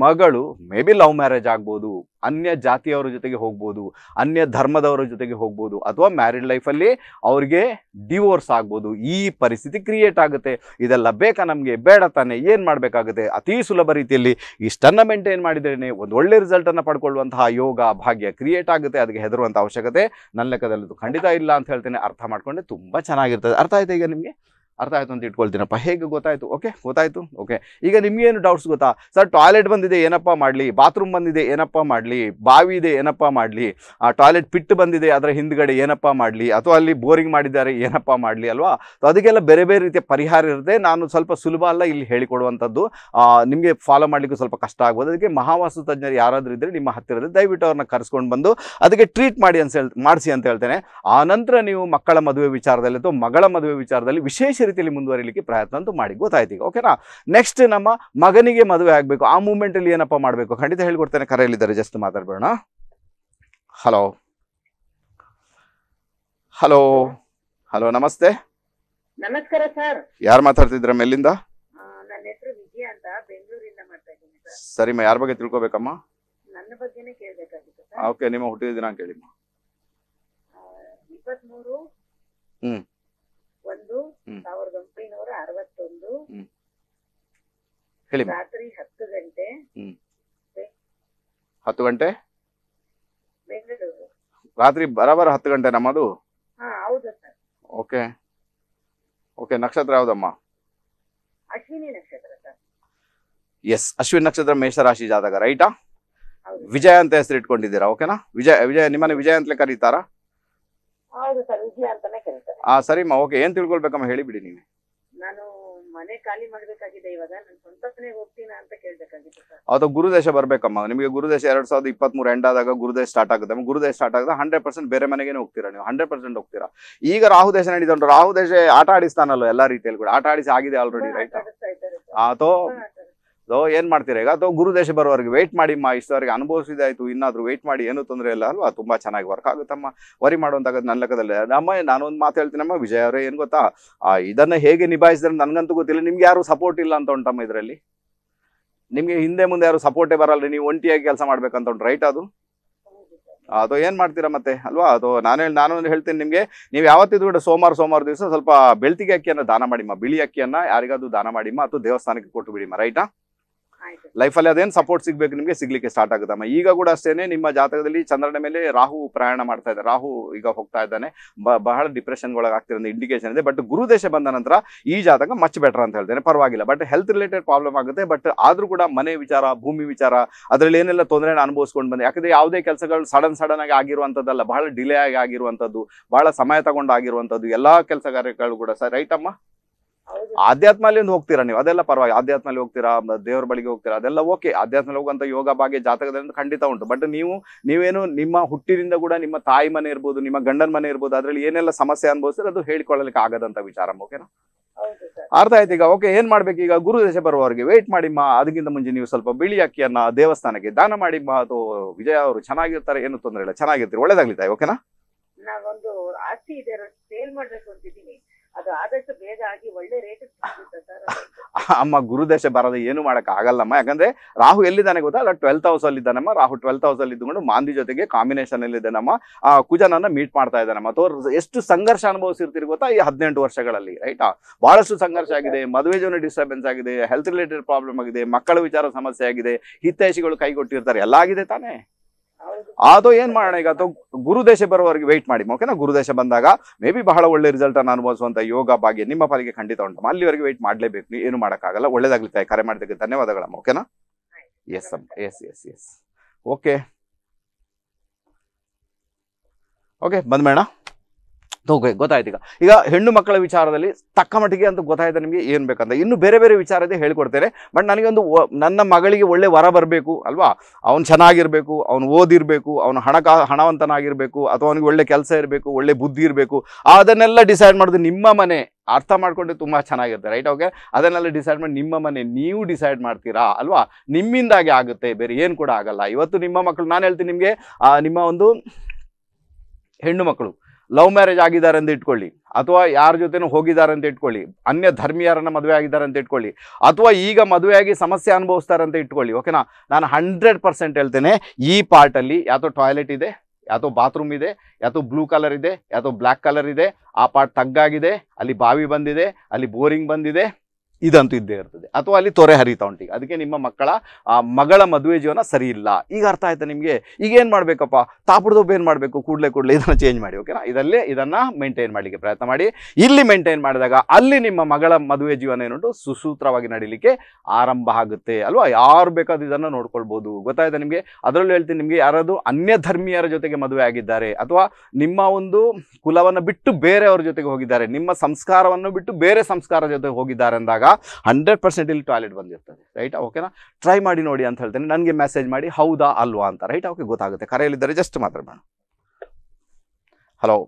ಮಗಳು ಮೇ ಬಿ ಲವ್ ಮ್ಯಾರೇಜ್ ಆಗ್ಬೋದು ಅನ್ಯ ಜಾತಿಯವರ ಜೊತೆಗೆ ಹೋಗ್ಬೋದು ಅನ್ಯ ಧರ್ಮದವರ ಜೊತೆಗೆ ಹೋಗ್ಬೋದು ಅಥವಾ ಮ್ಯಾರಿಡ್ ಲೈಫಲ್ಲಿ ಅವ್ರಿಗೆ ಡಿವೋರ್ಸ್ ಆಗ್ಬೋದು ಈ ಪರಿಸ್ಥಿತಿ ಕ್ರಿಯೇಟ್ ಆಗುತ್ತೆ ಇದೆಲ್ಲ ಬೇಕಾ ನಮಗೆ ಬೇಡ ತಾನೆ ಏನು ಮಾಡಬೇಕಾಗುತ್ತೆ ಅತೀ ಸುಲಭ ರೀತಿಯಲ್ಲಿ ಇಷ್ಟನ್ನು ಮೇಂಟೈನ್ ಮಾಡಿದ್ರೇ ಒಂದು ಒಳ್ಳೆ ರಿಸಲ್ಟನ್ನು ಪಡ್ಕೊಳ್ಳುವಂತಹ ಯೋಗ ಭಾಗ್ಯ ಕ್ರಿಯೇಟ್ ಆಗುತ್ತೆ ಅದಕ್ಕೆ ಹೆದರುವಂಥ ಅವಶ್ಯಕತೆ ನನ್ನ ಲೆಕ್ಕದಲ್ಲಿ ಖಂಡಿತ ಇಲ್ಲ ಅಂತ ಹೇಳ್ತೇನೆ ಅರ್ಥ ಮಾಡ್ಕೊಂಡೆ ತುಂಬ ಚೆನ್ನಾಗಿರ್ತದೆ ಅರ್ಥ ಆಯ್ತಾ ಈಗ ನಿಮಗೆ ಅರ್ಥ ಆಯ್ತು ಅಂತ ಇಟ್ಕೊಳ್ತೀನಪ್ಪ ಹೇಗೆ ಗೊತ್ತಾಯಿತು ಓಕೆ ಗೊತ್ತಾಯ್ತು ಓಕೆ ಈಗ ಏನು ಡೌಟ್ಸ್ ಗೊತ್ತಾ ಸರ್ ಟಾಯ್ಲೆಟ್ ಬಂದಿದೆ ಏನಪ್ಪ ಮಾಡಲಿ ಬಾತ್ರೂಮ್ ಬಂದಿದೆ ಏನಪ್ಪ ಮಾಡಲಿ ಬಾವಿ ಇದೆ ಏನಪ್ಪ ಮಾಡಲಿ ಆ ಟಾಯ್ಲೆಟ್ ಪಿಟ್ ಬಂದಿದೆ ಅದರ ಹಿಂದ್ಗಡೆ ಏನಪ್ಪ ಮಾಡಲಿ ಅಥವಾ ಅಲ್ಲಿ ಬೋರಿಂಗ್ ಮಾಡಿದ್ದಾರೆ ಏನಪ್ಪ ಮಾಡಲಿ ಅಲ್ವಾ ಸೊ ಅದಕ್ಕೆಲ್ಲ ಬೇರೆ ಬೇರೆ ರೀತಿಯ ಪರಿಹಾರ ಇರುತ್ತೆ ನಾನು ಸ್ವಲ್ಪ ಸುಲಭ ಅಲ್ಲ ಇಲ್ಲಿ ಹೇಳಿಕೊಡುವಂಥದ್ದು ನಿಮಗೆ ಫಾಲೋ ಮಾಡಲಿಕ್ಕೂ ಸ್ವಲ್ಪ ಕಷ್ಟ ಆಗ್ಬೋದು ಅದಕ್ಕೆ ಮಹಾವಾಸು ತಜ್ಞರು ಯಾರಾದರೂ ಇದ್ದರೆ ನಿಮ್ಮ ಹತ್ತಿರದಲ್ಲಿ ದಯವಿಟ್ಟು ಅವ್ರನ್ನ ಕರೆಸ್ಕೊಂಡು ಬಂದು ಅದಕ್ಕೆ ಟ್ರೀಟ್ ಮಾಡಿ ಅಂತ ಹೇಳಿ ಮಾಡಿಸಿ ಅಂತ ಹೇಳ್ತೇನೆ ಆ ನಂತರ ನೀವು ಮಕ್ಕಳ ಮದುವೆ ವಿಚಾರದಲ್ಲಿ ಅಥವಾ ಮಗಳ ಮದುವೆ ವಿಚಾರದಲ್ಲಿ ವಿಶೇಷ ರೀತಿಯಲ್ಲಿ ಮುಂದುವರಿಲಿಕ್ಕೆ ಪ್ರಯತ್ನ ಅಂತೂ ಮಾಡಿ ಗೊತ್ತಾಯ್ತು ಈಗ ಓಕೆನಾ ನೆಕ್ಸ್ಟ್ ನಮ್ಮ ಮಗನಿಗೆ ಮದುವೆ ಆಗಬೇಕು ಆ ಮೂಮೆಂಟಲ್ಲಿ ಏನಪ್ಪಾ ಮಾಡಬೇಕು ಖಂಡಿತ ಹೇಳ್ಕೊಡ್ತೇನೆ ಕರೆಯಲ್ಲಿದ್ದಾರೆ ಜಸ್ಟ್ ಮಾತಾಡಬೇಡ ಹಲೋ ಹಲೋ ಹಲೋ ನಮಸ್ತೆ ನಮಸ್ಕಾರ ಸರ್ ಯಾರು ಮಾತಾಡ್ತಿದ್ರ ಎಲ್ಲಿಂದ ಸರಿಮ್ಮ ಯಾರ ಬಗ್ಗೆ ತಿಳ್ಕೋಬೇಕಮ್ಮ ನನ್ನ ಬಗ್ಗೆನೇ ಕೇಳಬೇಕಾಗಿತ್ತು ಓಕೆ ನಿಮ್ಮ ಹುಟ್ಟಿದ ದಿನ ಕೇಳಿಮ್ಮ ಹ್ಮ್ ಒಂದು ಸಾವಿರದ ಒಂಬೈನೂರ ಅರವತ್ತೊಂದು ರಾತ್ರಿ ಹತ್ತು ಗಂಟೆ ಹತ್ತು ಗಂಟೆ ಬೆಂಗಳೂರು ರಾತ್ರಿ ಬರಬರ ಹತ್ತು ಗಂಟೆ ನಮ್ಮದು ಹಾ ಹೌದು ಸರ್ ಓಕೆ ಓಕೆ ನಕ್ಷತ್ರ ಯಾವ್ದಮ್ಮ ಅಶ್ವಿನಿ ನಕ್ಷತ್ರ ಸರ್ ಎಸ್ ಅಶ್ವಿನಿ ನಕ್ಷತ್ರ ಮೇಷರಾಶಿ ಜಾತಕ ರೈಟಾ ವಿಜಯ ಅಂತ ಹೆಸರು ಇಟ್ಕೊಂಡಿದ್ದೀರಾ ಓಕೆನಾ ವಿಜಯ ವಿಜಯ ನಿಮ್ಮನ್ನ ವಿಜಯ ಅಂತಲೇ ಕರೀತಾರಾ ಹೌದು ಸರ್ ವಿಜಯ ಅಂತ ಆ ಸರಿಮ್ಮ ಓಕೆ ಏನ್ ತಿಳ್ಕೊಳ್ಬೇಕಮ್ಮ ಹೇಳಿಬಿಡಿ ಬಿಡಿ ನಾನು ಮನೆ ಖಾಲಿ ಇವಾಗ ನಾನು ಅಂತ ಗುರುದೇಶ ಬರ್ಬೇಕಮ್ಮ ನಿಮಗೆ ಗುರುದೇಶ ಎರಡ್ ಸಾವಿರದ ಇಪ್ಪತ್ತ್ ಮೂರು ಎಂಡ್ ಆದಾಗ ಗುರುದೇಶ ಸ್ಟಾರ್ಟ್ ಆಗುತ್ತೆ ಗುರುದೇಶ ಸ್ಟಾರ್ಟ್ ಆಗದ ಹಂಡ್ರೆಡ್ ಪರ್ಸೆಂಟ್ ಬೇರೆ ಮನೆಗೇನೆ ಹೋಗ್ತೀರಾ ನೀವು ಹಂಡ್ರೆಡ್ ಪರ್ಸೆಂಟ್ ಹೋಗ್ತೀರಾ ಈಗ ರಾಹು ದೇಶ ನಡೀತು ರಾಹು ದೇಶ ಆಟ ಆಡಿಸ್ತಾನಲ್ಲ ಎಲ್ಲಾ ರೀತಿಯಲ್ಲಿ ಕೂಡ ಆಟ ಆಡಿಸಿ ಆಗಿದೆ ಆಲ್ರೆಡಿ ರೈಟ್ ಅಥವಾ ಸೊ ಏನು ಮಾಡ್ತೀರಾ ಈಗ ಅಥವಾ ಗುರು ದೇಶ ಬರೋವರೆಗೆ ವೆಯ್ಟ್ ಮಾಡಿ ಮಾ ಇಷ್ಟವರೆಗೆ ಅನುಭವಿಸಿದಾಯ್ತು ಇನ್ನಾದರೂ ವೆಯ್ಟ್ ಮಾಡಿ ಏನು ತೊಂದರೆ ಇಲ್ಲ ಅಲ್ವಾ ತುಂಬಾ ಚೆನ್ನಾಗಿ ವರ್ಕ್ ಆಗುತ್ತಮ್ಮ ವರಿ ಮಾಡುವಂತಾಗದು ನನ್ನ ಲೆಕ್ಕದಲ್ಲಿ ಅಮ್ಮ ನಾನೊಂದು ಮಾತು ಹೇಳ್ತೀನಮ್ಮ ವಿಜಯ್ ಅವರೇ ಏನು ಗೊತ್ತಾ ಇದನ್ನ ಹೇಗೆ ನಿಭಾಯಿಸಿದ್ರೆ ನನಗಂತೂ ಗೊತ್ತಿಲ್ಲ ನಿಮ್ಗೆ ಯಾರು ಸಪೋರ್ಟ್ ಇಲ್ಲ ಅಂತ ಉಂಟಮ್ಮ ಇದರಲ್ಲಿ ನಿಮಗೆ ಹಿಂದೆ ಮುಂದೆ ಯಾರು ಸಪೋರ್ಟೇ ಬರಲ್ಲ ನೀವು ಒಂಟಿಯಾಗಿ ಕೆಲಸ ಮಾಡ್ಬೇಕಂತ ಉಂಟು ರೈಟ್ ಅದು ಅದು ಏನು ಮಾಡ್ತೀರಾ ಮತ್ತೆ ಅಲ್ವಾ ಅದು ನಾನು ಹೇಳಿ ನಾನು ಹೇಳ್ತೀನಿ ನಿಮಗೆ ನೀವು ಯಾವತ್ತಿದ್ರು ಕೂಡ ಸೋಮವಾರ ಸೋಮವಾರ ದಿವಸ ಸ್ವಲ್ಪ ಬೆಳ್ತಿಗೆ ಅಕ್ಕಿಯನ್ನ ದಾನ ಮಾಡಿಮ್ಮ ಬಿಳಿ ಅಕ್ಕಿಯನ್ನ ಯಾರಿಗಾದ್ರು ದಾನ ಮಾಡಿಮ್ಮ ಅಥವಾ ದೇವಸ್ಥಾನಕ್ಕೆ ಕೊಟ್ಟು ಬಿಡಿಮ್ಮ ರೈಟಾ ಲೈಫಲ್ಲಿ ಅದೇನ್ ಸಪೋರ್ಟ್ ಸಿಗ್ಬೇಕು ನಿಮಗೆ ಸಿಗ್ಲಿಕ್ಕೆ ಸ್ಟಾರ್ಟ್ ಆಗುತ್ತಮ್ಮ ಈಗ ಕೂಡ ಅಷ್ಟೇನೆ ನಿಮ್ಮ ಜಾತಕದಲ್ಲಿ ಚಂದ್ರನ ಮೇಲೆ ರಾಹು ಪ್ರಯಾಣ ಮಾಡ್ತಾ ಇದ್ದಾರೆ ರಾಹು ಈಗ ಹೋಗ್ತಾ ಇದ್ದಾನೆ ಬಹಳ ಡಿಪ್ರೆಷನ್ ಒಳಗಾಗ್ತಿರೋ ಇಂಡಿಕೇಶನ್ ಇದೆ ಬಟ್ ಗುರುದೇಶ ಬಂದ ನಂತರ ಈ ಜಾತಕ ಮಚ್ ಬೆಟರ್ ಅಂತ ಹೇಳ್ತೇನೆ ಪರವಾಗಿಲ್ಲ ಬಟ್ ಹೆಲ್ತ್ ರಿಲೇಟೆಡ್ ಪ್ರಾಬ್ಲಮ್ ಆಗುತ್ತೆ ಬಟ್ ಆದ್ರೂ ಕೂಡ ಮನೆ ವಿಚಾರ ಭೂಮಿ ವಿಚಾರ ಅದರಲ್ಲಿ ಏನೆಲ್ಲ ತೊಂದರೆ ಅನುಭವಿಸ್ಕೊಂಡು ಬಂದೆ ಯಾಕಂದ್ರೆ ಯಾವುದೇ ಕೆಲಸಗಳು ಸಡನ್ ಸಡನ್ ಆಗಿ ಆಗಿರುವಂತದ್ದಲ್ಲ ಬಹಳ ಡಿಲೇ ಆಗಿ ಆಗಿರುವಂತದ್ದು ಬಹಳ ಸಮಯ ತಗೊಂಡು ಆಗಿರುವಂತದ್ದು ಎಲ್ಲಾ ಕೆಲಸ ಕಾರ್ಯಗಳು ಕೂಡ ಸರ್ ರೈಟ್ ಅಮ್ಮ ಆಧ್ಯಾತ್ಮ ಹೋಗ್ತೀರಾ ನೀವು ಅದೆಲ್ಲ ಪರವಾಗಿ ಆಧ್ಯಾತ್ಮ ಅಲ್ಲಿ ಹೋಗ್ತೀರಾ ದೇವರ ಬಳಿಗೆ ಹೋಗ್ತೀರಾ ಅದೆಲ್ಲ ಓಕೆ ಆಧ್ಯಾತ್ಮ ಹೋಗುವಂತ ಯೋಗ ಭಾಗ್ಯ ಜಾತಕದಲ್ಲಿ ಖಂಡಿತ ಉಂಟು ಬಟ್ ನೀವು ನೀವೇನು ನಿಮ್ಮ ಹುಟ್ಟಿನಿಂದ ಕೂಡ ನಿಮ್ಮ ತಾಯಿ ಮನೆ ಇರ್ಬೋದು ನಿಮ್ಮ ಗಂಡನ ಮನೆ ಇರ್ಬೋದು ಅದ್ರಲ್ಲಿ ಏನೆಲ್ಲ ಸಮಸ್ಯೆ ಅನ್ಭವಿಸಿದ್ರೆ ಅದು ಹೇಳಿಕೊಳ್ಳಲಿಕ್ಕೆ ಆಗದಂತ ವಿಚಾರ ಓಕೆನಾ ಅರ್ಥ ಆಯ್ತು ಈಗ ಓಕೆ ಏನ್ ಮಾಡ್ಬೇಕು ಈಗ ಗುರು ದೇಶ ಬರುವವರಿಗೆ ವೇಟ್ ಮಾಡಿಮ್ಮ ಅದಕ್ಕಿಂತ ಮುಂಚೆ ನೀವು ಸ್ವಲ್ಪ ಬಿಳಿ ಅಕ್ಕಿಯನ್ನ ದೇವಸ್ಥಾನಕ್ಕೆ ದಾನ ಮಾಡಿಮ್ಮ ಅದು ವಿಜಯ ಅವರು ಚೆನ್ನಾಗಿರ್ತಾರೆ ಏನು ತೊಂದರೆ ಇಲ್ಲ ಚೆನ್ನಾಗಿರ್ತೀರಿ ತಾಯಿ ಓಕೆನಾ ಒಂದು ಆಸ್ತಿ ಇದೆ ಸೇಲ್ ಮಾಡ್ಬೇಕು ಅಂತಿದ್ದೀನಿ ಬೇಗ ಆಗಿ ಒಳ್ಳೆ ರೇಟ್ ಅಮ್ಮ ಗುರುದೇಶ ಬರೋದು ಏನು ಮಾಡಕ್ ಆಗಲ್ಲಮ್ಮ ಯಾಕಂದ್ರೆ ರಾಹು ಎಲ್ಲಿದ್ದಾನೆ ಗೊತ್ತಾ ಟ್ವೆಲ್ತ್ ಹೌಸ್ ಅಲ್ಲಿ ಇದ್ದಾನಮ್ಮ ರಾಹು ಟ್ವೆಲ್ತ್ ಹೌಸ್ ಅಲ್ಲಿ ಇದ್ಕೊಂಡು ಮಾಂದಿ ಜೊತೆಗೆ ಕಾಂಬಿನೇಷನ್ ಅಲ್ಲಿ ಇದ್ದಾನಮ್ಮ ಕುಜನನ್ನ ಮೀಟ್ ಮಾಡ್ತಾ ಇದ್ದಾನಮ್ಮ ಅಥವಾ ಎಷ್ಟು ಸಂಘರ್ಷ ಅನುಭವಿಸಿರ್ತೀರಿ ಗೊತ್ತಾ ಈ ಹದಿನೆಂಟು ವರ್ಷಗಳಲ್ಲಿ ರೈಟ್ ಬಹಳಷ್ಟು ಸಂಘರ್ಷ ಆಗಿದೆ ಮದುವೆ ಜೀವನ ಡಿಸ್ಟರ್ಬೆನ್ಸ್ ಆಗಿದೆ ಹೆಲ್ತ್ ರಿಲೇಟೆಡ್ ಪ್ರಾಬ್ಲಮ್ ಆಗಿದೆ ಮಕ್ಕಳ ವಿಚಾರ ಸಮಸ್ಯೆ ಆಗಿದೆ ಹಿತೈಷಿಗಳು ಕೈಗೊಟ್ಟಿರ್ತಾರೆ ಎಲ್ಲ ಆಗಿದೆ ತಾನೇ ಅದು ಏನ್ ಮಾಡೋಣ ಈಗ ಅದು ಗುರುದೇಶ ಬರೋವರೆಗೆ ವೆಯ್ಟ್ ಮಾಡಿ ಓಕೆನಾ ಗುರುದೇಶ ಬಂದಾಗ ಮೇ ಬಿ ಬಹಳ ಒಳ್ಳೆ ರಿಸಲ್ಟ್ ಅನ್ನು ಅನುಭವಿಸುವಂತ ಯೋಗ ಭಾಗ್ಯ ನಿಮ್ಮ ಪಾಲಿಗೆ ಖಂಡಿತ ಉಂಟು ಅಲ್ಲಿವರೆಗೆ ವೆಯ್ಟ್ ಮಾಡಲೇಬೇಕು ಏನು ಮಾಡೋಕ್ಕಾಗಲ್ಲ ತಾಯಿ ಕರೆ ಮಾಡಿದ್ದಕ್ಕೆ ಧನ್ಯವಾದಗಳಮ್ಮ ಓಕೆನಾ ಎಸ್ ಅಮ್ಮ yes yes yes okay okay ಬಂದ್ಮೇಣ ಗೊತ್ತಾಯ್ತು ಈಗ ಈಗ ಹೆಣ್ಣು ಮಕ್ಕಳ ವಿಚಾರದಲ್ಲಿ ತಕ್ಕ ಮಟ್ಟಿಗೆ ಅಂತ ಗೊತ್ತಾಯ್ತು ನಿಮಗೆ ಏನು ಬೇಕಂತ ಇನ್ನು ಬೇರೆ ಬೇರೆ ವಿಚಾರ ಇದೆ ಹೇಳ್ಕೊಡ್ತೇನೆ ಬಟ್ ನನಗೆ ಒಂದು ನನ್ನ ಮಗಳಿಗೆ ಒಳ್ಳೆ ವರ ಬರಬೇಕು ಅಲ್ವಾ ಅವ್ನು ಚೆನ್ನಾಗಿರಬೇಕು ಅವ್ನು ಓದಿರಬೇಕು ಅವನು ಹಣಕಾ ಹಣವಂತನಾಗಿರಬೇಕು ಅಥವಾ ಅವನಿಗೆ ಒಳ್ಳೆ ಕೆಲಸ ಇರಬೇಕು ಒಳ್ಳೆ ಬುದ್ಧಿ ಇರಬೇಕು ಅದನ್ನೆಲ್ಲ ಡಿಸೈಡ್ ಮಾಡೋದು ನಿಮ್ಮ ಮನೆ ಅರ್ಥ ಮಾಡ್ಕೊಂಡು ತುಂಬ ಚೆನ್ನಾಗಿರುತ್ತೆ ರೈಟ್ ಓಕೆ ಅದನ್ನೆಲ್ಲ ಡಿಸೈಡ್ ಮಾಡಿ ನಿಮ್ಮ ಮನೆ ನೀವು ಡಿಸೈಡ್ ಮಾಡ್ತೀರಾ ಅಲ್ವಾ ನಿಮ್ಮಿಂದಾಗಿ ಆಗುತ್ತೆ ಬೇರೆ ಏನು ಕೂಡ ಆಗಲ್ಲ ಇವತ್ತು ನಿಮ್ಮ ಮಕ್ಕಳು ನಾನು ಹೇಳ್ತೀನಿ ನಿಮಗೆ ನಿಮ್ಮ ಒಂದು ಹೆಣ್ಣು ಮಕ್ಕಳು ಲವ್ ಮ್ಯಾರೇಜ್ ಆಗಿದ್ದಾರೆ ಅಂತ ಇಟ್ಕೊಳ್ಳಿ ಅಥವಾ ಯಾರ ಜೊತೆನೂ ಹೋಗಿದ್ದಾರೆ ಅಂತ ಇಟ್ಕೊಳ್ಳಿ ಅನ್ಯ ಧರ್ಮೀಯರನ್ನ ಮದುವೆ ಆಗಿದ್ದಾರೆ ಅಂತ ಇಟ್ಕೊಳ್ಳಿ ಅಥವಾ ಈಗ ಮದುವೆಯಾಗಿ ಸಮಸ್ಯೆ ಅನುಭವಿಸ್ತಾರೆ ಅಂತ ಇಟ್ಕೊಳ್ಳಿ ಓಕೆನಾ ನಾನು ಹಂಡ್ರೆಡ್ ಪರ್ಸೆಂಟ್ ಹೇಳ್ತೇನೆ ಈ ಪಾರ್ಟಲ್ಲಿ ಯಾತೋ ಟಾಯ್ಲೆಟ್ ಇದೆ ಯಾತೋ ಬಾತ್ರೂಮ್ ಇದೆ ಯಾತೋ ಬ್ಲೂ ಕಲರ್ ಇದೆ ಯಾತೋ ಬ್ಲ್ಯಾಕ್ ಕಲರ್ ಇದೆ ಆ ಪಾರ್ಟ್ ತಗ್ಗಾಗಿದೆ ಅಲ್ಲಿ ಬಾವಿ ಬಂದಿದೆ ಅಲ್ಲಿ ಬೋರಿಂಗ್ ಬಂದಿದೆ ಇದಂತೂ ಇದ್ದೇ ಇರ್ತದೆ ಅಥವಾ ಅಲ್ಲಿ ತೊರೆ ಹರಿತಾ ಉಂಟು ಅದಕ್ಕೆ ನಿಮ್ಮ ಮಕ್ಕಳ ಮಗಳ ಮದುವೆ ಜೀವನ ಸರಿ ಇಲ್ಲ ಈಗ ಅರ್ಥ ಆಯ್ತಾ ನಿಮಗೆ ಈಗ ಏನು ಮಾಡಬೇಕಪ್ಪ ತಾಪುಡ್ದೊಬ್ಬ ಏನು ಮಾಡಬೇಕು ಕೂಡಲೇ ಕೂಡಲೇ ಇದನ್ನು ಚೇಂಜ್ ಮಾಡಿ ಓಕೆನಾ ಇದಲ್ಲೇ ಇದನ್ನು ಮೇಂಟೈನ್ ಮಾಡಲಿಕ್ಕೆ ಪ್ರಯತ್ನ ಮಾಡಿ ಇಲ್ಲಿ ಮೇಂಟೈನ್ ಮಾಡಿದಾಗ ಅಲ್ಲಿ ನಿಮ್ಮ ಮಗಳ ಮದುವೆ ಜೀವನ ಏನುಂಟು ಸುಸೂತ್ರವಾಗಿ ನಡೀಲಿಕ್ಕೆ ಆರಂಭ ಆಗುತ್ತೆ ಅಲ್ವಾ ಯಾರು ಬೇಕಾದ್ರೂ ಇದನ್ನು ನೋಡ್ಕೊಳ್ಬೋದು ಗೊತ್ತಾಯ್ತಾ ನಿಮಗೆ ಅದರಲ್ಲೂ ಹೇಳ್ತೀನಿ ನಿಮಗೆ ಯಾರಾದರೂ ಅನ್ಯ ಧರ್ಮೀಯರ ಜೊತೆಗೆ ಮದುವೆ ಆಗಿದ್ದಾರೆ ಅಥವಾ ನಿಮ್ಮ ಒಂದು ಕುಲವನ್ನು ಬಿಟ್ಟು ಬೇರೆಯವ್ರ ಜೊತೆಗೆ ಹೋಗಿದ್ದಾರೆ ನಿಮ್ಮ ಸಂಸ್ಕಾರವನ್ನು ಬಿಟ್ಟು ಬೇರೆ ಸಂಸ್ಕಾರ ಜೊತೆಗೆ ಹೋಗಿದ್ದಾರೆ ಅಂದಾಗ ಹಂಡ್ರೆಡ್ ಪರ್ಸೆಂಟ್ ಇಲ್ಲಿ ಟಾಯ್ಲೆಟ್ ಬಂದಿರ್ತದೆ ರೈಟ್ ಓಕೆನಾ ಟ್ರೈ ಮಾಡಿ ನೋಡಿ ಅಂತ ಹೇಳ್ತೇನೆ ನನಗೆ ಮೆಸೇಜ್ ಮಾಡಿ ಹೌದಾ ಅಲ್ವಾ ಅಂತ ರೈಟ್ ಓಕೆ ಗೊತ್ತಾಗುತ್ತೆ ಕರೆಯಲ್ಲಿದ್ದರೆ ಜಸ್ಟ್ ಮೇಡಮ್ ಹಲೋ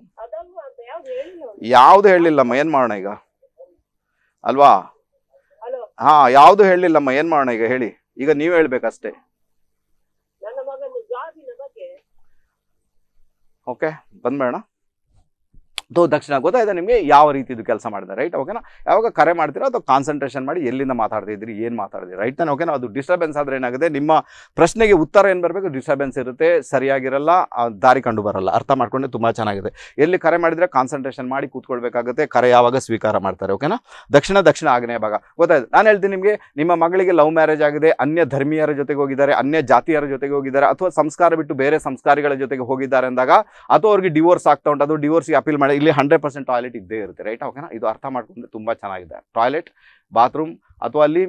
ಯಾವುದು ಹೇಳಲಿಲ್ಲಮ್ಮ ಏನು ಮಾಡೋಣ ಈಗ ಅಲ್ವಾ ಹಾ ಯಾವುದು ಹೇಳಲಿಲ್ಲಮ್ಮ ಏನು ಮಾಡೋಣ ಈಗ ಹೇಳಿ ಈಗ ನೀವು ಹೇಳ್ಬೇಕಷ್ಟೇ ಓಕೆ ಬಂದ್ಬೇಡ ಅಥವಾ ದಕ್ಷಿಣ ಗೊತ್ತಾಯ್ತು ನಿಮಗೆ ಯಾವ ರೀತಿ ಇದು ಕೆಲಸ ಮಾಡಿದೆ ರೈಟ್ ಓಕೆನಾ ಯಾವಾಗ ಕರೆ ಮಾಡ್ತೀರಾ ಅಥವಾ ಕಾನ್ಸಂಟ್ರೇಷನ್ ಮಾಡಿ ಎಲ್ಲಿಂದ ಮಾತಾಡ್ತಿದ್ರಿ ಏನು ಮಾತಾಡಿದ್ರಿ ರೈಟ್ ನಾನು ಓಕೆನಾ ಅದು ಡಿಸ್ಟರ್ಬೆನ್ಸ್ ಆದರೆ ಏನಾಗುತ್ತೆ ನಿಮ್ಮ ಪ್ರಶ್ನೆಗೆ ಉತ್ತರ ಏನು ಬರಬೇಕು ಡಿಸ್ಟರ್ಬೆನ್ಸ್ ಇರುತ್ತೆ ಸರಿಯಾಗಿರಲ್ಲ ದಾರಿ ಕಂಡು ಬರಲ್ಲ ಅರ್ಥ ಮಾಡ್ಕೊಂಡ್ರೆ ತುಂಬ ಚೆನ್ನಾಗಿದೆ ಎಲ್ಲಿ ಕರೆ ಮಾಡಿದರೆ ಕಾನ್ಸಂಟ್ರೇಷನ್ ಮಾಡಿ ಕೂತ್ಕೊಳ್ಬೇಕಾಗುತ್ತೆ ಕರೆ ಯಾವಾಗ ಸ್ವೀಕಾರ ಮಾಡ್ತಾರೆ ಓಕೆನಾ ದಕ್ಷಿಣ ದಕ್ಷಿಣ ಆಗ್ನೇಯ ಭಾಗ ಗೊತ್ತಾಯ್ತು ನಾನು ಹೇಳ್ತೀನಿ ನಿಮಗೆ ನಿಮ್ಮ ಮಗಳಿಗೆ ಲವ್ ಮ್ಯಾರೇಜ್ ಆಗಿದೆ ಅನ್ಯ ಧರ್ಮೀಯರ ಜೊತೆಗೆ ಹೋಗಿದ್ದಾರೆ ಅನ್ಯ ಜಾತಿಯರ ಜೊತೆಗೆ ಹೋಗಿದ್ದಾರೆ ಅಥವಾ ಸಂಸ್ಕಾರ ಬಿಟ್ಟು ಬೇರೆ ಸಂಸ್ಕಾರಿಗಳ ಜೊತೆಗೆ ಹೋಗಿದ್ದಾರೆ ಅಂದಾಗ ಅಥವಾ ಅವ್ರಿಗೆ ಡಿವೋರ್ಸ್ ಆಗ್ತಾ ಉಂಟು ಅದು ಡಿವೋರ್ಸ್ಗೆ ಅಪೀಲ್ ಮಾಡಿ ಇಲ್ಲಿ ಹಂಡ್ರೆಡ್ ಪರ್ಸೆಂಟ್ ಟಾಯ್ಲೆಟ್ ಇದ್ದೇ ಇರುತ್ತೆ ರೈಟ್ ಓಕೆನಾ ಇದು ಅರ್ಥ ಮಾಡ್ಕೊಂಡು ತುಂಬ ಚೆನ್ನಾಗಿದೆ ಟಾಯ್ಲೆಟ್ ಬಾತ್ರೂಮ್ ಅಥವಾ ಅಲ್ಲಿ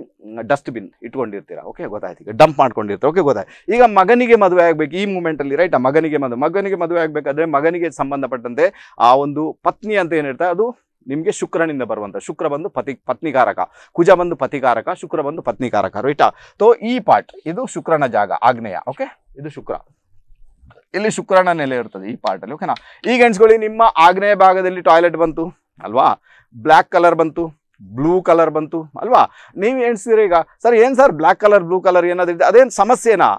ಡಸ್ಟ್ಬಿನ್ ಇಟ್ಕೊಂಡಿರ್ತೀರಾ ಓಕೆ ಗೊತ್ತಾಯ್ತು ಈಗ ಡಂಪ್ ಮಾಡ್ಕೊಂಡಿರ್ತೀರ ಓಕೆ ಗೊತ್ತಾಯ್ತು ಈಗ ಮಗನಿಗೆ ಮದುವೆ ಆಗಬೇಕು ಈ ಮೂಮೆಂಟಲ್ಲಿ ರೈಟ್ ಮಗನಿಗೆ ಮದುವೆ ಮಗನಿಗೆ ಮದುವೆ ಆಗಬೇಕಾದ್ರೆ ಮಗನಿಗೆ ಸಂಬಂಧಪಟ್ಟಂತೆ ಆ ಒಂದು ಪತ್ನಿ ಅಂತ ಏನಿರ್ತಾರೆ ಅದು ನಿಮಗೆ ಶುಕ್ರನಿಂದ ಬರುವಂಥ ಶುಕ್ರ ಬಂದು ಪತಿ ಪತ್ನಿಕಾರಕ ಕುಜ ಬಂದು ಪತಿಕಾರಕ ಶುಕ್ರ ಬಂದು ಪತ್ನಿಕಾರಕ ರೈಟಾ ಸೊ ಈ ಪಾರ್ಟ್ ಇದು ಶುಕ್ರನ ಜಾಗ ಆಗ್ನೇಯ ಓಕೆ ಇದು ಶುಕ್ರ ಇಲ್ಲಿ ಶುಕ್ರನ ನೆಲೆ ಇರ್ತದೆ ಈ ಪಾರ್ಟಲ್ಲಿ ಓಕೆನಾ ಈಗ ಎಣಿಸ್ಕೊಳ್ಳಿ ನಿಮ್ಮ ಆಗ್ನೇಯ ಭಾಗದಲ್ಲಿ ಟಾಯ್ಲೆಟ್ ಬಂತು ಅಲ್ವಾ ಬ್ಲ್ಯಾಕ್ ಕಲರ್ ಬಂತು ಬ್ಲೂ ಕಲರ್ ಬಂತು ಅಲ್ವಾ ನೀವು ಎಣಿಸಿದ್ರೆ ಈಗ ಸರ್ ಏನು sir black colour blue colour ಏನಾದ್ರೂ ಅದೇನು ಸಮಸ್ಯೆನಾ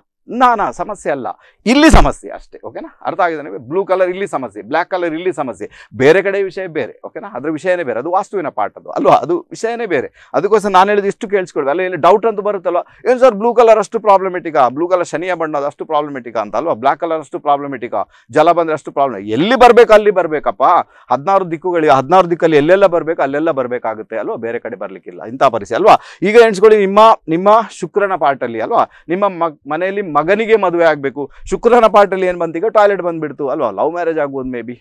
ನಾ ಸಮಸ್ಯೆ ಅಲ್ಲ ಇಲ್ಲಿ ಸಮಸ್ಯೆ ಅಷ್ಟೇ ಓಕೆನಾ ಅರ್ಥ ಆಗಿದೆ ಬ್ಲೂ ಕಲರ್ ಇಲ್ಲಿ ಸಮಸ್ಯೆ ಬ್ಲಾಕ್ ಕಲರ್ ಇಲ್ಲಿ ಸಮಸ್ಯೆ ಬೇರೆ ಕಡೆ ವಿಷಯ ಬೇರೆ ಓಕೆನಾ ಅದರ ವಿಷಯನೇ ಬೇರೆ ಅದು ವಾಸ್ತುವಿನ ಪಾಠ ಅದು ಅಲ್ವಾ ಅದು ವಿಷಯನೇ ಬೇರೆ ಅದಕ್ಕೋಸ್ಕರ ನಾನು ಹೇಳಿದ ಇಷ್ಟು ಕೇಳಿಸ್ಕೊಳ್ಬೇಕು ಅಲ್ಲ ಇಲ್ಲಿ ಡೌಟ್ ಅಂತ ಬರುತ್ತಲ್ವ ಏನು ಸರ್ ಬ್ಲೂ ಕಲರ್ ಅಷ್ಟು ಪ್ರಾಬ್ಲಮೆಟಿಕಾ ಬ್ಲೂ ಕಲರ್ ಶನಿಯ ಬಣ್ಣದ ಅಷ್ಟು ಪ್ರಾಬ್ಲಮೆಟಿಕ ಅಂತ ಅಲ್ವಾ ಬ್ಲ್ಯಾಕ್ ಕಲರ್ ಅಷ್ಟು ಪ್ರಾಬ್ಲಮೆಟಿಕ ಜಲ ಬಂದರೆ ಅಷ್ಟು ಪ್ರಾಬ್ಲಮ್ ಎಲ್ಲಿ ಬರಬೇಕು ಅಲ್ಲಿ ಬರಬೇಕಪ್ಪ ಹದಿನಾರು ದಿಕ್ಕುಗಳಿಗೆ ಹದಿನಾರು ದಿಕ್ಕಲ್ಲಿ ಎಲ್ಲೆಲ್ಲ ಬರಬೇಕು ಅಲ್ಲೆಲ್ಲ ಬರಬೇಕಾಗುತ್ತೆ ಅಲ್ವಾ ಬೇರೆ ಕಡೆ ಬರಲಿಕ್ಕಿಲ್ಲ ಇಂಥ ಪರಿಸ್ಥಿತಿ ಅಲ್ವಾ ಈಗ ಎಣಿಸ್ಕೊಳ್ಳಿ ನಿಮ್ಮ ನಿಮ್ಮ ಶುಕ್ರನ ಪಾಠಲ್ಲಿ ಅಲ್ವಾ ನಿಮ್ಮ ಮನೆಯಲ್ಲಿ ಮಗನಿಗೆ ಮದುವೆ ಆಗಬೇಕು ಶುಕ್ರನ ಪಾಟಲ್ಲಿ ಏನು ಬಂತೀಗ ಟಾಯ್ಲೆಟ್ ಬಂದುಬಿಡ್ತು ಅಲ್ವಾ ಲವ್ ಮ್ಯಾರೇಜ್ ಆಗ್ಬೋದು ಮೇ ಬಿ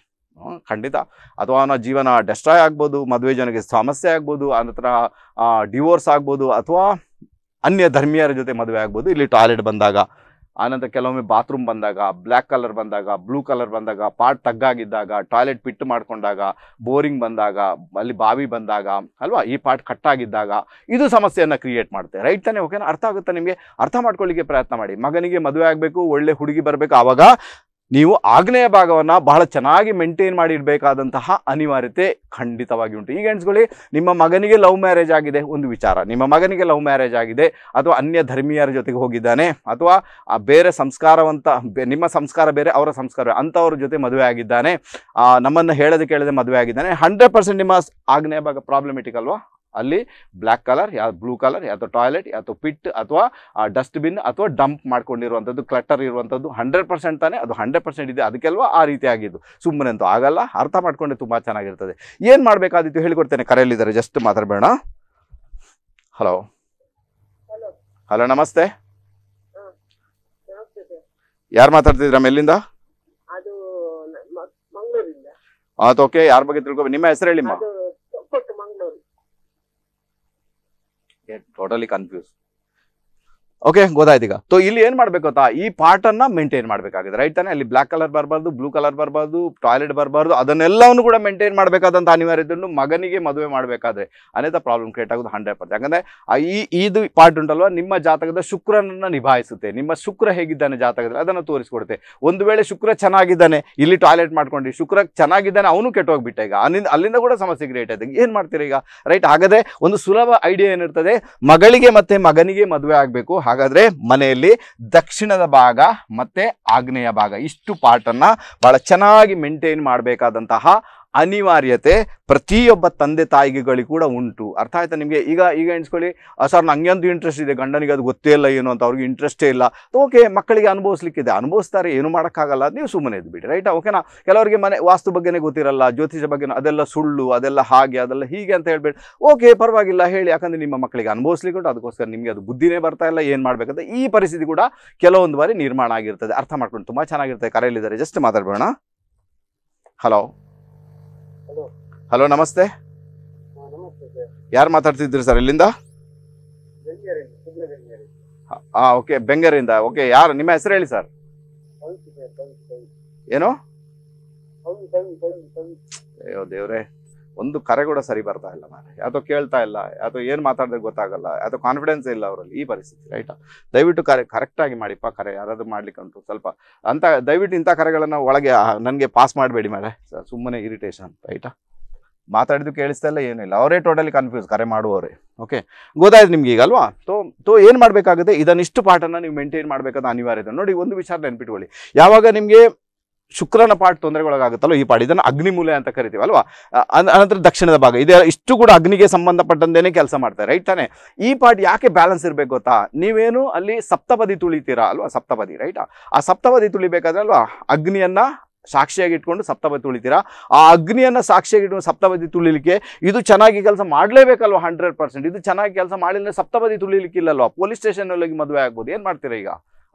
ಖಂಡಿತ ಅಥವಾ ಅವನ ಜೀವನ ಡೆಸ್ಟ್ರಾಯ್ ಆಗ್ಬೋದು ಮದುವೆ ಜನಕ್ಕೆ ಸಮಸ್ಯೆ ಆಗ್ಬೋದು ಅನಂತರ ಡಿವೋರ್ಸ್ ಆಗ್ಬೋದು ಅಥವಾ ಅನ್ಯ ಧರ್ಮೀಯರ ಜೊತೆ ಮದುವೆ ಆಗ್ಬೋದು ಇಲ್ಲಿ ಟಾಯ್ಲೆಟ್ ಬಂದಾಗ ಆನಂತರ ಕೆಲವೊಮ್ಮೆ ಬಾತ್ರೂಮ್ ಬಂದಾಗ ಬ್ಲ್ಯಾಕ್ ಕಲರ್ ಬಂದಾಗ ಬ್ಲೂ ಕಲರ್ ಬಂದಾಗ ಪಾಟ್ ತಗ್ಗಾಗಿದ್ದಾಗ ಟಾಯ್ಲೆಟ್ ಪಿಟ್ಟು ಮಾಡಿಕೊಂಡಾಗ ಬೋರಿಂಗ್ ಬಂದಾಗ ಅಲ್ಲಿ ಬಾವಿ ಬಂದಾಗ ಅಲ್ವಾ ಈ ಪಾಟ್ ಕಟ್ಟಾಗಿದ್ದಾಗ ಇದು ಸಮಸ್ಯೆಯನ್ನು ಕ್ರಿಯೇಟ್ ಮಾಡುತ್ತೆ ರೈಟ್ ತಾನೇ ಓಕೆನಾ ಅರ್ಥ ಆಗುತ್ತೆ ನಿಮಗೆ ಅರ್ಥ ಮಾಡ್ಕೊಳ್ಳಿಕ್ಕೆ ಪ್ರಯತ್ನ ಮಾಡಿ ಮಗನಿಗೆ ಮದುವೆ ಆಗಬೇಕು ಒಳ್ಳೆ ಹುಡುಗಿ ಬರಬೇಕು ಆವಾಗ ನೀವು ಆಗ್ನೇಯ ಭಾಗವನ್ನು ಬಹಳ ಚೆನ್ನಾಗಿ ಮೇಂಟೈನ್ ಮಾಡಿಡಬೇಕಾದಂತಹ ಅನಿವಾರ್ಯತೆ ಖಂಡಿತವಾಗಿ ಉಂಟು ಈಗ ಎಣಿಸ್ಕೊಳ್ಳಿ ನಿಮ್ಮ ಮಗನಿಗೆ ಲವ್ ಮ್ಯಾರೇಜ್ ಆಗಿದೆ ಒಂದು ವಿಚಾರ ನಿಮ್ಮ ಮಗನಿಗೆ ಲವ್ ಮ್ಯಾರೇಜ್ ಆಗಿದೆ ಅಥವಾ ಅನ್ಯ ಧರ್ಮೀಯರ ಜೊತೆಗೆ ಹೋಗಿದ್ದಾನೆ ಅಥವಾ ಬೇರೆ ಸಂಸ್ಕಾರವಂತ ನಿಮ್ಮ ಸಂಸ್ಕಾರ ಬೇರೆ ಅವರ ಸಂಸ್ಕಾರ ಅಂಥವ್ರ ಜೊತೆ ಮದುವೆ ಆಗಿದ್ದಾನೆ ನಮ್ಮನ್ನು ಹೇಳದೆ ಕೇಳದೆ ಮದುವೆ ಆಗಿದ್ದಾನೆ ಹಂಡ್ರೆಡ್ ಪರ್ಸೆಂಟ್ ನಿಮ್ಮ ಆಗ್ನೇಯ ಭಾಗ ಪ್ರಾಬ್ಲಮೆಟಿಕ್ ಅಲ್ವಾ ಅಲ್ಲಿ ಬ್ಲ್ಯಾಕ್ ಕಲರ್ ಯಾವ ಬ್ಲೂ ಕಲರ್ ಯಾತೋ ಟಾಯ್ಲೆಟ್ ಯಾವ್ದು ಪಿಟ್ ಅಥವಾ ಡಸ್ಟ್ಬಿನ್ ಅಥವಾ ಡಂಪ್ ಮಾಡ್ಕೊಂಡಿರುವಂಥದ್ದು ಕ್ಲಟರ್ ಇರುವಂಥದ್ದು ಹಂಡ್ರೆಡ್ ಪರ್ಸೆಂಟ್ ತಾನೇ ಅದು ಹಂಡ್ರೆಡ್ ಪರ್ಸೆಂಟ್ ಇದೆ ಅದಕ್ಕೆಲ್ವಾ ಆ ರೀತಿ ಆಗಿದ್ದು ಸುಮ್ಮನೆ ಅಂತೂ ಆಗಲ್ಲ ಅರ್ಥ ಮಾಡಿಕೊಂಡೆ ತುಂಬ ಚೆನ್ನಾಗಿರ್ತದೆ ಏನು ಮಾಡಬೇಕಾದಿತ್ತು ಹೇಳಿಕೊಡ್ತೇನೆ ಕರೆಯಲ್ಲಿದ್ದಾರೆ ಜಸ್ಟ್ ಮಾತಾಡಬೇಡ ಹಲೋ ಹಲೋ ನಮಸ್ತೆ ಯಾರು ಮಾತಾಡ್ತಿದ್ರ ಎಲ್ಲಿಂದ ಓಕೆ ಯಾರ ಬಗ್ಗೆ ತಿಳ್ಕೊಬೇಕು ನಿಮ್ಮ ಹೆಸರು ಹೇಳಿಮ್ಮ get totally confused. ಓಕೆ ಗೊತ್ತಾಯ್ತೀಗ ಈಗ ಇಲ್ಲಿ ಏನ್ ಮಾಡ್ಬೇಕು ಗೊತ್ತಾ ಈ ಪಾರ್ಟ್ ಅನ್ನ ಮೇಂಟೈನ್ ಮಾಡ್ಬೇಕಾಗಿದೆ ರೈಟ್ ತಾನೆ ಅಲ್ಲಿ ಬ್ಲಾಕ್ ಕಲರ್ ಬರಬಾರ್ದು ಬ್ಲೂ ಕಲರ್ ಬರಬಾರ್ದು ಟಾಯ್ಲೆಟ್ ಬರಬಾರ್ದು ಅದನ್ನೆಲ್ಲವನ್ನು ಕೂಡ ಮೇಂಟೈನ್ ಮಾಡ್ಬೇಕಾದಂತ ಅನಿವಾರ್ಯ ಮಗನಿಗೆ ಮದುವೆ ಮಾಡ್ಬೇಕಾದ್ರೆ ಅನೇಕ ಪ್ರಾಬ್ಲಮ್ ಕ್ರಿಯೇಟ್ ಆಗೋದು ಹಂಡ್ರೆಡ್ ಪರ್ಸೆಂಟ್ ಯಾಕಂದ್ರೆ ಈ ಇದು ಪಾರ್ಟ್ ಉಂಟಲ್ವಾ ನಿಮ್ಮ ಜಾತಕದ ಶುಕ್ರನನ್ನ ನಿಭಾಯಿಸುತ್ತೆ ನಿಮ್ಮ ಶುಕ್ರ ಹೇಗಿದ್ದಾನೆ ಜಾತಕದಲ್ಲಿ ಅದನ್ನು ತೋರಿಸಿಕೊಡುತ್ತೆ ಒಂದು ವೇಳೆ ಶುಕ್ರ ಚೆನ್ನಾಗಿದ್ದಾನೆ ಇಲ್ಲಿ ಟಾಯ್ಲೆಟ್ ಮಾಡ್ಕೊಂಡು ಶುಕ್ರ ಚೆನ್ನಾಗಿದ್ದಾನೆ ಅವನು ಕೆಟ್ಟೋಗ್ಬಿಟ್ಟ ಈಗ ಅಲ್ಲಿಂದ ಅಲ್ಲಿಂದ ಕೂಡ ಸಮಸ್ಯೆ ಕ್ರಿಯೇಟ್ ಆಯ್ತು ಏನ್ ಮಾಡ್ತೀರಾ ಈಗ ರೈಟ್ ಹಾಗಾದ್ರೆ ಒಂದು ಸುಲಭ ಐಡಿಯಾ ಏನಿರ್ತದೆ ಮಗಳಿಗೆ ಮತ್ತೆ ಮಗನಿಗೆ ಮದುವೆ ಆಗಬೇಕು ಹಾಗಾದ್ರೆ ಮನೆಯಲ್ಲಿ ದಕ್ಷಿಣದ ಭಾಗ ಮತ್ತೆ ಆಗ್ನೇಯ ಭಾಗ ಇಷ್ಟು ಪಾರ್ಟನ್ನು ಬಹಳ ಚೆನ್ನಾಗಿ ಮೇಂಟೈನ್ ಮಾಡಬೇಕಾದಂತಹ ಅನಿವಾರ್ಯತೆ ಪ್ರತಿಯೊಬ್ಬ ತಂದೆ ತಾಯಿಗಳಿಗೆ ಕೂಡ ಉಂಟು ಅರ್ಥ ಆಯ್ತಾ ನಿಮಗೆ ಈಗ ಈಗ ಎಣಿಸ್ಕೊಳ್ಳಿ ಸರ್ ನನಗೆ ಇಂಟ್ರೆಸ್ಟ್ ಇದೆ ಗಂಡನಿಗೆ ಅದು ಗೊತ್ತೇ ಇಲ್ಲ ಏನು ಅಂತ ಅವ್ರಿಗೆ ಇಂಟ್ರೆಸ್ಟೇ ಇಲ್ಲ ಓಕೆ ಮಕ್ಕಳಿಗೆ ಅನುಭವಿಸ್ಲಿಕ್ಕಿದೆ ಅನುಭವಿಸ್ತಾರೆ ಏನು ಮಾಡೋಕ್ಕಾಗಲ್ಲ ನೀವು ಸುಮ್ಮನೆ ಇದ್ದು ಬಿಡಿ ರೈಟಾ ಓಕೆನಾ ಕೆಲವರಿಗೆ ಮನೆ ವಾಸ್ತು ಬಗ್ಗೆನೇ ಗೊತ್ತಿರಲ್ಲ ಜ್ಯೋತಿಷ ಬಗ್ಗೆ ಅದೆಲ್ಲ ಸುಳ್ಳು ಅದೆಲ್ಲ ಹಾಗೆ ಅದೆಲ್ಲ ಹೀಗೆ ಅಂತ ಹೇಳ್ಬೇಡಿ ಓಕೆ ಪರವಾಗಿಲ್ಲ ಹೇಳಿ ಯಾಕಂದರೆ ನಿಮ್ಮ ಮಕ್ಕಳಿಗೆ ಅನುಭವಿಸ್ಲಿಕ್ಕೆ ಉಂಟು ಅದಕ್ಕೋಸ್ಕರ ನಿಮಗೆ ಅದು ಬುದ್ಧಿನೇ ಬರ್ತಾ ಇಲ್ಲ ಏನು ಮಾಡಬೇಕಂತ ಈ ಪರಿಸ್ಥಿತಿ ಕೂಡ ಕೆಲವೊಂದು ಬಾರಿ ನಿರ್ಮಾಣ ಆಗಿರ್ತದೆ ಅರ್ಥ ಮಾಡ್ಕೊಂಡು ತುಂಬ ಚೆನ್ನಾಗಿರ್ತದೆ ಕರೆಯಲ್ಲಿದ್ದಾರೆ ಜಸ್ಟ್ ಮಾತಾಡ್ಬೋಣ ಹಲೋ ಹಲೋ ನಮಸ್ತೆ ಯಾರು ಮಾತಾಡ್ತಿದ್ರಿ ಸರ್ ಇಲ್ಲಿಂದ ಹಾಂ ಓಕೆ ಬೆಂಗಳೂರಿಂದ ಓಕೆ ಯಾರು ನಿಮ್ಮ ಹೆಸರು ಹೇಳಿ ಸರ್ ಏನು ಅಯ್ಯೋ ದೇವ್ರೆ ಒಂದು ಕರೆ ಕೂಡ ಸರಿ ಬರ್ತಾ ಇಲ್ಲ ನಾನು ಯಾವುದೋ ಕೇಳ್ತಾ ಇಲ್ಲ ಯಾವುದೋ ಏನು ಮಾತಾಡಿದ್ರೆ ಗೊತ್ತಾಗಲ್ಲ ಯಾವುದೋ ಕಾನ್ಫಿಡೆನ್ಸ್ ಇಲ್ಲ ಅವರಲ್ಲಿ ಈ ಪರಿಸ್ಥಿತಿ ರೈಟಾ ದಯವಿಟ್ಟು ಕರೆ ಕರೆಕ್ಟಾಗಿ ಮಾಡಿಪ್ಪ ಕರೆ ಯಾರಾದರೂ ಮಾಡ್ಲಿಕ್ಕೆ ಉಂಟು ಸ್ವಲ್ಪ ಅಂತ ದಯವಿಟ್ಟು ಇಂಥ ಕರೆಗಳನ್ನು ಒಳಗೆ ನನಗೆ ಪಾಸ್ ಮಾಡಬೇಡಿ ಮೇಡ ಸುಮ್ಮನೆ ಇರಿಟೇಷನ್ ರೈಟಾ ಮಾತಾಡಿದ್ದು ಕೇಳಿಸ್ತಾ ಇಲ್ಲ ಏನಿಲ್ಲ ಅವರೇ ಟೋಟಲಿ ಕನ್ಫ್ಯೂಸ್ ಕರೆ ಮಾಡುವವರೇ ಓಕೆ ಗೊತ್ತಾಯ್ತು ನಿಮ್ಗೆ ಈಗ ಅಲ್ವಾ ತೋ ತೋ ಏನು ಮಾಡಬೇಕಾಗುತ್ತೆ ಇದನ್ನಿಷ್ಟು ಪಾಠನ ನೀವು ಮೇಂಟೈನ್ ಮಾಡಬೇಕಾದ ಅನಿವಾರ್ಯತೆ ನೋಡಿ ಒಂದು ವಿಚಾರ ನೆನ್ಪಿಟ್ಕೊಳ್ಳಿ ಯಾವಾಗ ನಿಮಗೆ ಶುಕ್ರನ ಪಾಟ್ ತೊಂದರೆಗೊಳಗಾಗುತ್ತಲ್ಲೋ ಈ ಪಾಟ್ ಇದನ್ನು ಅಗ್ನಿಮೂಲೆ ಅಂತ ಕರಿತೀವಿ ಅಲ್ವಾ ಅನಂತರ ದಕ್ಷಿಣದ ಭಾಗ ಇದೆ ಇಷ್ಟು ಕೂಡ ಅಗ್ನಿಗೆ ಸಂಬಂಧಪಟ್ಟಂದೇನೆ ಕೆಲಸ ಮಾಡ್ತಾರೆ ರೈಟ್ ತಾನೆ ಈ ಪಾಟ್ ಯಾಕೆ ಬ್ಯಾಲೆನ್ಸ್ ಇರಬೇಕು ಗೊತ್ತಾ ನೀವೇನು ಅಲ್ಲಿ ಸಪ್ತಪದಿ ತುಳಿತೀರಾ ಅಲ್ವಾ ಸಪ್ತಪದಿ ರೈಟ್ ಆ ಸಪ್ತಪದಿ ತುಳಿಬೇಕಾದ್ರೆ ಅಲ್ವಾ ಅಗ್ನಿಯನ್ನ ಸಾಕ್ಷಿಯಾಗಿ ಇಟ್ಕೊಂಡು ಸಪ್ತಪದಿ ತುಳಿತೀರಾ ಆ ಅಗ್ನಿಯನ್ನು ಸಾಕ್ಷಿಯಾಗಿ ಇಟ್ಕೊಂಡು ಸಪ್ತಪದಿ ತುಳಿಲಿಕ್ಕೆ ಇದು ಚೆನ್ನಾಗಿ ಕೆಲಸ ಮಾಡಲೇಬೇಕಲ್ವ ಹಂಡ್ರೆಡ್ ಪರ್ಸೆಂಟ್ ಇದು ಚೆನ್ನಾಗಿ ಕೆಲಸ ಮಾಡಿದ್ರೆ ಸಪ್ತಪದಿ ಅಲ್ವಾ ಪೊಲೀಸ್ ಸ್ಟೇಷನ್ ಒಳಗೆ ಮದುವೆ ಆಗ್ಬೋದು ಏನು ಮಾಡ್ತೀರಾ ಈಗ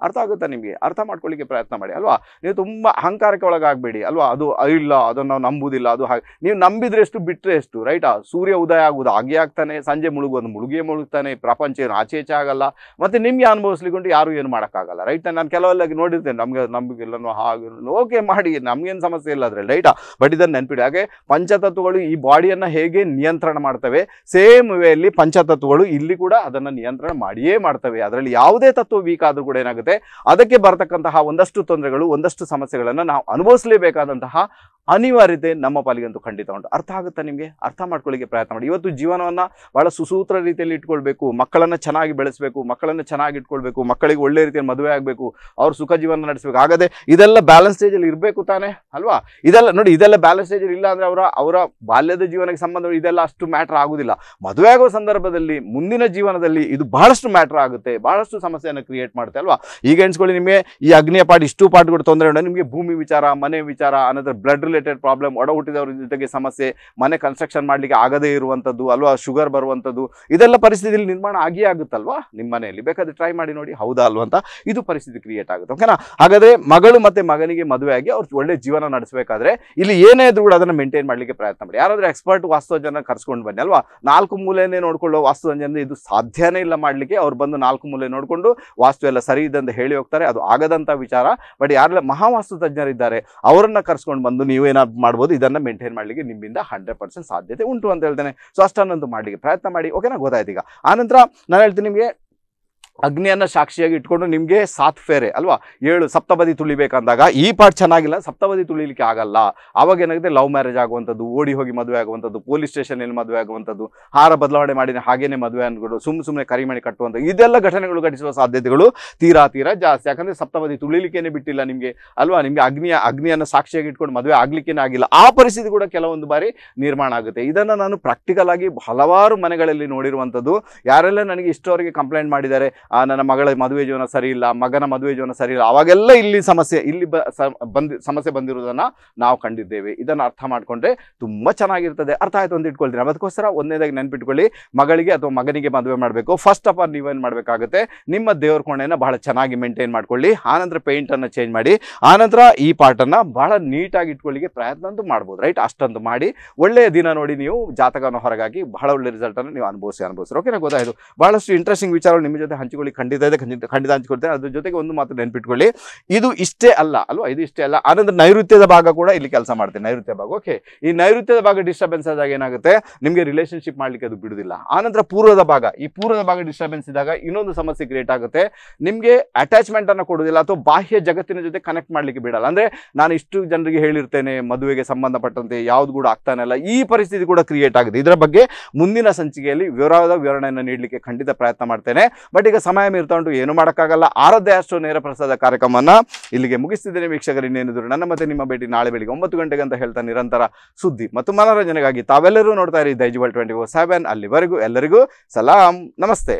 ಅರ್ಥ ಆಗುತ್ತಾ ನಿಮಗೆ ಅರ್ಥ ಮಾಡ್ಕೊಳ್ಳಿಕ್ಕೆ ಪ್ರಯತ್ನ ಮಾಡಿ ಅಲ್ವಾ ನೀವು ತುಂಬ ಅಹಂಕಾರಕ್ಕೆ ಒಳಗಾಗಬೇಡಿ ಅಲ್ವಾ ಅದು ಇಲ್ಲ ಅದನ್ನು ನಾವು ನಂಬುವುದಿಲ್ಲ ಅದು ಹಾಗೆ ನೀವು ನಂಬಿದ್ರೆ ಎಷ್ಟು ಬಿಟ್ಟರೆ ಎಷ್ಟು ರೈಟಾ ಸೂರ್ಯ ಉದಯ ಆಗುವುದು ಹಾಗೆ ಆಗ್ತಾನೆ ಸಂಜೆ ಮುಳುಗುವುದು ಮುಳುಗೇ ಮುಳುಗ್ತಾನೆ ಪ್ರಪಂಚ ಏನು ಆಚೆ ಈಚೆ ಆಗಲ್ಲ ಮತ್ತು ನಿಮಗೆ ಅನುಭವಿಸ್ಲಿಕ್ಕೊಂಡು ಯಾರೂ ಏನು ಮಾಡೋಕ್ಕಾಗಲ್ಲ ರೈಟ್ ನಾನು ಕೆಲವೆಲ್ಲ ನೋಡಿರ್ತೇನೆ ನಮಗೆ ನಮಗೆಲ್ಲನೋ ಹಾಗೆ ಓಕೆ ಮಾಡಿ ನಮಗೇನು ಸಮಸ್ಯೆ ಇಲ್ಲ ಅದರಲ್ಲಿ ರೈಟಾ ಬಟ್ ಇದನ್ನು ನೆನಪಿಡಿ ಹಾಗೆ ಪಂಚತತ್ವಗಳು ಈ ಬಾಡಿಯನ್ನು ಹೇಗೆ ನಿಯಂತ್ರಣ ಮಾಡ್ತವೆ ಸೇಮ್ ಅಲ್ಲಿ ಪಂಚತತ್ವಗಳು ಇಲ್ಲಿ ಕೂಡ ಅದನ್ನು ನಿಯಂತ್ರಣ ಮಾಡಿಯೇ ಮಾಡ್ತವೆ ಅದರಲ್ಲಿ ಯಾವುದೇ ತತ್ವ ವೀಕ್ ಆದರೂ ಕೂಡ ಏನಾಗುತ್ತೆ ಅದಕ್ಕೆ ಬರತಕ್ಕಂತಹ ಒಂದಷ್ಟು ತೊಂದರೆಗಳು ಒಂದಷ್ಟು ಸಮಸ್ಯೆಗಳನ್ನು ನಾವು ಅನುಭವಿಸಲೇಬೇಕಾದಂತಹ ಅನಿವಾರ್ಯತೆ ನಮ್ಮ ಪಾಲಿಗಂತೂ ಖಂಡಿತ ಉಂಟು ಅರ್ಥ ಆಗುತ್ತಾ ನಿಮಗೆ ಅರ್ಥ ಮಾಡ್ಕೊಳ್ಳಿಕ್ಕೆ ಪ್ರಯತ್ನ ಮಾಡಿ ಇವತ್ತು ಜೀವನವನ್ನು ಭಾಳ ಸುಸೂತ್ರ ರೀತಿಯಲ್ಲಿ ಇಟ್ಕೊಳ್ಬೇಕು ಮಕ್ಕಳನ್ನು ಚೆನ್ನಾಗಿ ಬೆಳೆಸಬೇಕು ಮಕ್ಕಳನ್ನು ಚೆನ್ನಾಗಿ ಇಟ್ಕೊಳ್ಬೇಕು ಮಕ್ಕಳಿಗೆ ಒಳ್ಳೆ ರೀತಿಯಲ್ಲಿ ಮದುವೆ ಆಗಬೇಕು ಅವ್ರ ಸುಖ ಜೀವನ ನಡೆಸಬೇಕು ಆಗದೆ ಇದೆಲ್ಲ ಬ್ಯಾಲೆನ್ಸ್ ಸ್ಟೇಜಲ್ಲಿ ಇರಬೇಕು ತಾನೇ ಅಲ್ವಾ ಇದೆಲ್ಲ ನೋಡಿ ಇದೆಲ್ಲ ಬ್ಯಾಲೆನ್ಸ್ ಸ್ಟೇಜಲ್ಲಿ ಇಲ್ಲ ಅಂದರೆ ಅವರ ಅವರ ಬಾಲ್ಯದ ಜೀವನಕ್ಕೆ ಸಂಬಂಧ ಇದೆಲ್ಲ ಅಷ್ಟು ಮ್ಯಾಟ್ರ್ ಆಗೋದಿಲ್ಲ ಮದುವೆ ಆಗುವ ಸಂದರ್ಭದಲ್ಲಿ ಮುಂದಿನ ಜೀವನದಲ್ಲಿ ಇದು ಬಹಳಷ್ಟು ಮ್ಯಾಟ್ರ್ ಆಗುತ್ತೆ ಬಹಳಷ್ಟು ಸಮಸ್ಯೆಯನ್ನು ಕ್ರಿಯೇಟ್ ಮಾಡುತ್ತೆ ಅಲ್ವಾ ಈಗ ಎಣಿಸ್ಕೊಳ್ಳಿ ನಿಮಗೆ ಈ ಅಗ್ನಿಯ ಪಾಠ ಇಷ್ಟು ಪಾಠಗಳು ತೊಂದರೆ ನಿಮಗೆ ಭೂಮಿ ವಿಚಾರ ಮನೆ ವಿಚಾರ ಅನಂತರ ಬ್ಲಡ್ ರಿಲೇಟ್ ರಿಲೇಟೆಡ್ ಪ್ರಾಬ್ಲಮ್ ಒಡ ಹುಟ್ಟಿದವ್ರ ಜೊತೆಗೆ ಸಮಸ್ಯೆ ಮನೆ ಕನ್ಸ್ಟ್ರಕ್ಷನ್ ಮಾಡಲಿಕ್ಕೆ ಆಗದೇ ಇರುವಂಥದ್ದು ಅಲ್ವಾ ಶುಗರ್ ಬರುವಂಥದ್ದು ಇದೆಲ್ಲ ಪರಿಸ್ಥಿತಿಯಲ್ಲಿ ನಿರ್ಮಾಣ ಆಗಿಯೇ ಆಗುತ್ತಲ್ವಾ ನಿಮ್ಮ ಮನೆಯಲ್ಲಿ ಬೇಕಾದ್ರೆ ಟ್ರೈ ಮಾಡಿ ನೋಡಿ ಹೌದಾ ಅಲ್ವ ಅಂತ ಇದು ಪರಿಸ್ಥಿತಿ ಕ್ರಿಯೇಟ್ ಆಗುತ್ತೆ ಓಕೆನಾ ಹಾಗಾದರೆ ಮಗಳು ಮತ್ತು ಮಗನಿಗೆ ಮದುವೆ ಆಗಿ ಅವ್ರು ಒಳ್ಳೆ ಜೀವನ ನಡೆಸಬೇಕಾದ್ರೆ ಇಲ್ಲಿ ಏನೇ ಇದ್ರು ಕೂಡ ಅದನ್ನು ಮೇಂಟೈನ್ ಮಾಡಲಿಕ್ಕೆ ಪ್ರಯತ್ನ ಮಾಡಿ ಯಾರಾದರೂ ಎಕ್ಸ್ಪರ್ಟ್ ಜನ ಕರ್ಸ್ಕೊಂಡು ಬನ್ನಿ ಅಲ್ವಾ ನಾಲ್ಕು ಮೂಲೆಯೇ ನೋಡಿಕೊಳ್ಳೋ ವಾಸ್ತುಜನ ಇದು ಸಾಧ್ಯನೇ ಇಲ್ಲ ಮಾಡಲಿಕ್ಕೆ ಅವ್ರು ಬಂದು ನಾಲ್ಕು ಮೂಲೆ ನೋಡಿಕೊಂಡು ವಾಸ್ತು ಎಲ್ಲ ಸರಿ ಅಂತ ಹೇಳಿ ಹೋಗ್ತಾರೆ ಅದು ಆಗದಂತ ವಿಚಾರ ಬಟ್ ಯಾರೆಲ್ಲ ಮಹಾವಾಸ್ತು ತಜ್ಞರಿದ್ದಾರೆ ಅವರನ್ನು ಕರ್ಸ್ಕೊಂಡು ಬಂದು ನೀವು ನೀವೇನಾದ್ರು ಮಾಡ್ಬೋದು ಇದನ್ನ ಮೇಂಟೈನ್ ಮಾಡಲಿಕ್ಕೆ ನಿಮ್ಮಿಂದ ಹಂಡ್ರೆಡ್ ಪರ್ಸೆಂಟ್ ಸಾಧ್ಯತೆ ಉಂಟು ಅಂತ ಹೇಳ್ತೇನೆ ಸೊ ಅಷ್ಟನ್ನೊಂದು ಮಾಡಲಿಕ್ಕೆ ಪ್ರಯತ್ನ ಮಾಡಿ ಓಕೆನಾ ಗೊತ್ತಾಯ್ತು ಈಗ ಆನಂತರ ನಾನು ಹೇಳ್ತೀನಿ ನಿಮಗೆ ಅಗ್ನಿಯನ್ನು ಸಾಕ್ಷಿಯಾಗಿ ಇಟ್ಕೊಂಡು ನಿಮಗೆ ಸಾತ್ ಫೇರೆ ಅಲ್ವಾ ಏಳು ಸಪ್ತಬದಿ ತುಳಿಬೇಕಂದಾಗ ಈ ಪಾರ್ಟ್ ಚೆನ್ನಾಗಿಲ್ಲ ಸಪ್ತಬದಿ ತುಳಿಲಿಕ್ಕೆ ಆಗಲ್ಲ ಅವಾಗ ಏನಾಗುತ್ತೆ ಲವ್ ಮ್ಯಾರೇಜ್ ಆಗುವಂಥದ್ದು ಓಡಿ ಹೋಗಿ ಮದುವೆ ಆಗುವಂಥದ್ದು ಪೊಲೀಸ್ ಸ್ಟೇಷನಲ್ಲಿ ಮದುವೆ ಆಗುವಂಥದ್ದು ಹಾರ ಬದಲಾವಣೆ ಮಾಡಿದ ಹಾಗೇನೆ ಮದುವೆ ಅಂದ್ಕೊಂಡು ಸುಮ್ಮನೆ ಸುಮ್ಮನೆ ಮಾಡಿ ಕಟ್ಟುವಂಥದ್ದು ಇದೆಲ್ಲ ಘಟನೆಗಳು ಘಟಿಸುವ ಸಾಧ್ಯತೆಗಳು ತೀರಾ ತೀರಾ ಜಾಸ್ತಿ ಯಾಕಂದರೆ ಸಪ್ತಬದಿ ತುಳಿಲಿಕ್ಕೇನೆ ಬಿಟ್ಟಿಲ್ಲ ನಿಮಗೆ ಅಲ್ವಾ ನಿಮಗೆ ಅಗ್ನಿಯ ಅಗ್ನಿಯನ್ನು ಸಾಕ್ಷಿಯಾಗಿ ಇಟ್ಕೊಂಡು ಮದುವೆ ಆಗ್ಲಿಕ್ಕೇನೆ ಆಗಿಲ್ಲ ಆ ಪರಿಸ್ಥಿತಿ ಕೂಡ ಕೆಲವೊಂದು ಬಾರಿ ನಿರ್ಮಾಣ ಆಗುತ್ತೆ ಇದನ್ನು ನಾನು ಪ್ರಾಕ್ಟಿಕಲ್ ಆಗಿ ಹಲವಾರು ಮನೆಗಳಲ್ಲಿ ನೋಡಿರುವಂಥದ್ದು ಯಾರೆಲ್ಲ ನನಗೆ ಇಷ್ಟವರೆಗೆ ಕಂಪ್ಲೇಂಟ್ ಮಾಡಿದ್ದಾರೆ ನನ್ನ ಮಗಳ ಮದುವೆ ಜೀವನ ಸರಿ ಇಲ್ಲ ಮಗನ ಮದುವೆ ಜೀವನ ಸರಿ ಇಲ್ಲ ಅವಾಗೆಲ್ಲ ಇಲ್ಲಿ ಸಮಸ್ಯೆ ಇಲ್ಲಿ ಬಂದ್ ಸಮಸ್ಯೆ ಬಂದಿರೋದನ್ನ ನಾವು ಕಂಡಿದ್ದೇವೆ ಇದನ್ನು ಅರ್ಥ ಮಾಡಿಕೊಂಡ್ರೆ ತುಂಬ ಚೆನ್ನಾಗಿರ್ತದೆ ಅರ್ಥ ಆಯ್ತು ಅಂತ ಇಟ್ಕೊಳ್ತೀನಿ ಅದಕ್ಕೋಸ್ಕರ ಒಂದನೇದಾಗಿ ನೆನ್ಪಿಟ್ಕೊಳ್ಳಿ ಮಗಳಿಗೆ ಅಥವಾ ಮಗನಿಗೆ ಮದುವೆ ಮಾಡಬೇಕು ಫಸ್ಟ್ ಆಫ್ ಆಲ್ ನೀವೇನು ಮಾಡಬೇಕಾಗುತ್ತೆ ನಿಮ್ಮ ದೇವ್ರ ಕೋಣೆಯನ್ನು ಬಹಳ ಚೆನ್ನಾಗಿ ಮೇಂಟೈನ್ ಮಾಡ್ಕೊಳ್ಳಿ ಆನಂತರ ಪೇಂಟನ್ನು ಚೇಂಜ್ ಮಾಡಿ ಆನಂತರ ಈ ಪಾರ್ಟನ್ನು ಬಹಳ ನೀಟಾಗಿ ಇಟ್ಕೊಳ್ಳಿಕ್ಕೆ ಪ್ರಯತ್ನ ಅಂತೂ ಮಾಡ್ಬೋದು ರೈಟ್ ಅಷ್ಟೊಂದು ಮಾಡಿ ಒಳ್ಳೆಯ ದಿನ ನೋಡಿ ನೀವು ಜಾತಕವನ್ನು ಹೊರಗಾಗಿ ಬಹಳ ಒಳ್ಳೆ ರಿಸಲ್ಟನ್ನು ನೀವು ಅನುಭವಿಸಿ ಅನುಭವಿಸ್ರು ಓಕೆನಾ ಗೊತ್ತಾಯಿತು ಬಹಳಷ್ಟು ಇಂಟ್ರೆಸ್ಟಿಂಗ್ ವಿಚಾರಗಳು ನಿಮ್ಮ ಜೊತೆ ಹಂಚಿಕೊಂಡು ಹಂಚಿಕೊಳ್ಳಿ ಖಂಡಿತ ಇದೆ ಖಂಡಿತ ಹಂಚಿಕೊಳ್ತೇನೆ ಅದ್ರ ಜೊತೆಗೆ ಒಂದು ಮಾತ್ರ ನೆನ್ಪಿಟ್ಕೊಳ್ಳಿ ಇದು ಇಷ್ಟೇ ಅಲ್ಲ ಅಲ್ವಾ ಇದು ಇಷ್ಟೇ ಅಲ್ಲ ಆನಂದ್ರೆ ನೈಋತ್ಯದ ಭಾಗ ಕೂಡ ಇಲ್ಲಿ ಕೆಲಸ ಮಾಡ್ತೇನೆ ನೈಋತ್ಯ ಭಾಗ ಓಕೆ ಈ ನೈಋತ್ಯದ ಭಾಗ ಡಿಸ್ಟರ್ಬೆನ್ಸ್ ಆದಾಗ ಏನಾಗುತ್ತೆ ನಿಮಗೆ ರಿಲೇಷನ್ಶಿಪ್ ಮಾಡಲಿಕ್ಕೆ ಅದು ಬಿಡುದಿಲ್ಲ ಆನಂತರ ಪೂರ್ವದ ಭಾಗ ಈ ಪೂರ್ವದ ಭಾಗ ಡಿಸ್ಟರ್ಬೆನ್ಸ್ ಇದ್ದಾಗ ಇನ್ನೊಂದು ಸಮಸ್ಯೆ ಕ್ರಿಯೇಟ್ ಆಗುತ್ತೆ ನಿಮಗೆ ಅಟ್ಯಾಚ್ಮೆಂಟ್ ಅನ್ನು ಕೊಡುವುದಿಲ್ಲ ಅಥವಾ ಬಾಹ್ಯ ಜಗತ್ತಿನ ಜೊತೆ ಕನೆಕ್ಟ್ ಮಾಡಲಿಕ್ಕೆ ಬಿಡಲ್ಲ ಅಂದ್ರೆ ನಾನು ಇಷ್ಟು ಜನರಿಗೆ ಹೇಳಿರ್ತೇನೆ ಮದುವೆಗೆ ಸಂಬಂಧಪಟ್ಟಂತೆ ಯಾವ್ದು ಕೂಡ ಆಗ್ತಾನೆ ಈ ಪರಿಸ್ಥಿತಿ ಕೂಡ ಕ್ರಿಯೇಟ್ ಆಗಿದೆ ಇದರ ಬಗ್ಗೆ ಮುಂದಿನ ಸಂಚಿಕೆಯಲ್ಲಿ ವಿವರವಾದ ವಿವರಣೆಯನ್ನು ನೀಡಲಿಕ್ಕೆ ಖಂಡಿತ ಪ್ರಯತ್ನ ಮಾಡ್ತೇನೆ ಬಟ್ ಈಗ ಸಮಯ ಉಂಟು ಏನು ಮಾಡೋಕ್ಕಾಗಲ್ಲ ಆರಾಧ್ಯ ಅಷ್ಟು ನೇರ ಪ್ರಸಾದ ಕಾರ್ಯಕ್ರಮವನ್ನು ಇಲ್ಲಿಗೆ ಮುಗಿಸ್ತಿದ್ದೇನೆ ವೀಕ್ಷಕರು ಇನ್ನೇನಿದ್ರು ನನ್ನ ಮತ್ತೆ ನಿಮ್ಮ ಭೇಟಿ ನಾಳೆ ಬೆಳಿಗ್ಗೆ ಒಂಬತ್ತು ಗಂಟೆಗೆ ಅಂತ ಹೇಳ್ತಾ ನಿರಂತರ ಸುದ್ದಿ ಮತ್ತು ಮನೋರಂಜನೆಗಾಗಿ ತಾವೆಲ್ಲರೂ ನೋಡ್ತಾ ಇರಿ ದೈಜುವಲ್ ಟ್ವೆಂಟಿ ಫೋರ್ ಸೆವೆನ್ ಅಲ್ಲಿವರೆಗೂ ಎಲ್ಲರಿಗೂ ಸಲಾಂ ನಮಸ್ತೆ